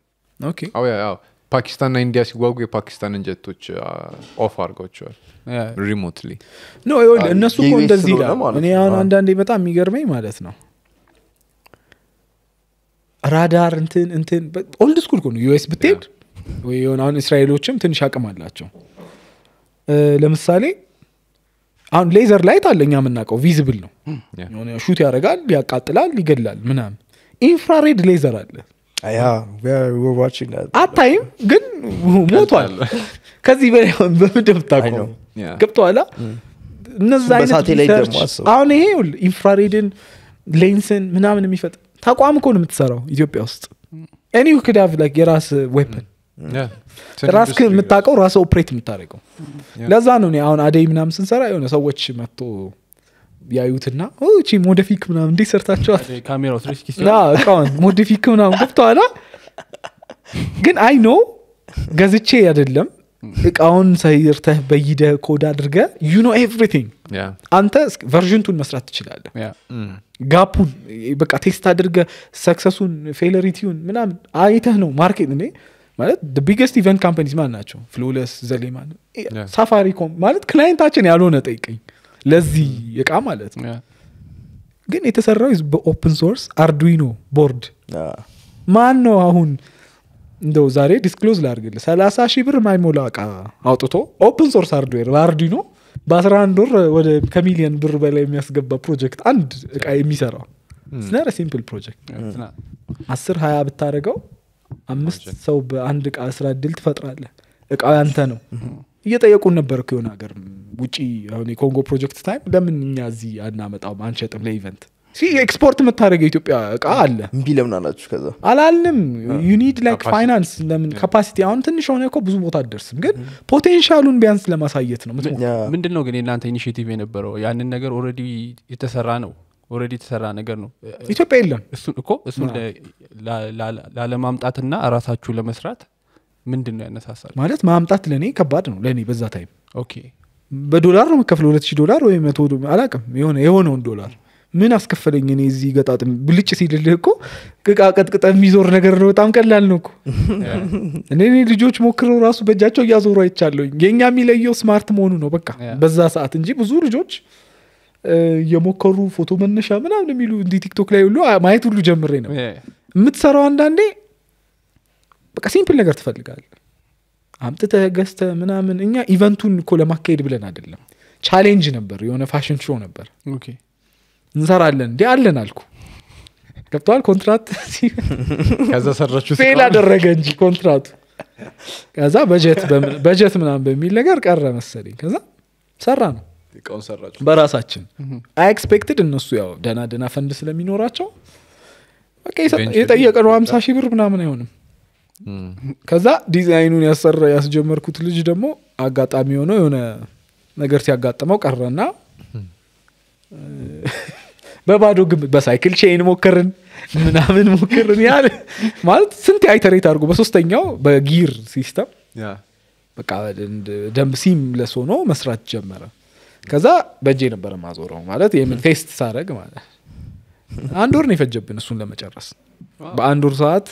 ፓኪስታንና ኢንዲያ ሲዋጉ የፓኪስታንን ጀቶች ኦፍ አድርገዋቸዋል ሪሞት እነሱ እንደዚህ እኔ አሁን አንዳንዴ በጣም የሚገርመኝ ማለት ነው ራዳር እንትን እንትን ኦልድ ስኩል ከሆኑ ዩኤስ ብትሄድ ወይ የሆነ አሁን እስራኤሎችም ትንሽ አቅም አላቸው ለምሳሌ አሁን ሌዘር ላይት አለ እኛ የምናውቀው ቪዝብል ነው ሹት ያደርጋል ያቃጥላል ይገድላል ምናምን ኢንፍራሬድ ሌዘር አለ አታይም ግን ሞቷል ከዚህ በምድብ ምታቆ ገብተኋላ እነዛ አሁን ይሄ ኢንፍራሬድን ሌንስን ምናምን የሚፈጥ ተቋም እኮ ነው የምትሰራው ኢትዮጵያ ውስጥ ኒ ክዳቭ የራስ ዌፐን ራስክ የምታውቀው ራስ ኦፕሬት የምታደርገው ለዛ ነው አሁን አደይ ምናምን ስንሰራ የሆነ ሰዎች መጥቶ ያዩትና ቺ ሞደፊክ ምናም እንዴት ሰርታቸዋል ሞደፊክ ምናም ገብተኋላ ግን አይ ኖ ገዝቼ አይደለም እቃውን ሰርተህ በይደ ኮድ አድርገ ዩ ኖ ኤቭሪቲንግ አንተ ቨርዥንቱን መስራት ትችላለ ጋፑን በቃ ቴስት አድርገ ሰክሰሱን ፌለሪቲውን ምናምን አይተህ ነው ማርኬት ማለት ቢገስት ኢቨንት ካምፓኒስ ማን ናቸው? ፍሎለስ፣ ዘሌማን፣ ሳፋሪኮም ማለት ክላይንታችን ያልሆነ ጠይቀኝ ለዚህ እቃ ማለት ነው። ግን የተሰራው በኦፕን ሶርስ አርዱዊኖ ቦርድ ማን ነው አሁን እንደው ዛሬ ዲስክሎዝ ላርግል ሰላሳ ሺህ ብር ማይሞላ እቃ አውጥቶ ኦፕን ሶርስ አርዱዌር በአርዲኖ በ11 ወር ወደ ከሚሊዮን ብር በላይ የሚያስገባ ፕሮጀክት አንድ እቃ የሚሰራው ስነረ ሲምፕል ፕሮጀክት አስር ሀያ ብታደረገው አምስት ሰው በአንድ እቃ ስራ እድል ትፈጥራለ እቃ ያንተ ነው። እየጠየቁን ነበር የሆነ ሀገር ውጪ አሁን የኮንጎ ፕሮጀክት ታይም ለምን እኛ እዚህ አናመጣውም አንሸጥም ለኢቨንት ኤክስፖርት የምታደርገው ኢትዮጵያ እቃ አለ እምቢ ለምን አላችሁ ከዛ አላልንም ዩኒድ ላይክ ፋይናንስ ለምን ካፓሲቲ አሁን ትንሽ ሆነ እኮ ብዙ ቦታ አደርስም ግን ፖቴንሻሉን ቢያንስ ለማሳየት ነው ምንድን ነው ግን የእናንተ ኢኒሽቲቭ የነበረው ያንን ነገር ኦረዲ የተሰራ ነው ኦረዲ የተሰራ ነገር ነው ኢትዮጵያ የለም እኮ እሱን ላለማምጣትና ራሳችሁ ለመስራት ምንድን ነው ያነሳሳል ማለት ማምጣት ለእኔ ከባድ ነው ለእኔ በዛ ታይም ኦኬ በዶላር ነው መከፍለ ሁለት ሺህ ዶላር ወይ መቶ አላቅም የሆነ የሆነውን ዶላር ምን አስከፈለኝ እኔ እዚህ ገጣጥም ብልጭ ሲልልህ እኮ ቅቃ ቀጥቅጠ የሚዞር ነገር ነው በጣም ቀላል ነው እኮ እኔ ልጆች ሞክረው ራሱ በእጃቸው እያዞሩ አይቻለኝ የእኛ የሚለየው ስማርት መሆኑ ነው በቃ በዛ ሰዓት እንጂ ብዙ ልጆች የሞከሩ ፎቶ መነሻ ምናምን የሚሉ እንዲ ቲክቶክ ላይ ሁሉ ማየት ሁሉ ጀምሬ ነው የምትሰራው። አንዳንዴ በቃ ሲምፕል ነገር ትፈልጋል አምጥተ ገዝተ ምናምን። እኛ ኢቨንቱን እኮ ለማካሄድ ብለን አይደለም፣ ቻሌንጅ ነበር፣ የሆነ ፋሽን ሾ ነበር። እንሰራለን እንዲ አለን አልኩ። ገብተዋል ኮንትራት ፌል አደረገ እንጂ ኮንትራቱ። ከዛ በጀት ምናምን በሚል ነገር ቀረ መሰለኝ። ከዛ ሰራ ነው እቃውን ሰራችሁ በራሳችን አይኤክስፔክትድ እነሱ ያው ደና ደና ፈንድ ስለሚኖራቸው የጠየቀ ነው ሀምሳ ሺህ ብር ምናምን አይሆንም ከዛ ዲዛይኑን ያሰራ ያስጀመርኩት ልጅ ደግሞ አጋጣሚ ሆኖ የሆነ ነገር ሲያጋጥመው ቀረና በባዶ ግ በሳይክል ቼን ሞክርን ምናምን ሞክርን ያል ማለት ስንት አይተሬት አድርጎ በሶስተኛው በጊር ሲስተም በቃ ደንብ ለሶ ነው መስራት ጀመረ ከዛ በእጄ ነበር ማዞረው ማለት የምን ቴስት ሳረግ ማለት አንድ ወር ነው የፈጀብን እሱን ለመጨረስ በአንድ ወር ሰዓት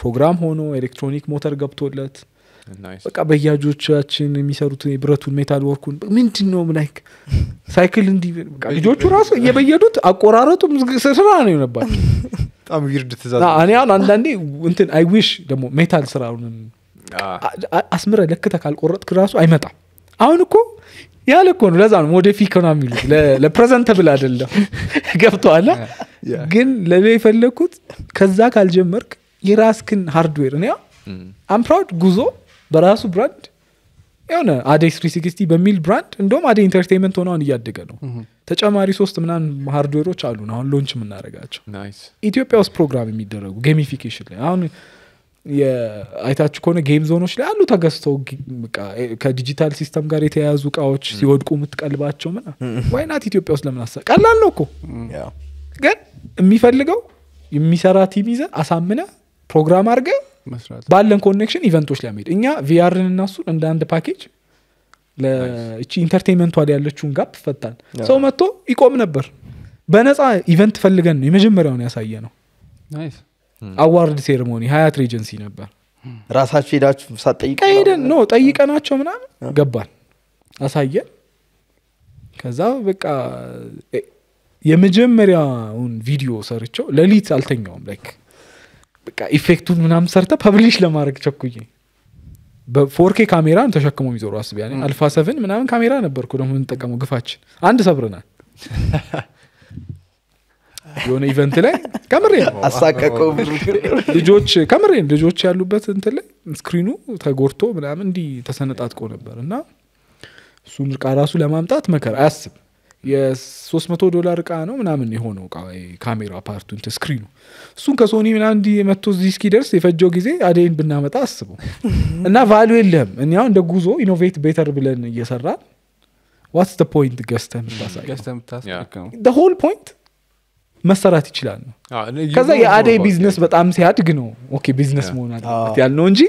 ፕሮግራም ሆኖ ኤሌክትሮኒክ ሞተር ገብቶለት በቃ በያጆቻችን የሚሰሩት የብረቱን ሜታል ወርኩን ምንድን ነው ላይክ ሳይክል እንዲ ልጆቹ ራሱ እየበየዱት አቆራረጡ ስራ ነው የሆነባቸው በጣም ዊርድ እኔ አሁን አንዳንዴ እንትን አይ ዊሽ ደግሞ ሜታል ስራ አስምረ ለክተ ካልቆረጥክ ራሱ አይመጣም አሁን እኮ ያለ እኮ ነው። ለዛ ነው ሞዲፊክ ነው የሚሉት ለፕሬዘንተብል አይደለም። ገብቶሃል? ግን ለሌ የፈለግኩት ከዛ ካልጀመርክ የራስክን ሃርድዌር እኔ አምፕራውድ ጉዞ በራሱ ብራንድ የሆነ አዴይ 360 በሚል ብራንድ እንደውም አዴይ ኢንተርቴንመንት ሆነውን እያደገ ነው። ተጨማሪ ሶስት ምናን ሃርድዌሮች አሉ አሁን ሎንች የምናደረጋቸው ኢትዮጵያ ውስጥ ፕሮግራም የሚደረጉ ጌሚፊኬሽን ላይ አሁን አይታችሁ ከሆነ ጌም ዞኖች ላይ አሉ ተገዝተው ከዲጂታል ሲስተም ጋር የተያያዙ እቃዎች ሲወድቁ የምትቀልባቸው ምና ዋይናት ኢትዮጵያ ውስጥ ለምን አሳ ቀላል ነው እኮ ግን የሚፈልገው የሚሰራ ቲም ይዘ አሳምነ ፕሮግራም አድርገ ባለን ኮኔክሽን ኢቨንቶች ላይ መሄድ እኛ ቪአርን እናሱን እንደ አንድ ፓኬጅ ለእቺ ኢንተርቴንመንቷ ያለችውን ጋፕ ፈታን ሰው መጥቶ ይቆም ነበር በነፃ ኢቨንት ፈልገን ነው የመጀመሪያውን ያሳየ ነው Hmm. አዋርድ ሴሪሞኒ ሀያት ሬጀንሲ ነበር hmm. ራሳችሁ ሄዳችሁ ኖ ጠይቀናቸው ምናምን ገባን አሳየን ከዛ በቃ የመጀመሪያውን ቪዲዮ ሰርቸው ለሊት አልተኛውም ላይክ በቃ ኢፌክቱን ምናምን ሰርተ ፐብሊሽ ለማድረግ ቸኩኝ በፎርኬ ካሜራ ተሸክሞ የሚዞሩ አስቢያ አልፋ ሰን ምናምን ካሜራ ነበርኩ ደግሞ የምንጠቀመው ግፋችን አንድ ሰብርናል የሆነ ኢቨንት ላይ ከምሬ አሳቀቀው ልጆች ከምሬን ልጆች ያሉበት እንት ላይ ስክሪኑ ተጎድቶ ምናምን እንዲህ ተሰነጣጥቆ ነበር እና እሱን እቃ ራሱ ለማምጣት መከራ አያስብ የ300 ዶላር እቃ ነው ምናምን የሆነው እቃ ካሜራ ፓርቱ ስክሪኑ እሱን ከሶኒ ምናምን እንዲ መቶ እዚህ ደርስ የፈጀው ጊዜ አዴን ብናመጣ አስበው እና ቫሉ የለህም እኔ እንደ ጉዞ ኢኖቬት ቤተር ብለን እየሰራ ዋትስ ፖንት ገዝተህ ምታሳይ ሆል ፖንት መሰራት ይችላል ነው። ከዛ የአደይ ቢዝነስ በጣም ሲያድግ ነው ኦኬ ቢዝነስ መሆን አለበት ነው እንጂ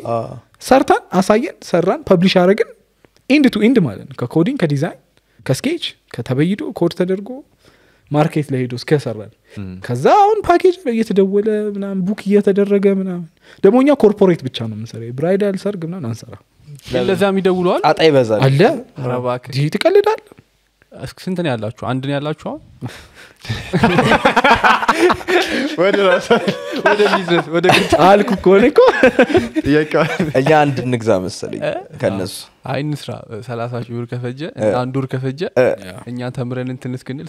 ሰርተን አሳየን፣ ሰራን፣ ፐብሊሽ አረግን ኢንድ ቱ ኢንድ ማለት ነው። ከኮዲንግ ከዲዛይን ከስኬች ከተበይዶ ኮድ ተደርጎ ማርኬት ላይ ሄዶ እስከሰራል። ከዛ አሁን ፓኬጅ እየተደወለ ምናምን ቡክ እየተደረገ ምናምን። ደግሞ እኛ ኮርፖሬት ብቻ ነው ምንሰራ ብራይዳል ሰርግ ምናምን አንሰራ። ለዛም ይደውለዋል። አጣ ይበዛል አለ ዲ ትቀልዳል ስንትን ያላችሁ አንድን ነው ያላችሁ አሁን አልኩ ከሆነ እኮ እኛ አንድ ንግዛ መሰለኝ ከነሱ አይን ስራ ሰላሳ ሺህ ብር ከፈጀ አንድ ወር ከፈጀ እኛ ተምረን እንትን እስክንል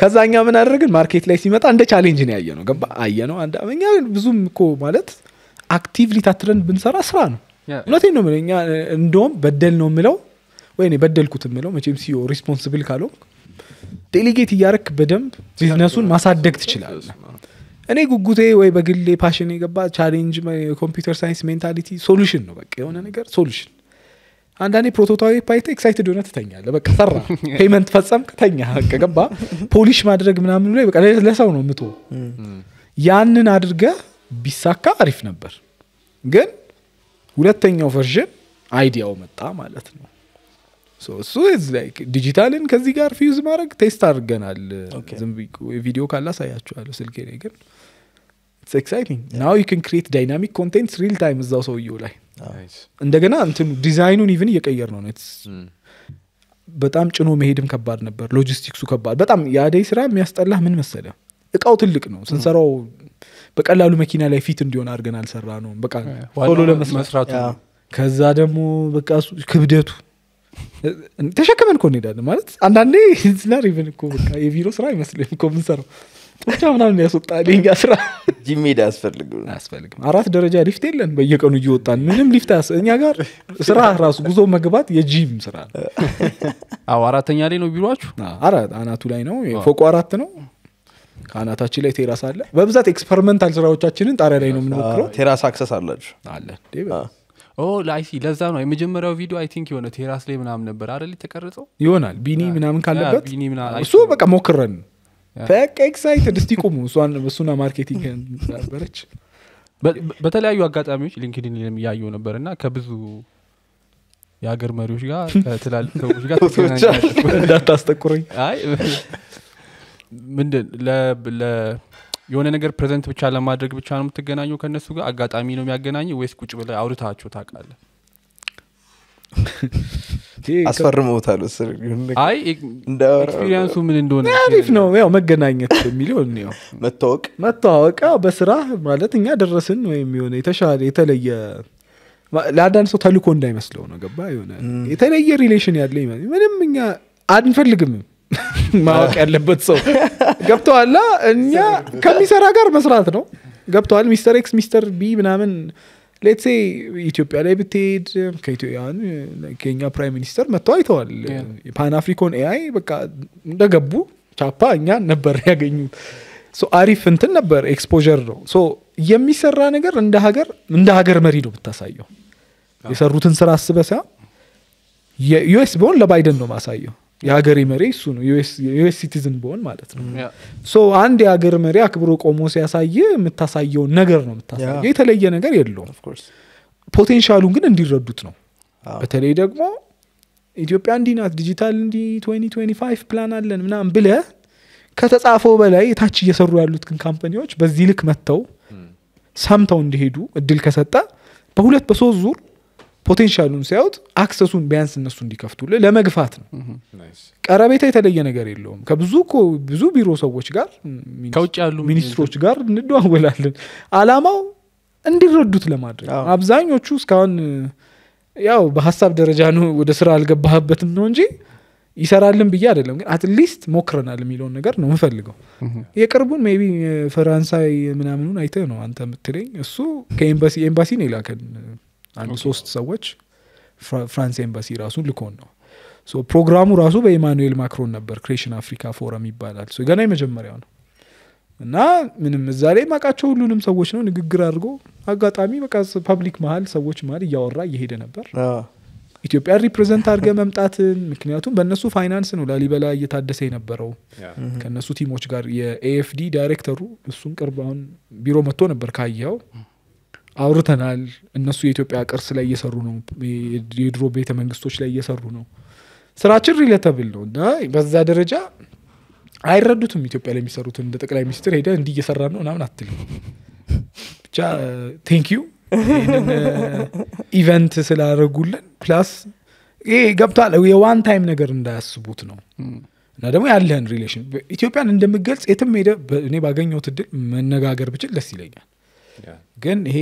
ከዛ እኛ ምን አደረግን ማርኬት ላይ ሲመጣ እንደ ቻሌንጅ ነው ያየ ነው ገባ አየ ነው አንድ ብዙም እኮ ማለት አክቲቭ ሊታትረን ብንሰራ ስራ ነው። እውነቴን ነው እኛ እንደውም በደል ነው የምለው ወይ በደልኩት የምለው መቼም ሲዮ ሪስፖንስብል ካለው ዴሊጌት እያረክ በደንብ ቢዝነሱን ማሳደግ ትችላል። እኔ ጉጉቴ ወይ በግሌ ፓሽን የገባ ቻሌንጅ ኮምፒውተር ሳይንስ ሜንታሊቲ ሶሉሽን ነው። በቃ የሆነ ነገር ሶሉሽን አንዳንዴ ፕሮቶታዊ ፓይተ ኤክሳይትድ ሆነ ትተኛለ። በቃ ሰራ፣ ፔመንት ፈጸም ተኛ፣ በቃ ገባ። ፖሊሽ ማድረግ ምናምን ላይ በቃ ለሰው ነው ምቶ mm. ያንን አድርገህ ቢሳካ አሪፍ ነበር። ግን ሁለተኛው ቨርዥን አይዲያው መጣ ማለት ነው። እሱ ዲጂታልን ከዚህ ጋር ፊውዝ ማድረግ ቴስት አድርገናል። ቪዲዮ ካለ አሳያችኋለሁ ስልኬ ላይ ግን ኤክሳይቲንግ ናው ዩ ን ክሪኤት ዳይናሚክ ኮንቴንት ሪል ታይም እዛው ሰውየው ላይ እንደገና እንትኑ ዲዛይኑን ኢቭን እየቀየር ነው hmm. በጣም ጭኖ መሄድም ከባድ ነበር። ሎጂስቲክሱ ከባድ በጣም የአደይ ስራ የሚያስጠላህ ምን መሰለ፣ እቃው ትልቅ ነው hmm. ስንሰራው በቀላሉ መኪና ላይ ፊት እንዲሆን አድርገን አልሰራ ነው። በቃ ቶሎ ለመስራቱ ከዛ ደግሞ በቃ ክብደቱ ተሸክመን እኮ እንሄዳለን ማለት አንዳንዴ ዝላሪቨን እኮ በቃ የቢሮ ስራ አይመስልም እኮ ምንሰራው ጡንቻ ምናምን ያስወጣል የኛ ስራ ጂም ሄድ አራት ደረጃ ሊፍት የለን በየቀኑ እየወጣን ምንም ሊፍት እኛ ጋር ስራ ራሱ ጉዞ መግባት የጂም ስራ አዎ አራተኛ ላይ ነው ቢሯችሁ አራት አናቱ ላይ ነው ፎቁ አራት ነው አናታችን ላይ ቴራስ አለ። በብዛት ኤክስፐሪመንታል ስራዎቻችንን ጣሪያ ላይ ነው የምንሞክረው። ቴራስ አክሰስ አላችሁ አለ ላይሲ ለዛ ነው የመጀመሪያው ቪዲዮ አይ ቲንክ የሆነ ቴራስ ላይ ምናምን ነበር አደል የተቀረጸው ይሆናል ቢኒ ምናምን ካለበት እሱ በቃ ሞክረን በቃ ኤክሳይትድ እስቲ ቁሙ እሱና ማርኬቲንግ ነበረች በተለያዩ አጋጣሚዎች ሊንክድን እያየው ነበር እና ከብዙ የሀገር መሪዎች ጋር ከትላልቅ ሰዎች ጋር እንዳታስጠቁረኝ ምንድን የሆነ ነገር ፕሬዘንት ብቻ ለማድረግ ብቻ ነው የምትገናኘው ከእነሱ ጋር አጋጣሚ ነው የሚያገናኝ ወይስ ቁጭ ብለ አውርታቸው ታቃለ አስፈርመውታል ኤክስፒሪንሱ ምን እንደሆነ አሪፍ ነው ያው መገናኘት የሚለው መታወቅ መታወቅ በስራ ማለት እኛ ደረስን ወይም የሆነ የተሻለ የተለየ ለአንዳንድ ሰው ተልኮ እንዳይመስለው ነው ገባ የሆነ የተለየ ሪሌሽን ያለ ምንም እኛ አንፈልግምም ማወቅ ያለበት ሰው ገብተዋላ። እኛ ከሚሰራ ጋር መስራት ነው። ገብተዋል። ሚስተር ኤክስ ሚስተር ቢ ምናምን ሌትሴ ኢትዮጵያ ላይ ብትሄድ ከኛ ፕራይም ሚኒስተር መጥተው አይተዋል። ፓን አፍሪኮን ኤአይ በቃ እንደገቡ ቻፓ እኛ ነበር ያገኙት። አሪፍ እንትን ነበር፣ ኤክስፖር ነው የሚሰራ ነገር። እንደ ሀገር እንደ ሀገር መሪ ነው ምታሳየው የሰሩትን ስራ አስበሳ ዩኤስ ቢሆን ለባይደን ነው ማሳየው የሀገሬ መሪ እሱ ነው ዩስ ሲቲዝን በሆን ማለት ነው ሶ አንድ የሀገር መሪ አክብሮ ቆሞ ሲያሳየ የምታሳየውን ነገር ነው የምታሳየ የተለየ ነገር የለውም ፖቴንሻሉን ግን እንዲረዱት ነው በተለይ ደግሞ ኢትዮጵያ እንዲናት ዲጂታል እንዲ ፕላን አለን ምናም ብለ ከተጻፈው በላይ የታች እየሰሩ ያሉት ግን ካምፓኒዎች በዚህ ልክ መጥተው ሰምተው እንዲሄዱ እድል ከሰጠ በሁለት በሶስት ዙር ፖቴንሻሉን ሲያዩት አክሰሱን ቢያንስ እነሱ እንዲከፍቱል ለመግፋት ነው። ቀረቤታ የተለየ ነገር የለውም። ከብዙ ብዙ ቢሮ ሰዎች ጋር ከውጭ ያሉ ሚኒስትሮች ጋር እንደዋወላለን። አላማው እንዲረዱት ለማድረግ አብዛኞቹ እስካሁን ያው በሀሳብ ደረጃ ነው ወደ ስራ አልገባህበትም ነው እንጂ ይሰራልን ብዬ አይደለም፣ ግን አትሊስት ሞክረናል የሚለውን ነገር ነው የምፈልገው። የቅርቡን ሜቢ ቢ ፈረንሳይ ምናምኑን አይተ ነው አንተ ምትለኝ እሱ ከኤምባሲ ኤምባሲ ነው ይላከን አንድ ሶስት ሰዎች ፍራንስ ኤምባሲ ራሱ ልኮን ነው ፕሮግራሙ ራሱ በኢማኑኤል ማክሮን ነበር ክሬሽን አፍሪካ ፎረም ይባላል ገና የመጀመሪያው ነው እና ምንም እዛ ላይ ማቃቸው ሁሉንም ሰዎች ነው ንግግር አድርጎ አጋጣሚ በቃ ፐብሊክ መሀል ሰዎች መሀል እያወራ እየሄደ ነበር ኢትዮጵያ ሪፕሬዘንት አድርገ መምጣትን ምክንያቱም በእነሱ ፋይናንስ ነው ላሊበላ እየታደሰ የነበረው ከእነሱ ቲሞች ጋር የኤኤፍዲ ዳይሬክተሩ እሱን ቅርብ አሁን ቢሮ መጥቶ ነበር ካየው። አውርተናል። እነሱ የኢትዮጵያ ቅርስ ላይ እየሰሩ ነው፣ የድሮ ቤተ መንግስቶች ላይ እየሰሩ ነው። ስራችን ሪለተብል ነው እና በዛ ደረጃ አይረዱትም። ኢትዮጵያ ላይ የሚሰሩትን እንደ ጠቅላይ ሚኒስትር ሄደ እንዲህ እየሰራ ነው ምናምን አትልም። ብቻ ቴንክ ዩ uh, ኢቨንት ስላደረጉልን ፕላስ ይሄ ገብቷል። የዋን ታይም ነገር እንዳያስቡት ነው እና ደግሞ ያለህን ሪሌሽን ኢትዮጵያን እንደምገልጽ የትም ሄደ እኔ ባገኘው እድል መነጋገር ብችል ደስ ይለኛል። ግን ይሄ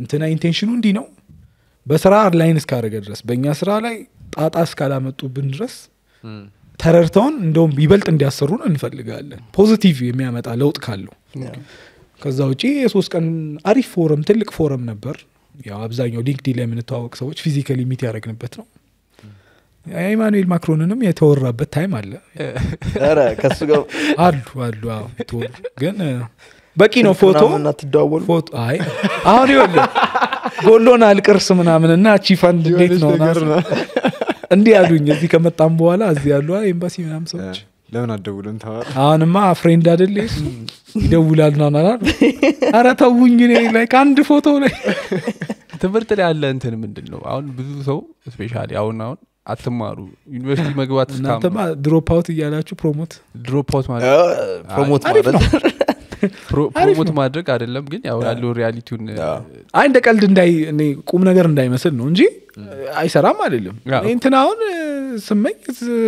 እንትና ኢንቴንሽኑ እንዲህ ነው በስራ ላይን እስካደረገ ድረስ በእኛ ስራ ላይ ጣጣ እስካላመጡብን ድረስ ተረድተውን እንደውም ይበልጥ እንዲያሰሩን እንፈልጋለን ፖዚቲቭ የሚያመጣ ለውጥ ካለው ከዛ ውጪ የሶስት ቀን አሪፍ ፎረም ትልቅ ፎረም ነበር ያው አብዛኛው ሊንክዲ ላይ የምንተዋወቅ ሰዎች ፊዚካሊ ሚት ያደረግንበት ነው ኢማኑኤል ማክሮንንም የተወራበት ታይም አለ አሉ አሉ ግን በቂ ነው ፎቶ ፎቶ አይ አሁን ይወል ጎሎን አልቅርስ ምናምንና እቺ ፈንድ እንዴት ነው እንዲህ ያሉኝ እዚህ ከመጣም በኋላ እዚህ ያሉ ኤምባሲ ምናም ሰዎች ለምን አደውልን አሁንማ ፍሬንድ አደል ይደውላል ናናናል አረ ተውኝ ላይ ከአንድ ፎቶ ላይ ትምህርት ላይ ያለ እንትን ምንድን ነው አሁን ብዙ ሰው ስፔሻሊ አሁን አሁን አትማሩ ዩኒቨርሲቲ መግባት ስታ ድሮፓውት እያላችሁ ፕሮሞት ድሮፓውት ማለት ፕሮሞት ማለት ፕሮሞት ማድረግ አይደለም ግን ያው ያለው ሪያሊቲውን አይ እንደ ቀልድ እንዳይ እኔ ቁም ነገር እንዳይመስል ነው እንጂ አይሰራም አይደለም እንትን አሁን ስመኝ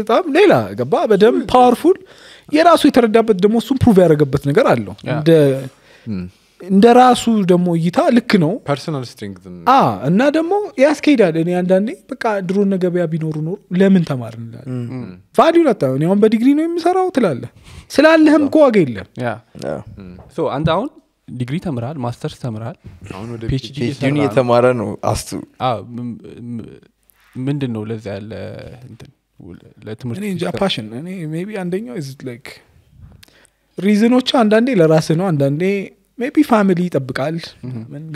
በጣም ሌላ ገባ በደም ፓወርፉል የራሱ የተረዳበት ደግሞ እሱን ፕሩቭ ያደረገበት ነገር አለው እንደ ራሱ ደግሞ እይታ ልክ ነው ፐርሰናል ስትሪንግዝ እና ደግሞ ያስኬሄዳል እኔ አንዳንዴ በቃ ድሮን ገበያ ቢኖሩ ኖሩ ለምን ተማር እንላለን ቫሊዩ ላታ አሁን በዲግሪ ነው የሚሰራው ትላለህ ስላለህም እኮ ዋጋ የለም አንድ አሁን ዲግሪ ተምራል ማስተርስ ተምራል ፒኤችዲን የተማረ ነው አስቱ ምንድን ነው ለዚ ያለ ለትምህርትፓሽን ቢ አንደኛው ላይክ ሪዝኖች አንዳንዴ ለራስ ነው አንዳንዴ ሜቢ ፋሚሊ ይጠብቃል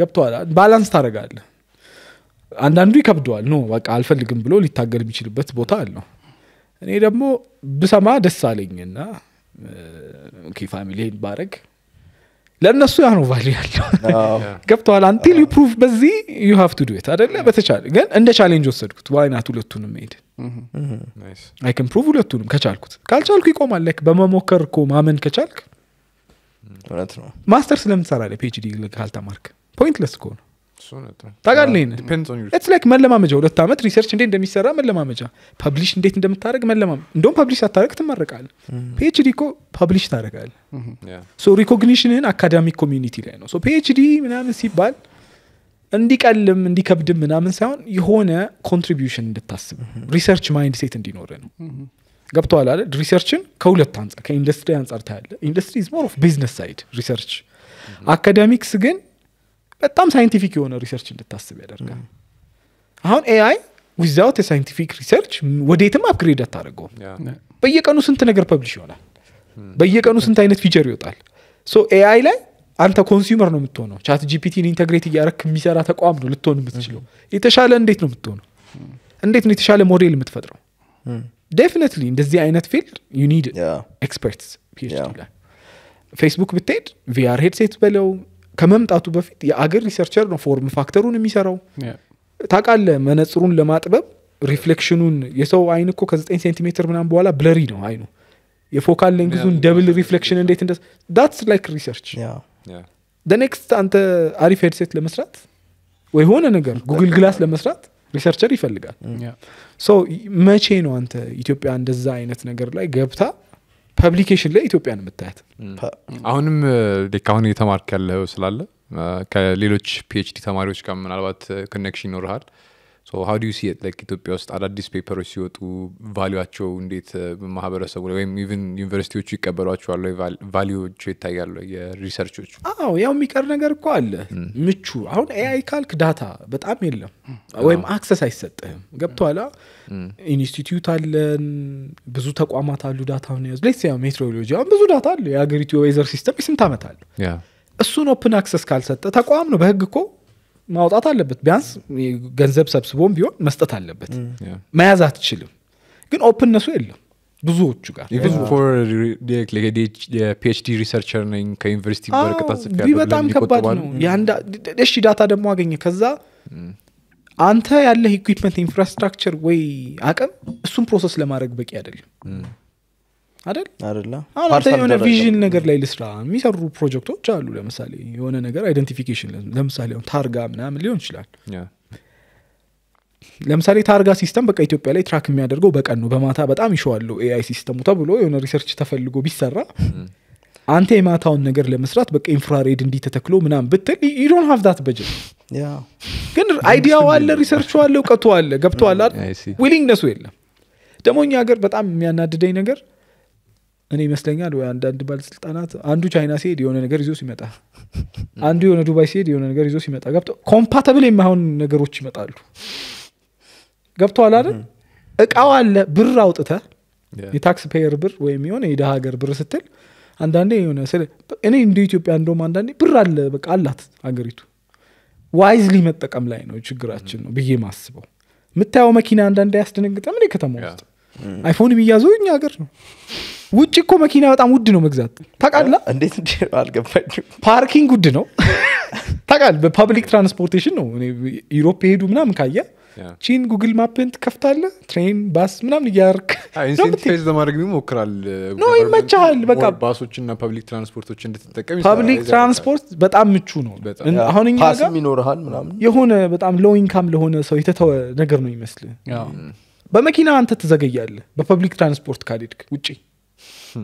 ገብተዋል ባላንስ ታደረጋለ አንዳንዱ ይከብደዋል ኖ በቃ አልፈልግም ብሎ ሊታገል የሚችልበት ቦታ አለው እኔ ደግሞ ብሰማ ደስ አለኝ እና ኦኬ ፋሚሊ ባረግ ለእነሱ ያ ነው ቫሉ ያለው ገብተዋል አንቲል ዩ ፕሩቭ በዚህ ዩ ሃቭ ቱ ዱት አደለ በተቻለ ግን እንደ ቻሌንጅ ወሰድኩት ዋይናት ሁለቱንም መሄድ አይ mm-hmm. ፕሩቭ ሁለቱንም ከቻልኩት ካልቻልኩ ይቆማል በመሞከር እኮ ማመን ከቻልክ ማስተር ስለምትሰራ ለ ፒኤችዲ ካልተማርክ ፖይንትለስ ከሆነ ታውቃለህ ላይክ መለማመጃ ሁለት ዓመት ሪሰርች እንዴት እንደሚሰራ መለማመጃ ፐብሊሽ እንዴት እንደምታደረግ መለማመ እንደውም ፐብሊሽ ሳታደረግ ትመረቃል ፒኤችዲ እኮ ፐብሊሽ ታደረጋል ሶ ሪኮግኒሽንን አካዳሚክ ኮሚኒቲ ላይ ነው ፒኤችዲ ምናምን ሲባል እንዲቀልም እንዲከብድም ምናምን ሳይሆን የሆነ ኮንትሪቢሽን እንድታስብ ሪሰርች ማይንድ ሴት እንዲኖር ነው ገብተዋል አለ ሪሰርችን ከሁለት አንጻር ከኢንዱስትሪ አንጻር ታያለ ኢንዱስትሪ ኦፍ ቢዝነስ ሳይድ ሪሰርች አካዳሚክስ ግን በጣም ሳይንቲፊክ የሆነ ሪሰርች እንድታስብ ያደርጋል አሁን ኤአይ ዊዛውት የሳይንቲፊክ ሪሰርች ወዴትም አፕግሬድ አታደርገውም በየቀኑ ስንት ነገር ፐብሊሽ ይሆናል በየቀኑ ስንት አይነት ፊቸር ይወጣል ሶ ኤአይ ላይ አንተ ኮንሱመር ነው የምትሆነው ቻት ጂፒቲን ኢንተግሬት እያረክ የሚሰራ ተቋም ነው ልትሆን የምትችለው የተሻለ እንዴት ነው የምትሆነው እንዴት ነው የተሻለ ሞዴል የምትፈጥረው ዴፊነትሊ እንደዚህ አይነት ፊልድ ዩኒድ ኤክስፐርትስ ፌስቡክ ብትሄድ ቪአር ሄድሴት በለው ከመምጣቱ በፊት የአገር ሪሰርቸር ነው ፎርም ፋክተሩን የሚሰራው። ታቃለ መነጽሩን ለማጥበብ ሪፍሌክሽኑን የሰው አይን እኮ ከ9 ሴንቲሜትር ምናም በኋላ ብለሪ ነው አይኑ። የፎካል ለንግዙን ደብል ሪፍሌክሽን እንዴት እንደ ዳትስ ላይክ ሪሰርች ደኔክስት አንተ አሪፍ ሄድሴት ለመስራት ወይ ሆነ ነገር ጉግል ግላስ ለመስራት ሪሰርቸር ይፈልጋል። ሶ መቼ ነው አንተ ኢትዮጵያ እንደዛ አይነት ነገር ላይ ገብታ ፐብሊኬሽን ላይ ኢትዮጵያ ኢትዮጵያን የምታያት አሁንም ልክ አሁን እየተማርክ ያለው ስላለ ከሌሎች ፒኤችዲ ተማሪዎች ጋር ምናልባት ኮኔክሽን ይኖርሃል ሀው ዩ ሲ ላይክ ኢትዮጵያ ውስጥ አዳዲስ ፔፐሮች ሲወጡ ቫሊዋቸው እንዴት uh, ማህበረሰቡ ላይ ወይም ኢቨን ዩኒቨርሲቲዎቹ ይቀበሏቸዋል ቫሊዎቹ ይታያሉ የሪሰርቾቹ አዎ ያው የሚቀር ነገር እኮ አለ ምቹ አሁን ኤአይ ካልክ ዳታ በጣም የለም ወይም አክሰስ አይሰጥህም ገብቶኋላ ኢንስቲትዩት አለን ብዙ ተቋማት አሉ ዳታውን ያዙ ሌስ ያው ሜትሮሎጂ አሁን ብዙ ዳታ አለ የሀገሪቱ የወይዘር ሲስተም የስንት ዓመት አለ እሱን ኦፕን አክሰስ ካልሰጠ ተቋም ነው በህግ እኮ ማውጣት አለበት። ቢያንስ ገንዘብ ሰብስቦም ቢሆን መስጠት አለበት። መያዝ አትችልም፣ ግን ኦፕንነሱ የለም ብዙዎቹ ጋርፒችዲ ሪሰርቸር ነኝ ከዩኒቨርሲቲ በጣም ከባድ ነው። ዳታ ደግሞ አገኘ ከዛ አንተ ያለህ ኢኩፕመንት ኢንፍራስትራክቸር ወይ አቅም እሱን ፕሮሰስ ለማድረግ በቂ አይደለም። አይደል አይደለ የሆነ ቪዥን ነገር ላይ ልስራ የሚሰሩ ፕሮጀክቶች አሉ ለምሳሌ የሆነ ነገር አይደንቲፊኬሽን ለምሳሌ ታርጋ ምናምን ሊሆን ይችላል ለምሳሌ ታርጋ ሲስተም በቃ ኢትዮጵያ ላይ ትራክ የሚያደርገው በቀን ነው በማታ በጣም ይሸዋለሁ ኤአይ ሲስተሙ ተብሎ የሆነ ሪሰርች ተፈልጎ ቢሰራ mm. አንተ የማታውን ነገር ለመስራት በቃ ኢንፍራሬድ እንዲ ተተክሎ ምናም ብትል ዩዶን ሀፍ ዳት በጅት ግን አይዲያ አለ ሪሰርች አለ እውቀቱ አለ ገብቶ ዊሊንግነሱ የለም ደግሞ እኛ ሀገር በጣም የሚያናድደኝ ነገር እኔ ይመስለኛል ወይ አንዳንድ ባለስልጣናት አንዱ ቻይና ሲሄድ የሆነ ነገር ይዞ ሲመጣ፣ አንዱ የሆነ ዱባይ ሲሄድ የሆነ ነገር ይዞ ሲመጣ ገብተው ኮምፓተብል የማይሆን ነገሮች ይመጣሉ። ገብተዋል አይደል? እቃው አለ ብር አውጥተ የታክስ ፔየር ብር ወይም የሆነ የደ ሀገር ብር ስትል አንዳንዴ የሆነ እኔ እንደ ኢትዮጵያ እንደውም አንዳንዴ ብር አለ በቃ አላት አገሪቱ ዋይዝሊ መጠቀም ላይ ነው ችግራችን ነው ብዬ ማስበው። የምታየው መኪና አንዳንዴ ያስደነግጠ ምን ከተማ ውስጥ አይፎን የሚያዘው እኛ ሀገር ነው። ውጭ እኮ መኪና በጣም ውድ ነው መግዛት ታቃላ እንዴት እንዴ አልገባኝም። ፓርኪንግ ውድ ነው ታቃል በፐብሊክ ትራንስፖርቴሽን ነው ዩሮፕ የሄዱ ምናምን ካየ ቺን ጉግል ማፕን ትከፍታለህ። ትሬን ባስ ምናምን እያርክ ኢንሴንቲቫይዝ ለማድረግ ይሞክራል። ኖ ይመቻል። በቃ እና ፐብሊክ ትራንስፖርቶች እንድትጠቀም ፐብሊክ ትራንስፖርት በጣም ምቹ ነው። አሁን ይኖርሃል ምናምን የሆነ በጣም ሎው ኢንካም ለሆነ ሰው የተተወ ነገር ነው ይመስል። በመኪና አንተ ትዘገያለ በፐብሊክ ትራንስፖርት ካልሄድክ ውጭ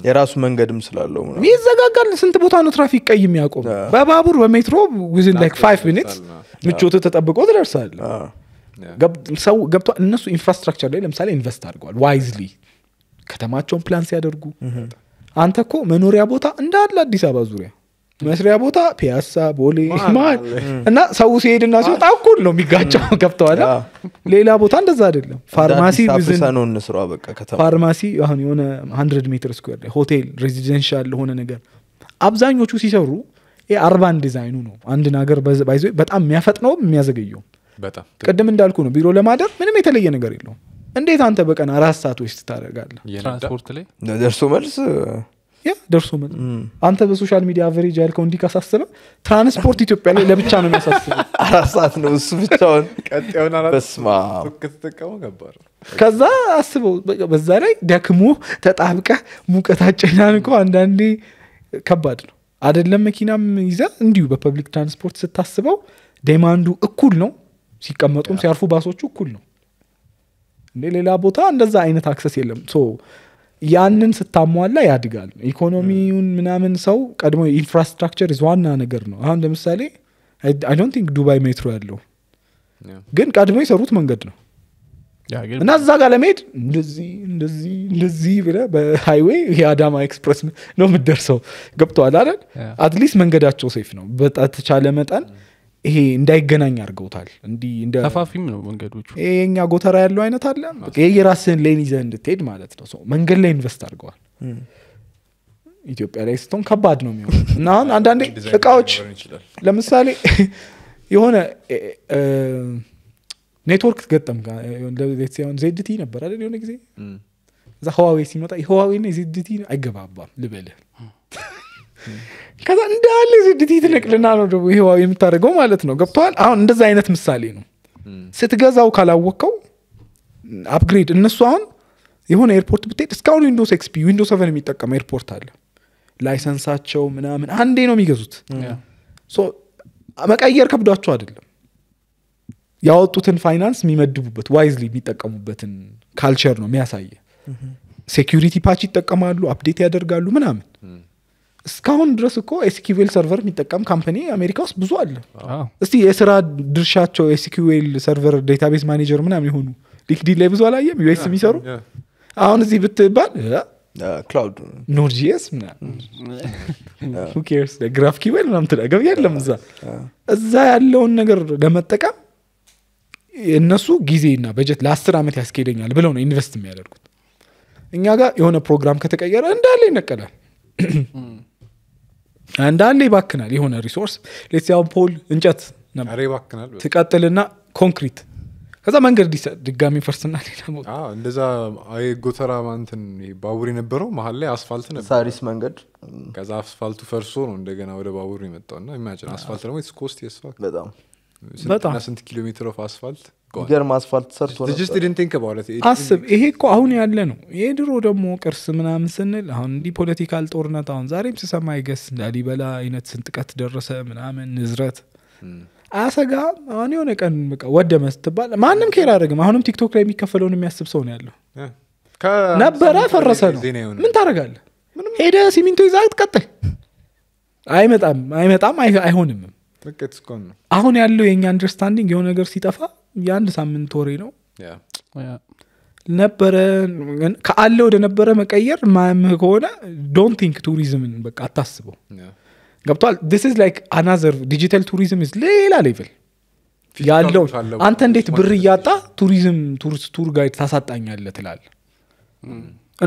የራሱ መንገድም ስላለው ይዘጋጋል። ስንት ቦታ ነው ትራፊክ ቀይ የሚያቆም? በባቡር በሜትሮ ዊዝን ላይክ ፋይቭ ሚኒት ምቾት ተጠብቆ ትደርሳል። ሰው ገብቷ እነሱ ኢንፍራስትራክቸር ላይ ለምሳሌ ኢንቨስት አድርገዋል ዋይዝሊ ከተማቸውን ፕላን ሲያደርጉ አንተ እኮ መኖሪያ ቦታ እንዳለ አዲስ አበባ ዙሪያ መስሪያ ቦታ ፒያሳ ቦሌ ማል እና ሰው ሲሄድና ሲወጣ እኩል ነው የሚጋጨው ገብተዋል ሌላ ቦታ እንደዛ አይደለም ፋርማሲ አሁን የሆነ ሀንድረድ ሜትር ስኩዌር ሆቴል ሬዚደንሻል ለሆነ ነገር አብዛኞቹ ሲሰሩ ይህ አርባን ዲዛይኑ ነው አንድን ሀገር ይዞ በጣም የሚያፈጥነው የሚያዘገየው ቅድም እንዳልኩ ነው ቢሮ ለማደር ምንም የተለየ ነገር የለውም እንዴት አንተ በቀን አራት ሰዓት ውስጥ ላይ ደርሶ መልስ ያ ደርሶ መ አንተ በሶሻል ሚዲያ አቨሬጅ ያልከው እንዲህ ካሳስበ ትራንስፖርት ኢትዮጵያ ላይ ለብቻ ነው የሚያሳስበ አራት ሰዓት ነው እሱ ብቻውን ከዛ አስበው በዛ ላይ ደክሞ ተጣብቀ ሙቀት አጨናንቆ አንዳንዴ ከባድ ነው አደለም መኪናም ይዘ እንዲሁ በፐብሊክ ትራንስፖርት ስታስበው ዴማንዱ እኩል ነው ሲቀመጡም ሲያርፉ ባሶቹ እኩል ነው ሌላ ቦታ እንደዛ አይነት አክሰስ የለም ያንን ስታሟላ ያድጋል። ኢኮኖሚውን ምናምን ሰው ቀድሞ ኢንፍራስትራክቸር ዋና ነገር ነው። አሁን ለምሳሌ አይ ቲንክ ዱባይ ሜትሮ ያለው ግን ቀድሞ የሰሩት መንገድ ነው እና እዛ ጋር ለመሄድ እንደዚህ እንደዚህ እንደዚህ ብለ በሃይዌይ የአዳማ ኤክስፕረስ ነው የምደርሰው ገብተዋል አይደል? አትሊስት መንገዳቸው ሴፍ ነው በተቻለ መጠን ይሄ እንዳይገናኝ አድርገውታል። እንዲተፋፊም ነው መንገዶቹ። የኛ ጎተራ ያለው አይነት አለ የራስህን ሌን ይዘህ እንድትሄድ ማለት ነው። መንገድ ላይ ኢንቨስት አድርገዋል። ኢትዮጵያ ላይ ስትሆን ከባድ ነው የሚሆን እና አሁን አንዳንዴ እቃዎች ለምሳሌ የሆነ ኔትወርክ ገጠም ዜድቲ ነበር አይደል? የሆነ ጊዜ እዛ ህዋዌ ሲመጣ የህዋዌ ና የዜድቲ አይገባባም ልበልህ ከዛ እንዳለ ዝድት ነቅልና ነው ደግሞ ይሄዋዊ የምታደርገው ማለት ነው። ገብተዋል። አሁን እንደዛ አይነት ምሳሌ ነው። ስትገዛው ካላወቀው አፕግሬድ እነሱ አሁን የሆነ ኤርፖርት ብትሄድ እስካሁን ዊንዶስ ኤክስፒ ዊንዶስ ሰቨን የሚጠቀመው ኤርፖርት አለ። ላይሰንሳቸው ምናምን አንዴ ነው የሚገዙት። መቀየር ከብዷቸው አይደለም ያወጡትን ፋይናንስ የሚመድቡበት ዋይዝሊ የሚጠቀሙበትን ካልቸር ነው የሚያሳየ። ሴኪሪቲ ፓች ይጠቀማሉ፣ አፕዴት ያደርጋሉ ምናምን እስካሁን ድረስ እኮ ኤስኪዌል ሰርቨር የሚጠቀም ካምፓኒ አሜሪካ ውስጥ ብዙ አለ። እስቲ የስራ ድርሻቸው ኤስኪዌል ሰርቨር ዴታቤዝ ማኔጀር ምናምን የሆኑ ሊክዲ ላይ ብዙ አላየም ዩስ የሚሰሩ አሁን እዚህ ብትባል ክላውድ ኖድ ጂኤስ ግራፍ ኪዌል ምናምን ትዳገብ የለም እዛ እዛ ያለውን ነገር ለመጠቀም እነሱ ጊዜና በጀት ለአስር ዓመት ያስኬደኛል ብለው ነው ኢንቨስት የሚያደርጉት እኛ ጋር የሆነ ፕሮግራም ከተቀየረ እንዳለ ይነቀላል አንዳንድ ይባክናል የሆነ ሪሶርስ ሌሲያን ፖል እንጨት ትቀጥልና ኮንክሪት ከዛ መንገድ ድጋሚ ፈርስና ሌላእንደዛ አይ ጎተራ ማንትን ባቡር የነበረው መሀል ላይ አስፋልት ነበሳሪስ መንገድ ከዛ አስፋልቱ ፈርሶ ነው እንደገና ወደ ባቡር የመጣው እና ኢማጂን አስፋልት ደግሞ ስኮስት በጣም ስንት ኪሎ ሜትር ኦፍ አስፋልት ገርም አስፋልት ሰርቶ አስብ። ይሄ እኮ አሁን ያለ ነው። ይሄ ድሮ ደግሞ ቅርስ ምናምን ስንል አሁን እንዲህ ፖለቲካል ጦርነት አሁን ዛሬም ስሰማ ይገስ ላሊበላ አይነት ስንጥቀት ደረሰ ምናምን ንዝረት hmm. አሰጋ አሁን የሆነ ቀን በቃ ወደመ ስትባል ማንም ኬር አደረግም። አሁንም ቲክቶክ ላይ የሚከፈለውን የሚያስብ ሰው ነው ያለው። ነበረ ፈረሰ ነው ምን ታደረጋለ ሄደ ሲሚንቶ ይዛ ትቀጥል አይመጣም አይመጣም አይሆንምም አሁን ያለው የኛ አንደርስታንዲንግ የሆነ ነገር ሲጠፋ የአንድ ሳምንት ወሬ ነው ነበረ ከአለ ወደ ነበረ መቀየር ማያምህ ከሆነ ዶንት ቲንክ ቱሪዝምን በቃ አታስበው ገብቷል ስ ላይክ አናዘር ዲጂታል ቱሪዝም ሌላ ሌቭል ያለው አንተ እንዴት ብር እያጣ ቱሪዝም ቱር ጋይድ ታሳጣኛለ ትላል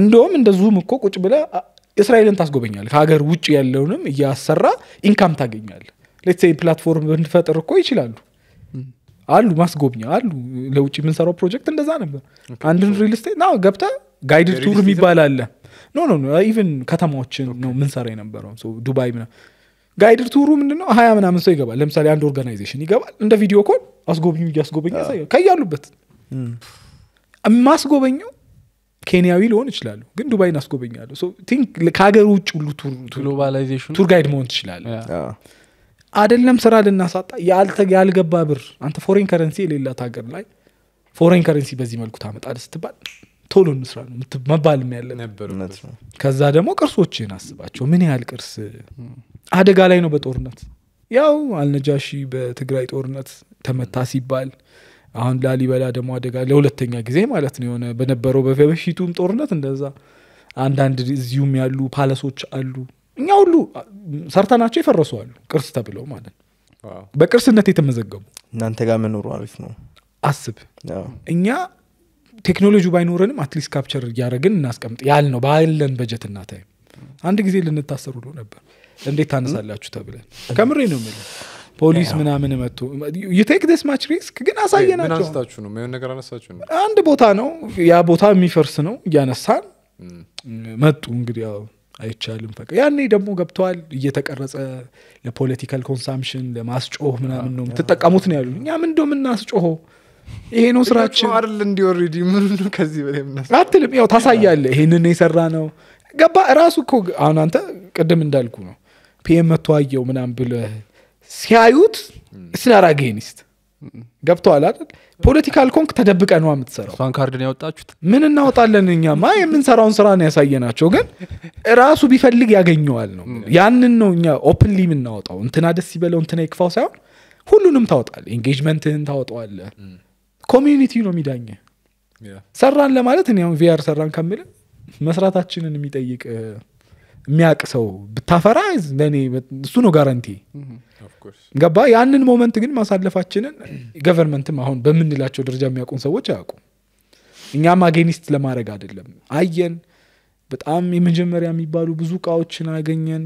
እንደውም ዙም እኮ ቁጭ ብለ እስራኤልን ታስጎበኛለ ከሀገር ውጭ ያለውንም እያሰራ ኢንካም ታገኛለ። ሌትሴ ፕላትፎርም እንፈጥር እኮ ይችላሉ አሉ ማስጎብኛ አሉ ለውጭ የምንሰራው ፕሮጀክት እንደዛ ነበር አንድን ሪል ስቴት ና ገብተ ጋይድ ቱር የሚባል አለ ኖ ኖ ኢቨን ከተማዎችን ነው ምንሰራ የነበረው ዱባይ ምና ጋይድ ቱሩ ምንድነው ሀያ ምናምን ሰው ይገባል ለምሳሌ አንድ ኦርጋናይዜሽን ይገባል እንደ ቪዲዮ ኮል አስጎብኙ እያስጎበኘ ከያሉበት ማስጎበኘው ኬንያዊ ሊሆን ይችላሉ ግን ዱባይን አስጎበኛለሁ ቲንክ ከሀገር ውጭ ሁሉ ቱር ጋይድ መሆን ትችላለ አደለም ስራ ልናሳጣ ያልገባ ብር አንተ ፎሬን ከረንሲ የሌላት ሀገር ላይ ፎሬን ከረንሲ በዚህ መልኩ ታመጣል ስትባል ቶሎ ንስራ ነው መባል ከዛ ደግሞ ቅርሶችን አስባቸው። ምን ያህል ቅርስ አደጋ ላይ ነው በጦርነት ያው አልነጃሺ በትግራይ ጦርነት ተመታ ሲባል አሁን ላሊበላ ደግሞ አደጋ ለሁለተኛ ጊዜ ማለት ነው የሆነ በነበረው በፊቱም ጦርነት እንደዛ አንዳንድ እዚሁም ያሉ ፓለሶች አሉ እኛ ሁሉ ሰርተናቸው የፈረሱ አሉ፣ ቅርስ ተብለው ማለት በቅርስነት የተመዘገቡ እናንተ ጋር መኖሩ አሪፍ ነው። አስብ እኛ ቴክኖሎጂ ባይኖረንም አትሊስት ካፕቸር እያደረግን እናስቀምጥ ያል ነው ባለን በጀት እናታይ አንድ ጊዜ ልንታሰሩ ነው ነበር እንዴት ታነሳላችሁ ተብለን፣ ከምሬ ነው የምልህ ፖሊስ ምናምን መጥቶ ዩቴክ ደስ ማች ሪስክ ግን አሳየናቸው። አንድ ቦታ ነው ያ ቦታ የሚፈርስ ነው እያነሳን መጡ እንግዲህ አይቻልም። ፈቅ ያኔ ደግሞ ገብተዋል እየተቀረጸ ለፖለቲካል ኮንሳምፕሽን ለማስጮህ ምናምን ነው የምትጠቀሙት ነው ያሉ። እኛ ምንደ ምናስጮሆ ይሄ ነው ስራችን አይደል? እንዲወር ምን ከዚህ በላይ አትልም። ያው ታሳያለ ይሄንን የሰራ ነው ገባ እራሱ እኮ አሁን አንተ ቅድም እንዳልኩ ነው ፒኤም መተዋየው ምናም ብለ ብለህ ሲያዩት ስናራጌኒስት ገብተዋል አይደል ፖለቲካ አልኮንክ ተደብቀ ነው የምትሰራው። እሷን ካርድ ያወጣችሁት? ምን እናወጣለን እኛማ የምንሰራውን ስራ ነው ያሳየናቸው። ግን ራሱ ቢፈልግ ያገኘዋል ነው ያንን ነው እኛ ኦፕንሊ የምናወጣው። እንትና ደስ ይበለው እንትና ይክፋው ሳይሆን ሁሉንም ታወጣል። ኤንጌጅመንትህን ታወጠዋለ ኮሚኒቲ ነው የሚዳኘ። ሰራን ለማለት እኔ ቪአር ሰራን ከምል መስራታችንን የሚጠይቅ የሚያቅ ሰው ብታፈራ ለእኔ እሱ ነው ጋራንቲ mm-hmm. ገባ ያንን ሞመንት ግን ማሳለፋችንን ገቨርንመንትም አሁን በምንላቸው ደረጃ የሚያውቁን ሰዎች አያውቁ እኛም አጌኒስት ለማድረግ አይደለም አየን በጣም የመጀመሪያ የሚባሉ ብዙ እቃዎችን አገኘን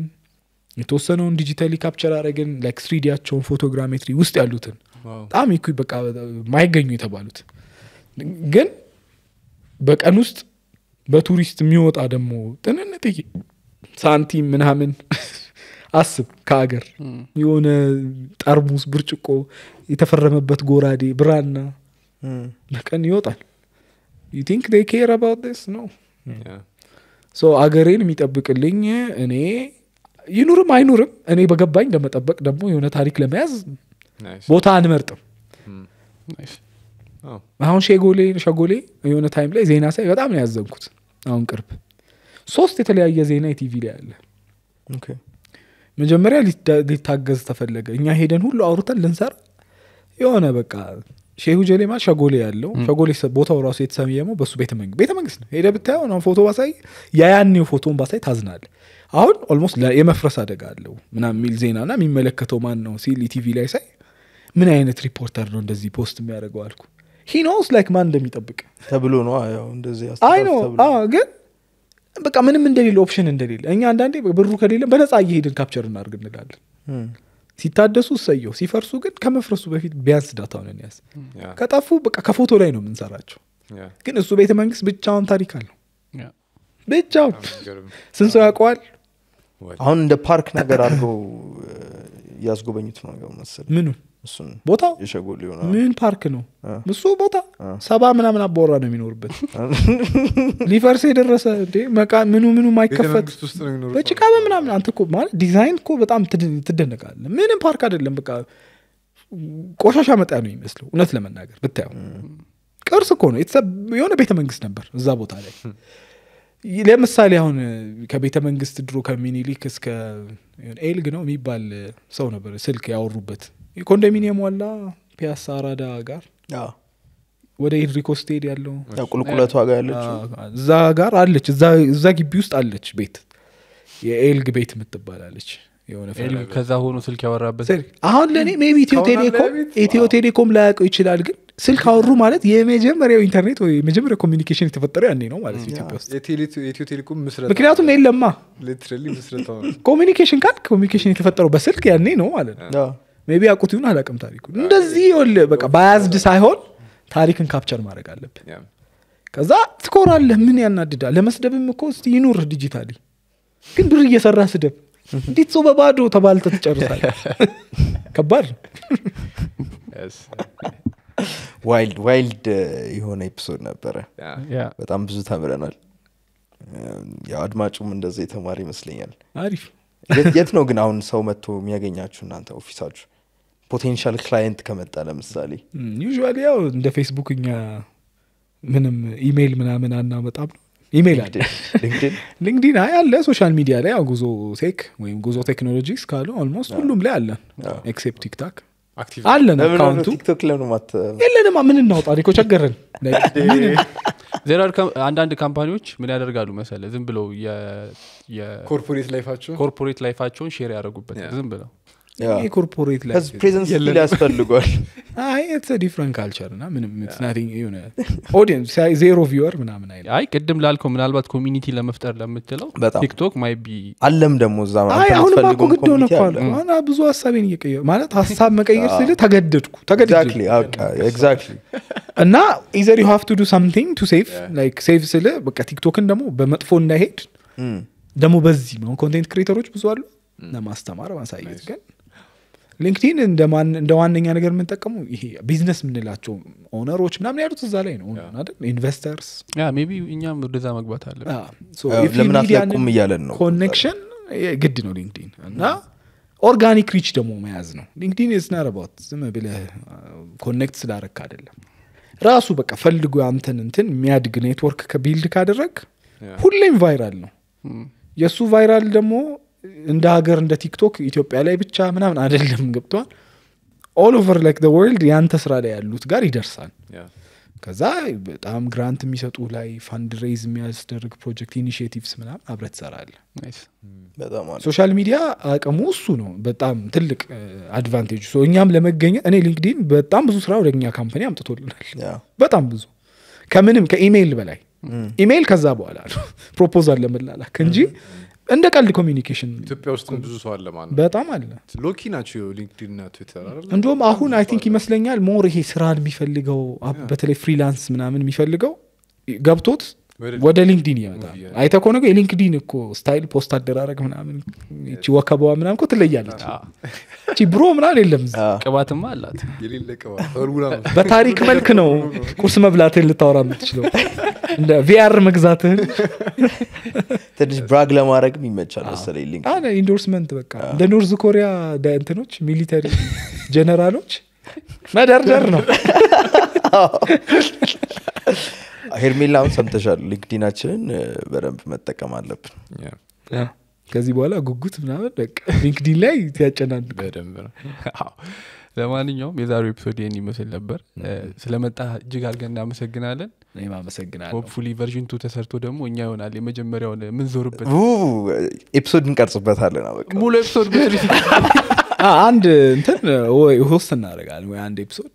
የተወሰነውን ዲጂታሊ ካፕቸር አረግን ላይክ ፎቶግራሜትሪ ውስጥ ያሉትን በጣም በቃ ማይገኙ የተባሉት ግን በቀን ውስጥ በቱሪስት የሚወጣ ደግሞ ጥንንት ሳንቲም ምናምን አስብ ከአገር የሆነ ጠርሙስ ብርጭቆ የተፈረመበት ጎራዴ ብራና ለቀን ይወጣል ዩ ኬር አባውት ስ ነው ሶ አገሬን የሚጠብቅልኝ እኔ ይኑርም አይኑርም እኔ በገባኝ ለመጠበቅ ደግሞ የሆነ ታሪክ ለመያዝ ቦታ አንመርጥም አሁን ሸጎሌ ሸጎሌ የሆነ ታይም ላይ ዜና ሳይ በጣም ነው ያዘንኩት አሁን ቅርብ ሶስት የተለያየ ዜና የቲቪ ላይ አለ መጀመሪያ ሊታገዝ ተፈለገ እኛ ሄደን ሁሉ አውርተን ልንሰራ የሆነ በቃ ሼሁ ጀሌማ ሸጎሌ ያለው ሸጎሌ ቦታው ራሱ የተሰየመው በሱ ቤተ መንግስት ነው ሄደ ብታየው ፎቶ ባሳይ ያያኔው ፎቶን ባሳይ ታዝናል አሁን ኦልሞስት የመፍረስ አደጋ አለው ምና የሚል ዜናና የሚመለከተው ማን ነው ሲል ቲቪ ላይ ሳይ ምን አይነት ሪፖርተር ነው እንደዚህ ፖስት የሚያደርገው አልኩ ሂኖስ ላይክ ማን እንደሚጠብቅ ተብሎ ነው ግን በቃ ምንም እንደሌለ ኦፕሽን እንደሌለ እኛ አንዳንዴ ብሩ ከሌለ በነፃ እየሄድን ካፕቸር እናርግ እንላለን። ሲታደሱ ሰየው ሲፈርሱ ግን ከመፍረሱ በፊት ቢያንስ ዳታውን ያዝ። ከጠፉ በቃ ከፎቶ ላይ ነው የምንሰራቸው። ግን እሱ ቤተ መንግስት ብቻውን ታሪክ አለው። ብቻውን ስንት ያውቀዋል? አሁን እንደ ፓርክ ነገር አድርገው ያስጎበኙት ነው መሰለኝ ምኑን ቦታው ምን ፓርክ ነው እሱ ቦታ ሰባ ምናምን አባወራ ነው የሚኖርበት ሊፈርስ የደረሰ ምኑ ምኑ ማይከፈት በጭቃ በምናምን አንተ ማለት ዲዛይን እኮ በጣም ትደነቃለ ምንም ፓርክ አይደለም በቃ ቆሻሻ መጣያ ነው የሚመስለው እውነት ለመናገር ብታየው ቅርስ እኮ ነው የሆነ ቤተ መንግስት ነበር እዛ ቦታ ላይ ለምሳሌ አሁን ከቤተ መንግስት ድሮ ከሚኒሊክ እስከ ኤልግ ነው የሚባል ሰው ነበር ስልክ ያወሩበት ኮንዶሚኒየም ዋላ ፒያሳ አራዳ ጋር ወደ ኢንሪኮ ስቴድ ያለው ቁልቁለቷ ጋር ያለች እዛ ጋር አለች እዛ ግቢ ውስጥ አለች ቤት የኤልግ ቤት የምትባላለች ከዛ ሆኖ ስልክ ያወራበት አሁን ለእኔ ሜቢ ኢትዮ ቴሌኮም ኢትዮ ቴሌኮም ላያውቀው ይችላል ግን ስልክ አወሩ ማለት የመጀመሪያው ኢንተርኔት ወይ የመጀመሪያ ኮሚኒኬሽን የተፈጠረው ያኔ ነው ማለት ኢትዮጵያ ውስጥ ምክንያቱም የለማ ኮሚኒኬሽን ካል ኮሚኒኬሽን የተፈጠረው በስልክ ያኔ ነው ማለት ነው ቢ አቁት ይሁን አላቅም ታሪኩ እንደዚህ ወል በቃ ባያዝድ ሳይሆን ታሪክን ካፕቸር ማድረግ አለብን ከዛ ትኮራለህ ምን ያናድዳ ለመስደብም እኮ ስ ይኑር ዲጂታሊ ግን ብር እየሰራ ስደብ እንዴት ሰው በባዶ ተባልተ ትጨርሳል ከባድ ዋይልድ ዋይልድ uh, የሆነ ኤፒሶድ ነበረ በጣም ብዙ ተምረናል አድማጩም እንደዛ የተማሪ ይመስለኛል የት ነው ግን አሁን ሰው መጥቶ የሚያገኛችሁ እናንተ ኦፊሳችሁ ፖቴንሻል ክላየንት ከመጣ ለምሳሌ ዩል ያው እንደ ፌስቡክ እኛ ምንም ኢሜይል ምናምን አናመጣም ኢሜይል አለ ሊንክዲን አይ አለ ሶሻል ሚዲያ ላይ ያው ጉዞ ቴክ ወይም ጉዞ ቴክኖሎጂ ካሉ ኦልሞስት ሁሉም ላይ አለን ኤክሴፕት ቲክታክ አለን አካውንቱ የለንማ ምን እናውጣ እኮ ቸገረን አንዳንድ ካምፓኒዎች ምን ያደርጋሉ መሰለ ዝም ብለው ኮርፖሬት ላይፋቸውን ሼር ያደረጉበት ዝም ብለው የኮርፖሬት ቅድም ላልከው ምናልባት ኮሚኒቲ ለመፍጠር ለምትለው ቲክቶክ ማይ ቢ አለም ደግሞ እዛ ብዙ ሀሳቤን እየቀየር ማለት ሀሳብ መቀየር ስል ተገደድኩ እና ኢዘር ዩ ሀቭ ቱ ዱ ሳምቲንግ ቱ ሴፍ ላይክ ሴፍ ስል በቃ ቲክቶክን ደግሞ በመጥፎ እንዳይሄድ hmm. ደግሞ በዚህ ኮንቴንት ክሬተሮች ብዙ አሉ ለማስተማር ማሳየት ግን ሊንክዲን እንደ ዋነኛ ነገር የምንጠቀሙ ይሄ ቢዝነስ የምንላቸው ኦነሮች ምናምን ያሉት እዛ ላይ ነው ኢንቨስተርስ ቢ እኛም ወደዛ መግባት አለብንለምን አትለቁም እያለን ነው ኮኔክሽን ግድ ነው ሊንክዲን እና ኦርጋኒክ ሪች ደግሞ መያዝ ነው ሊንክዲን ስናረባት ዝም ብለህ uh, ኮኔክት ስላረክ አይደለም ራሱ በቃ ፈልጎ አንተን እንትን የሚያድግ ኔትወርክ ከቢልድ ካደረግ ሁሌም ቫይራል ነው የእሱ ቫይራል ደግሞ እንደ ሀገር እንደ ቲክቶክ ኢትዮጵያ ላይ ብቻ ምናምን አይደለም ገብተዋል ኦል ኦቨር ላይክ ደ ወርልድ ያንተ ስራ ላይ ያሉት ጋር ይደርሳል ከዛ በጣም ግራንት የሚሰጡ ላይ ፋንድ የሚያስደርግ ፕሮጀክት ኢኒሽቲቭስ ምናምን አብረ ትሰራለ ሶሻል ሚዲያ አቅሙ እሱ ነው በጣም ትልቅ አድቫንቴጅ uh, እኛም ለመገኘት እኔ ሊንክዲን በጣም ብዙ ስራ ወደ እኛ ካምፓኒ አምጥቶልናል በጣም ብዙ ከምንም ከኢሜይል በላይ mm. ኢሜይል ከዛ በኋላ ነው ፕሮፖዛል ለመላላክ እንጂ mm. እንደ ቀልድ ኮሚኒኬሽን ኢትዮጵያ ውስጥ ብዙ ሰው አለ ማለት በጣም አለ ሎኪ ናቸው ሊንክድና ትዊተር እንዲሁም አሁን አይ ቲንክ ይመስለኛል ሞር ይሄ ስራ የሚፈልገው በተለይ ፍሪላንስ ምናምን የሚፈልገው ገብቶት ወደ ሊንክዲን ይመጣል። አይተ ከሆነ የሊንክዲን እኮ ስታይል ፖስት አደራረግ ምናምን ቺ ወከባዋ ምናም እኮ ትለያለች። ቺ ብሮ ምናምን የለም ቅባትማ አላት። በታሪክ መልክ ነው ቁርስ መብላትህን ልታወራ የምትችለው። እንደ ቪአር መግዛትህን ትንሽ ብራግ ለማድረግ ይመቻል መሰለኝ። ኢንዶርስመንት በቃ እንደ ኖርዝ ኮሪያ እንትኖች ሚሊተሪ ጀነራሎች መደርደር ነው። ሄርሜላ ሄርሜላውን ሰምተሻል ሊንክዲናችንን በደንብ መጠቀም አለብን ከዚህ በኋላ ጉጉት ምናምን በቃ ሊንክዲን ላይ ሲያጨናንቁ በደንብ ነው ለማንኛውም የዛሬው ኤፒሶድ ይህን ይመስል ነበር ስለመጣ እጅግ አድርገን እናመሰግናለን ሆፕፉሊ ቨርዥን ቱ ተሰርቶ ደግሞ እኛ ይሆናል የመጀመሪያውን የምንዞርበት ኤፒሶድ እንቀርጽበታለን ሙሉ ኤፒሶድ አንድ እንትን ሆስት እናደርጋለን ወይ አንድ ኤፒሶድ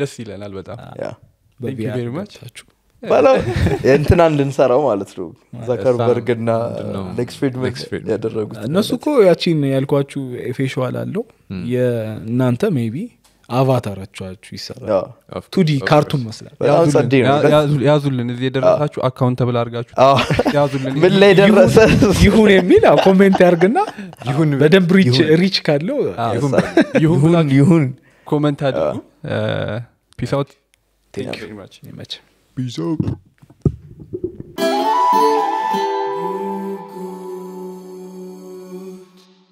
ደስ ይለናል በጣም እንትና እንድንሰራው ማለት ነው ዘከርበርግ ና ሌክስ ያደረጉት እነሱ እኮ ያቺን ያልኳችሁ ኤፌሽዋል አለው hmm. የእናንተ ቢ አቫታራቸኋችሁ ይሰራል ቱዲ ካርቱን መስላልያዙልን እዚህ የደረሳችሁ አካውንተብል አድርጋችሁ ምን ላይ ደረሰ ይሁን የሚል ኮሜንት ያርግና ይሁን በደንብ ሪች ካለው ይሁን ኮመንት አድርጉ ፒሳውት Thank you very much. Very much. Peace out.